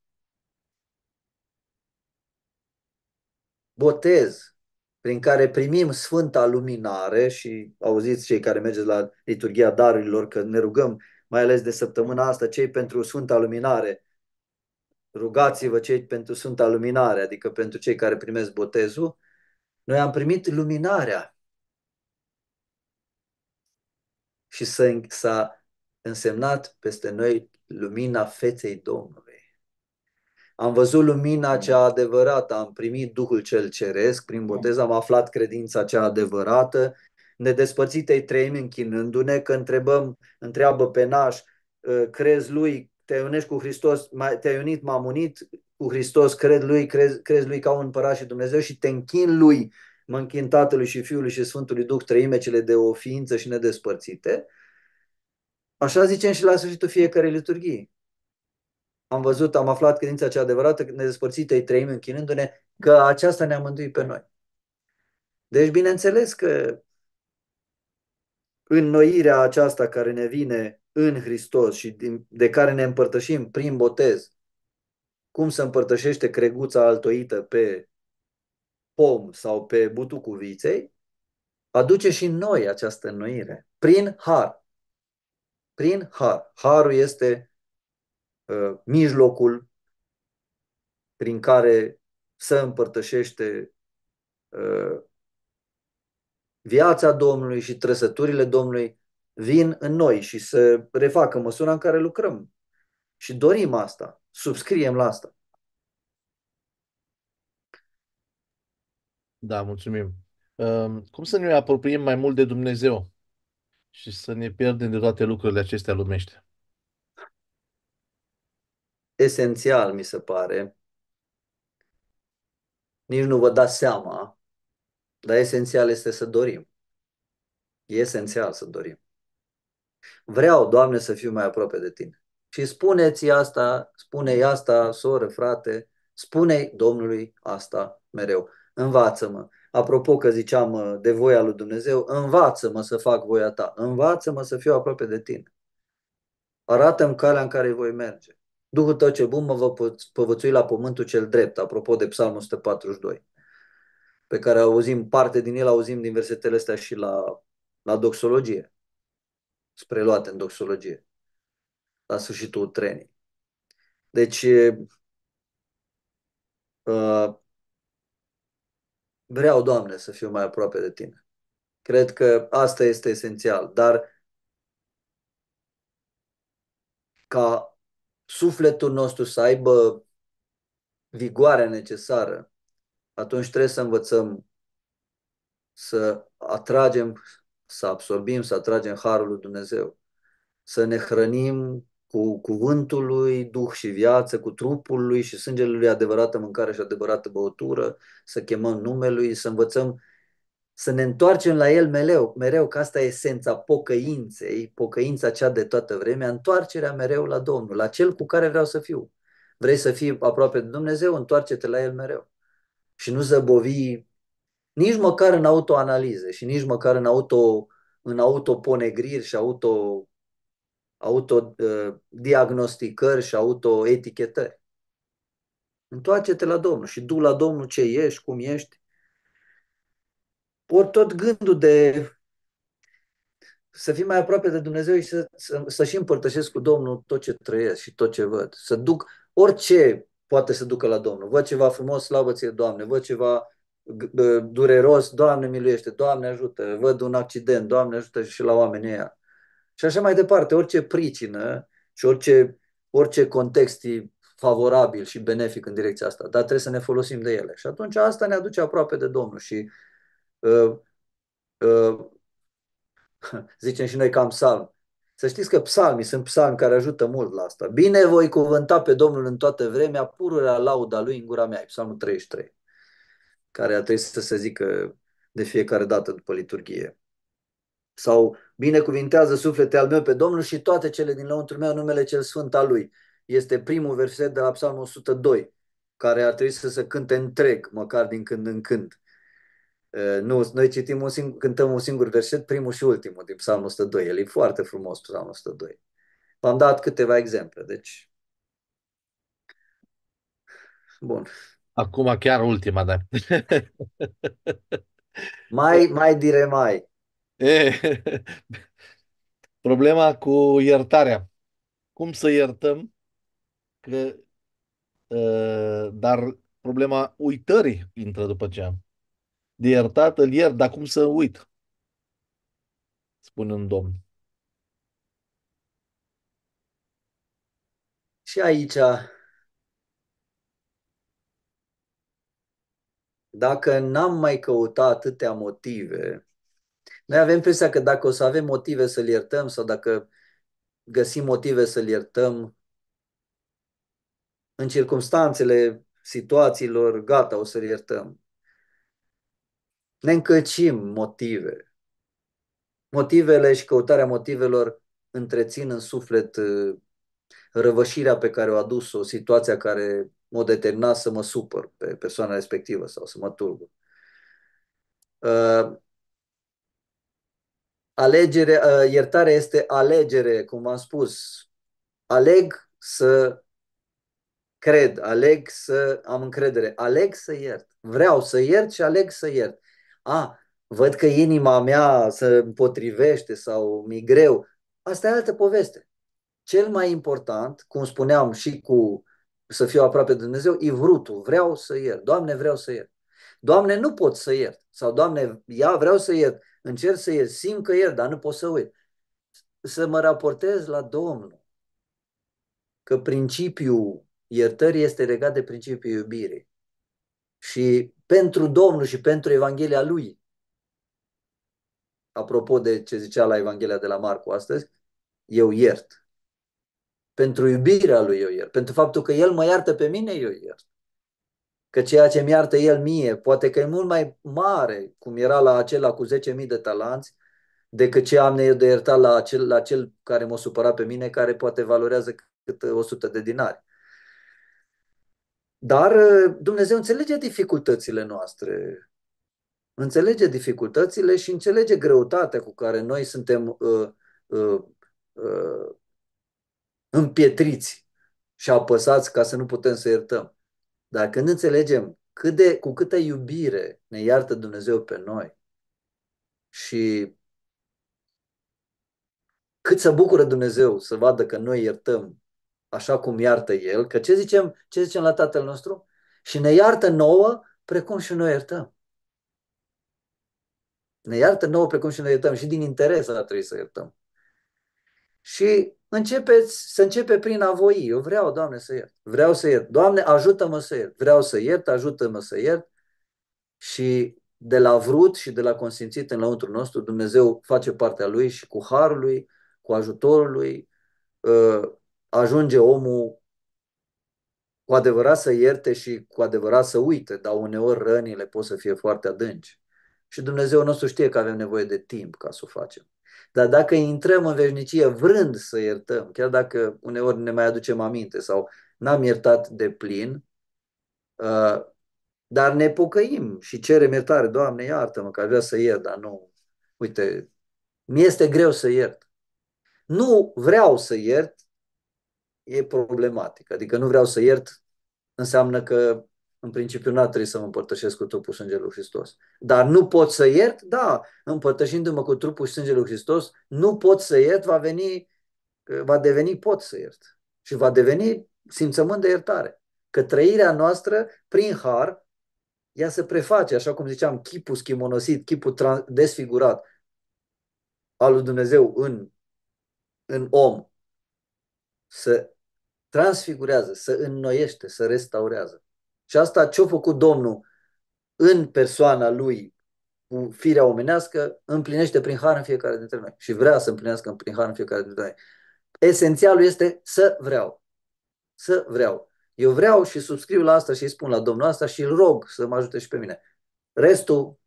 botez prin care primim Sfânta Luminare și auziți cei care mergeți la liturgia darurilor că ne rugăm mai ales de săptămâna asta, cei pentru Sfânta Luminare. Rugați-vă cei pentru Sfânta Luminare, adică pentru cei care primesc botezul. Noi am primit luminarea și s-a însemnat peste noi lumina feței Domnului am văzut lumina cea adevărată, am primit Duhul cel Ceresc prin da. botez, am aflat credința cea adevărată, despărțitei trăim închinându-ne, că întrebăm, întreabă pe naș, ă, crezi lui, te unești cu Hristos, te-ai unit, m-am unit cu Hristos, cred lui, crezi, crezi lui ca un împărat și Dumnezeu și te închin lui, mă închin Tatălui și Fiului și Sfântului Duh, trăime cele de o ființă și nedespărțite. Așa zicem și la sfârșitul fiecarei liturghii am văzut, am aflat credința cea adevărată, ne despărțită îi trăim închinându-ne, că aceasta ne-a mântuit pe noi. Deci, bineînțeles că înnoirea aceasta care ne vine în Hristos și de care ne împărtășim prin botez, cum se împărtășește creguța altoită pe pom sau pe butucul viței, aduce și în noi această înnoire, prin har. Prin har. Harul este Uh, mijlocul prin care să împărtășește uh, viața Domnului și trăsăturile Domnului vin în noi și să refacă măsura în care lucrăm. Și dorim asta, subscriem la asta. Da, mulțumim. Um, cum să ne apropiem mai mult de Dumnezeu și să ne pierdem de toate lucrurile acestea lumește? esențial, mi se pare. Nici nu vă dați seama, dar esențial este să dorim. E esențial să dorim. Vreau, Doamne, să fiu mai aproape de Tine. Și spuneți asta, spune asta, soră, frate, spune Domnului asta mereu. Învață-mă. Apropo că ziceam uh, de voia lui Dumnezeu, învață-mă să fac voia ta, învață-mă să fiu aproape de tine. Arată-mi calea în care voi merge. Duhul tău cel bun mă va povățui la pământul cel drept, apropo de Psalmul 142, pe care auzim parte din el, auzim din versetele astea și la, la doxologie, spre luate în doxologie, la sfârșitul trenii. Deci, uh, vreau, Doamne, să fiu mai aproape de Tine. Cred că asta este esențial, dar ca sufletul nostru să aibă vigoarea necesară, atunci trebuie să învățăm să atragem, să absorbim, să atragem harul lui Dumnezeu, să ne hrănim cu cuvântul lui Duh și viață, cu trupul lui și sângele lui adevărată mâncare și adevărată băutură, să chemăm numele lui, să învățăm să ne întoarcem la el mereu, mereu că asta e esența pocăinței, pocăința cea de toată vremea, întoarcerea mereu la Domnul, la cel cu care vreau să fiu. Vrei să fii aproape de Dumnezeu, întoarce-te la el mereu. Și nu zăbovi nici măcar în autoanalize și nici măcar în auto în autoponegriri și auto autodiagnosticări uh, și autoetichetări. Întoarce-te la Domnul și du la Domnul ce ești, cum ești ori tot gândul de să fii mai aproape de Dumnezeu și să, să, să și împărtășesc cu Domnul tot ce trăiesc și tot ce văd. Să duc orice poate să ducă la Domnul. Văd ceva frumos, slavă ție, Doamne. Văd ceva dureros, Doamne miluiește, Doamne ajută. Văd un accident, Doamne ajută și la oamenii ăia. Și așa mai departe, orice pricină și orice, orice context e favorabil și benefic în direcția asta, dar trebuie să ne folosim de ele. Și atunci asta ne aduce aproape de Domnul și Ă, ă, zicem și noi cam psalm. Să știți că psalmii sunt psalmi care ajută mult la asta. Bine voi cuvânta pe Domnul în toată vremea, pururea lauda lui în gura mea, psalmul 33, care a trebuit să se zică de fiecare dată după liturghie. Sau binecuvintează suflete al meu pe Domnul și toate cele din lăuntru meu numele cel sfânt al lui. Este primul verset de la psalmul 102, care ar trebui să se cânte întreg, măcar din când în când. Eh, nu, noi citim un singur, cântăm un singur verset, primul și ultimul din Psalmul 102. El e foarte frumos, Psalmul 102. V-am dat câteva exemple, deci... Bun. Acum chiar ultima, da. mai, mai dire mai. E, problema cu iertarea. Cum să iertăm? Că, eh, dar problema uitării intră după ce am de iertat îl iert, dar cum să uit? Spune un domn. Și aici, dacă n-am mai căutat atâtea motive, noi avem impresia că dacă o să avem motive să-l iertăm sau dacă găsim motive să-l iertăm, în circumstanțele situațiilor, gata, o să-l iertăm. Ne încălcim motive. Motivele și căutarea motivelor întrețin în suflet uh, răvășirea pe care o adus-o, situația care m-a determinat să mă supăr pe persoana respectivă sau să mă turbă. Uh, alegere, uh, iertare este alegere, cum am spus. Aleg să cred, aleg să am încredere, aleg să iert. Vreau să iert și aleg să iert a, văd că inima mea se împotrivește sau mi greu. Asta e altă poveste. Cel mai important, cum spuneam și cu să fiu aproape de Dumnezeu, e vrutul. Vreau să iert. Doamne, vreau să iert. Doamne, nu pot să iert. Sau, Doamne, ia, vreau să iert. Încerc să iert. Simt că iert, dar nu pot să uit. Să mă raportez la Domnul. Că principiul iertării este legat de principiul iubirii. Și pentru Domnul și pentru Evanghelia lui. Apropo de ce zicea la Evanghelia de la Marcu astăzi, eu iert. Pentru iubirea lui eu iert. Pentru faptul că el mă iartă pe mine, eu iert. Că ceea ce mi iartă el mie, poate că e mult mai mare, cum era la acela cu 10.000 de talanți, decât ce am eu de iertat la acel, la cel care m-a supărat pe mine, care poate valorează cât 100 de dinari. Dar uh, Dumnezeu înțelege dificultățile noastre, înțelege dificultățile și înțelege greutatea cu care noi suntem uh, uh, uh, împietriți și apăsați ca să nu putem să iertăm. Dar când înțelegem cât de, cu câtă iubire ne iartă Dumnezeu pe noi și cât să bucură Dumnezeu să vadă că noi iertăm așa cum iartă El, că ce zicem, ce zicem la Tatăl nostru? Și ne iartă nouă precum și noi iertăm. Ne iartă nouă precum și noi iertăm și din interes ar trebui să iertăm. Și începeți, să începe prin a voi. Eu vreau, Doamne, să iert. Vreau să iert. Doamne, ajută-mă să iert. Vreau să iert, ajută-mă să iert. Și de la vrut și de la consimțit în lăuntru nostru, Dumnezeu face partea Lui și cu harul Lui, cu ajutorul Lui, ă, ajunge omul cu adevărat să ierte și cu adevărat să uite, dar uneori rănile pot să fie foarte adânci. Și Dumnezeu nostru știe că avem nevoie de timp ca să o facem. Dar dacă intrăm în veșnicie vrând să iertăm, chiar dacă uneori ne mai aducem aminte sau n-am iertat de plin, uh, dar ne pocăim și cerem iertare. Doamne, iartă-mă că avea să iert, dar nu. Uite, mi este greu să iert. Nu vreau să iert, e problematic. Adică nu vreau să iert înseamnă că în principiu n trebuie să mă împărtășesc cu trupul sângelui lui Hristos. Dar nu pot să iert? Da, împărtășindu-mă cu trupul și sângelui lui Hristos, nu pot să iert, va, veni, va deveni pot să iert. Și va deveni simțământ de iertare. Că trăirea noastră, prin har, ea se preface, așa cum ziceam, chipul schimonosit, chipul desfigurat al lui Dumnezeu în, în om, să transfigurează, să înnoiește, să restaurează. Și asta ce-a făcut Domnul în persoana lui cu firea omenească, împlinește prin har în fiecare dintre noi. Și vrea să împlinească prin har în fiecare dintre noi. Esențialul este să vreau. Să vreau. Eu vreau și subscriu la asta și îi spun la Domnul asta și îl rog să mă ajute și pe mine. Restul,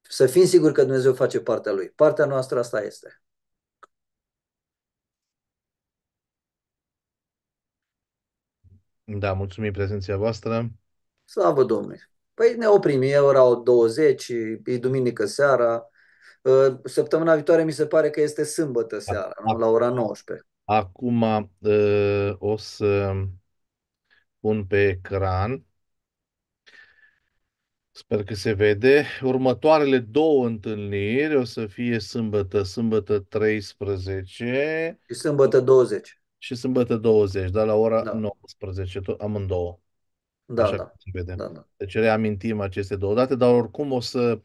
să fim siguri că Dumnezeu face partea lui. Partea noastră asta este. Da, mulțumim prezenția voastră. Slavă Domnului! Păi ne oprim, e ora 20, e duminică seara. Ă, săptămâna viitoare mi se pare că este sâmbătă seara, nu? la ora 19. Acum ă, o să pun pe ecran. Sper că se vede. Următoarele două întâlniri o să fie sâmbătă, sâmbătă 13 și sâmbătă 20 și sâmbătă 20, dar la ora da. 19, tot, amândouă. Da, Așa da. Se vede. Da, da. Deci reamintim aceste două date, dar oricum o să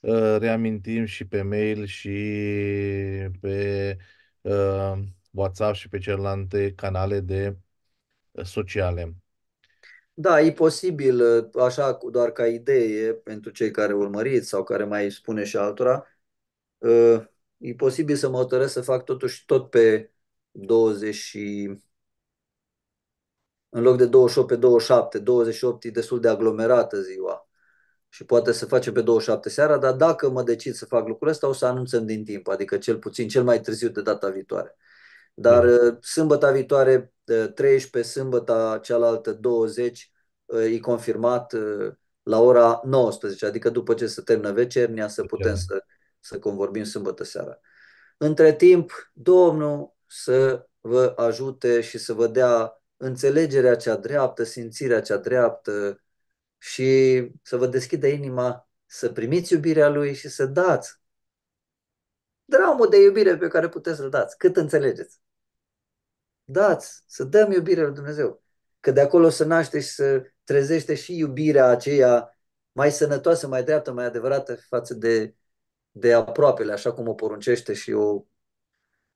uh, reamintim și pe mail și pe uh, WhatsApp și pe celelalte canale de uh, sociale. Da, e posibil, uh, așa doar ca idee pentru cei care urmăriți sau care mai spune și altora, uh, e posibil să mă hotărăsc să fac totuși tot pe 20 și... În loc de 28 pe 27, 28 e destul de aglomerată ziua și poate să face pe 27 seara, dar dacă mă decid să fac lucrul ăsta, o să anunțăm din timp, adică cel puțin cel mai târziu de data viitoare. Dar mm. Uh, sâmbăta viitoare, 13, uh, sâmbăta cealaltă, 20, uh, e confirmat la ora 19, adică după ce se termină vecernia, să putem să, să convorbim sâmbătă seara. Între timp, Domnul să vă ajute și să vă dea înțelegerea cea dreaptă, simțirea cea dreaptă și să vă deschidă inima să primiți iubirea Lui și să dați dramul de iubire pe care puteți să-l dați, cât înțelegeți. Dați, să dăm iubirea lui Dumnezeu. Că de acolo se naște și se trezește și iubirea aceea mai sănătoasă, mai dreaptă, mai adevărată față de, de aproapele, așa cum o poruncește și o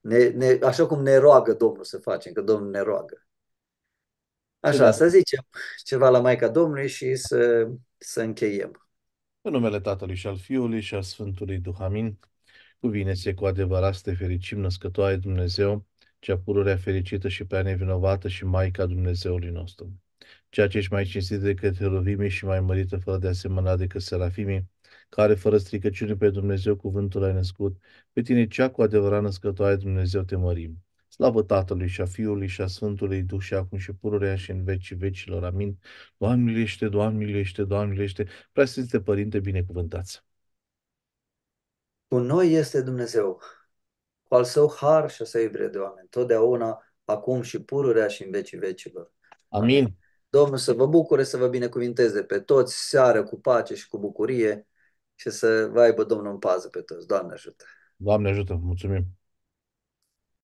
ne, ne, așa cum ne roagă Domnul să facem, că Domnul ne roagă. Așa, să zicem ceva la Maica Domnului și să, să încheiem. În numele Tatălui și al Fiului și al Sfântului Duh, amin. bine se cu adevărat să te fericim, născătoare Dumnezeu, cea pururea fericită și prea nevinovată și Maica Dumnezeului nostru. Ceea ce ești mai cinstit decât heruvimii și mai mărită fără de asemenea decât serafimii, care fără stricăciune pe Dumnezeu cuvântul ai născut, pe tine cea cu adevărat născătoare Dumnezeu te mărim. Slavă Tatălui și a Fiului și a Sfântului Duh și acum și pururea și în vecii vecilor. Amin. Doamne miluiește, Doamne miluiește, Doamne Prea Preasfințite Părinte, binecuvântați! Cu noi este Dumnezeu, cu al său har și a sa iubire de oameni, totdeauna, acum și pururea și în vecii vecilor. Amin. Domnul să vă bucure, să vă binecuvinteze pe toți, seară cu pace și cu bucurie și să vă aibă Domnul în pază pe toți. Doamne ajută! Doamne ajută! Mulțumim!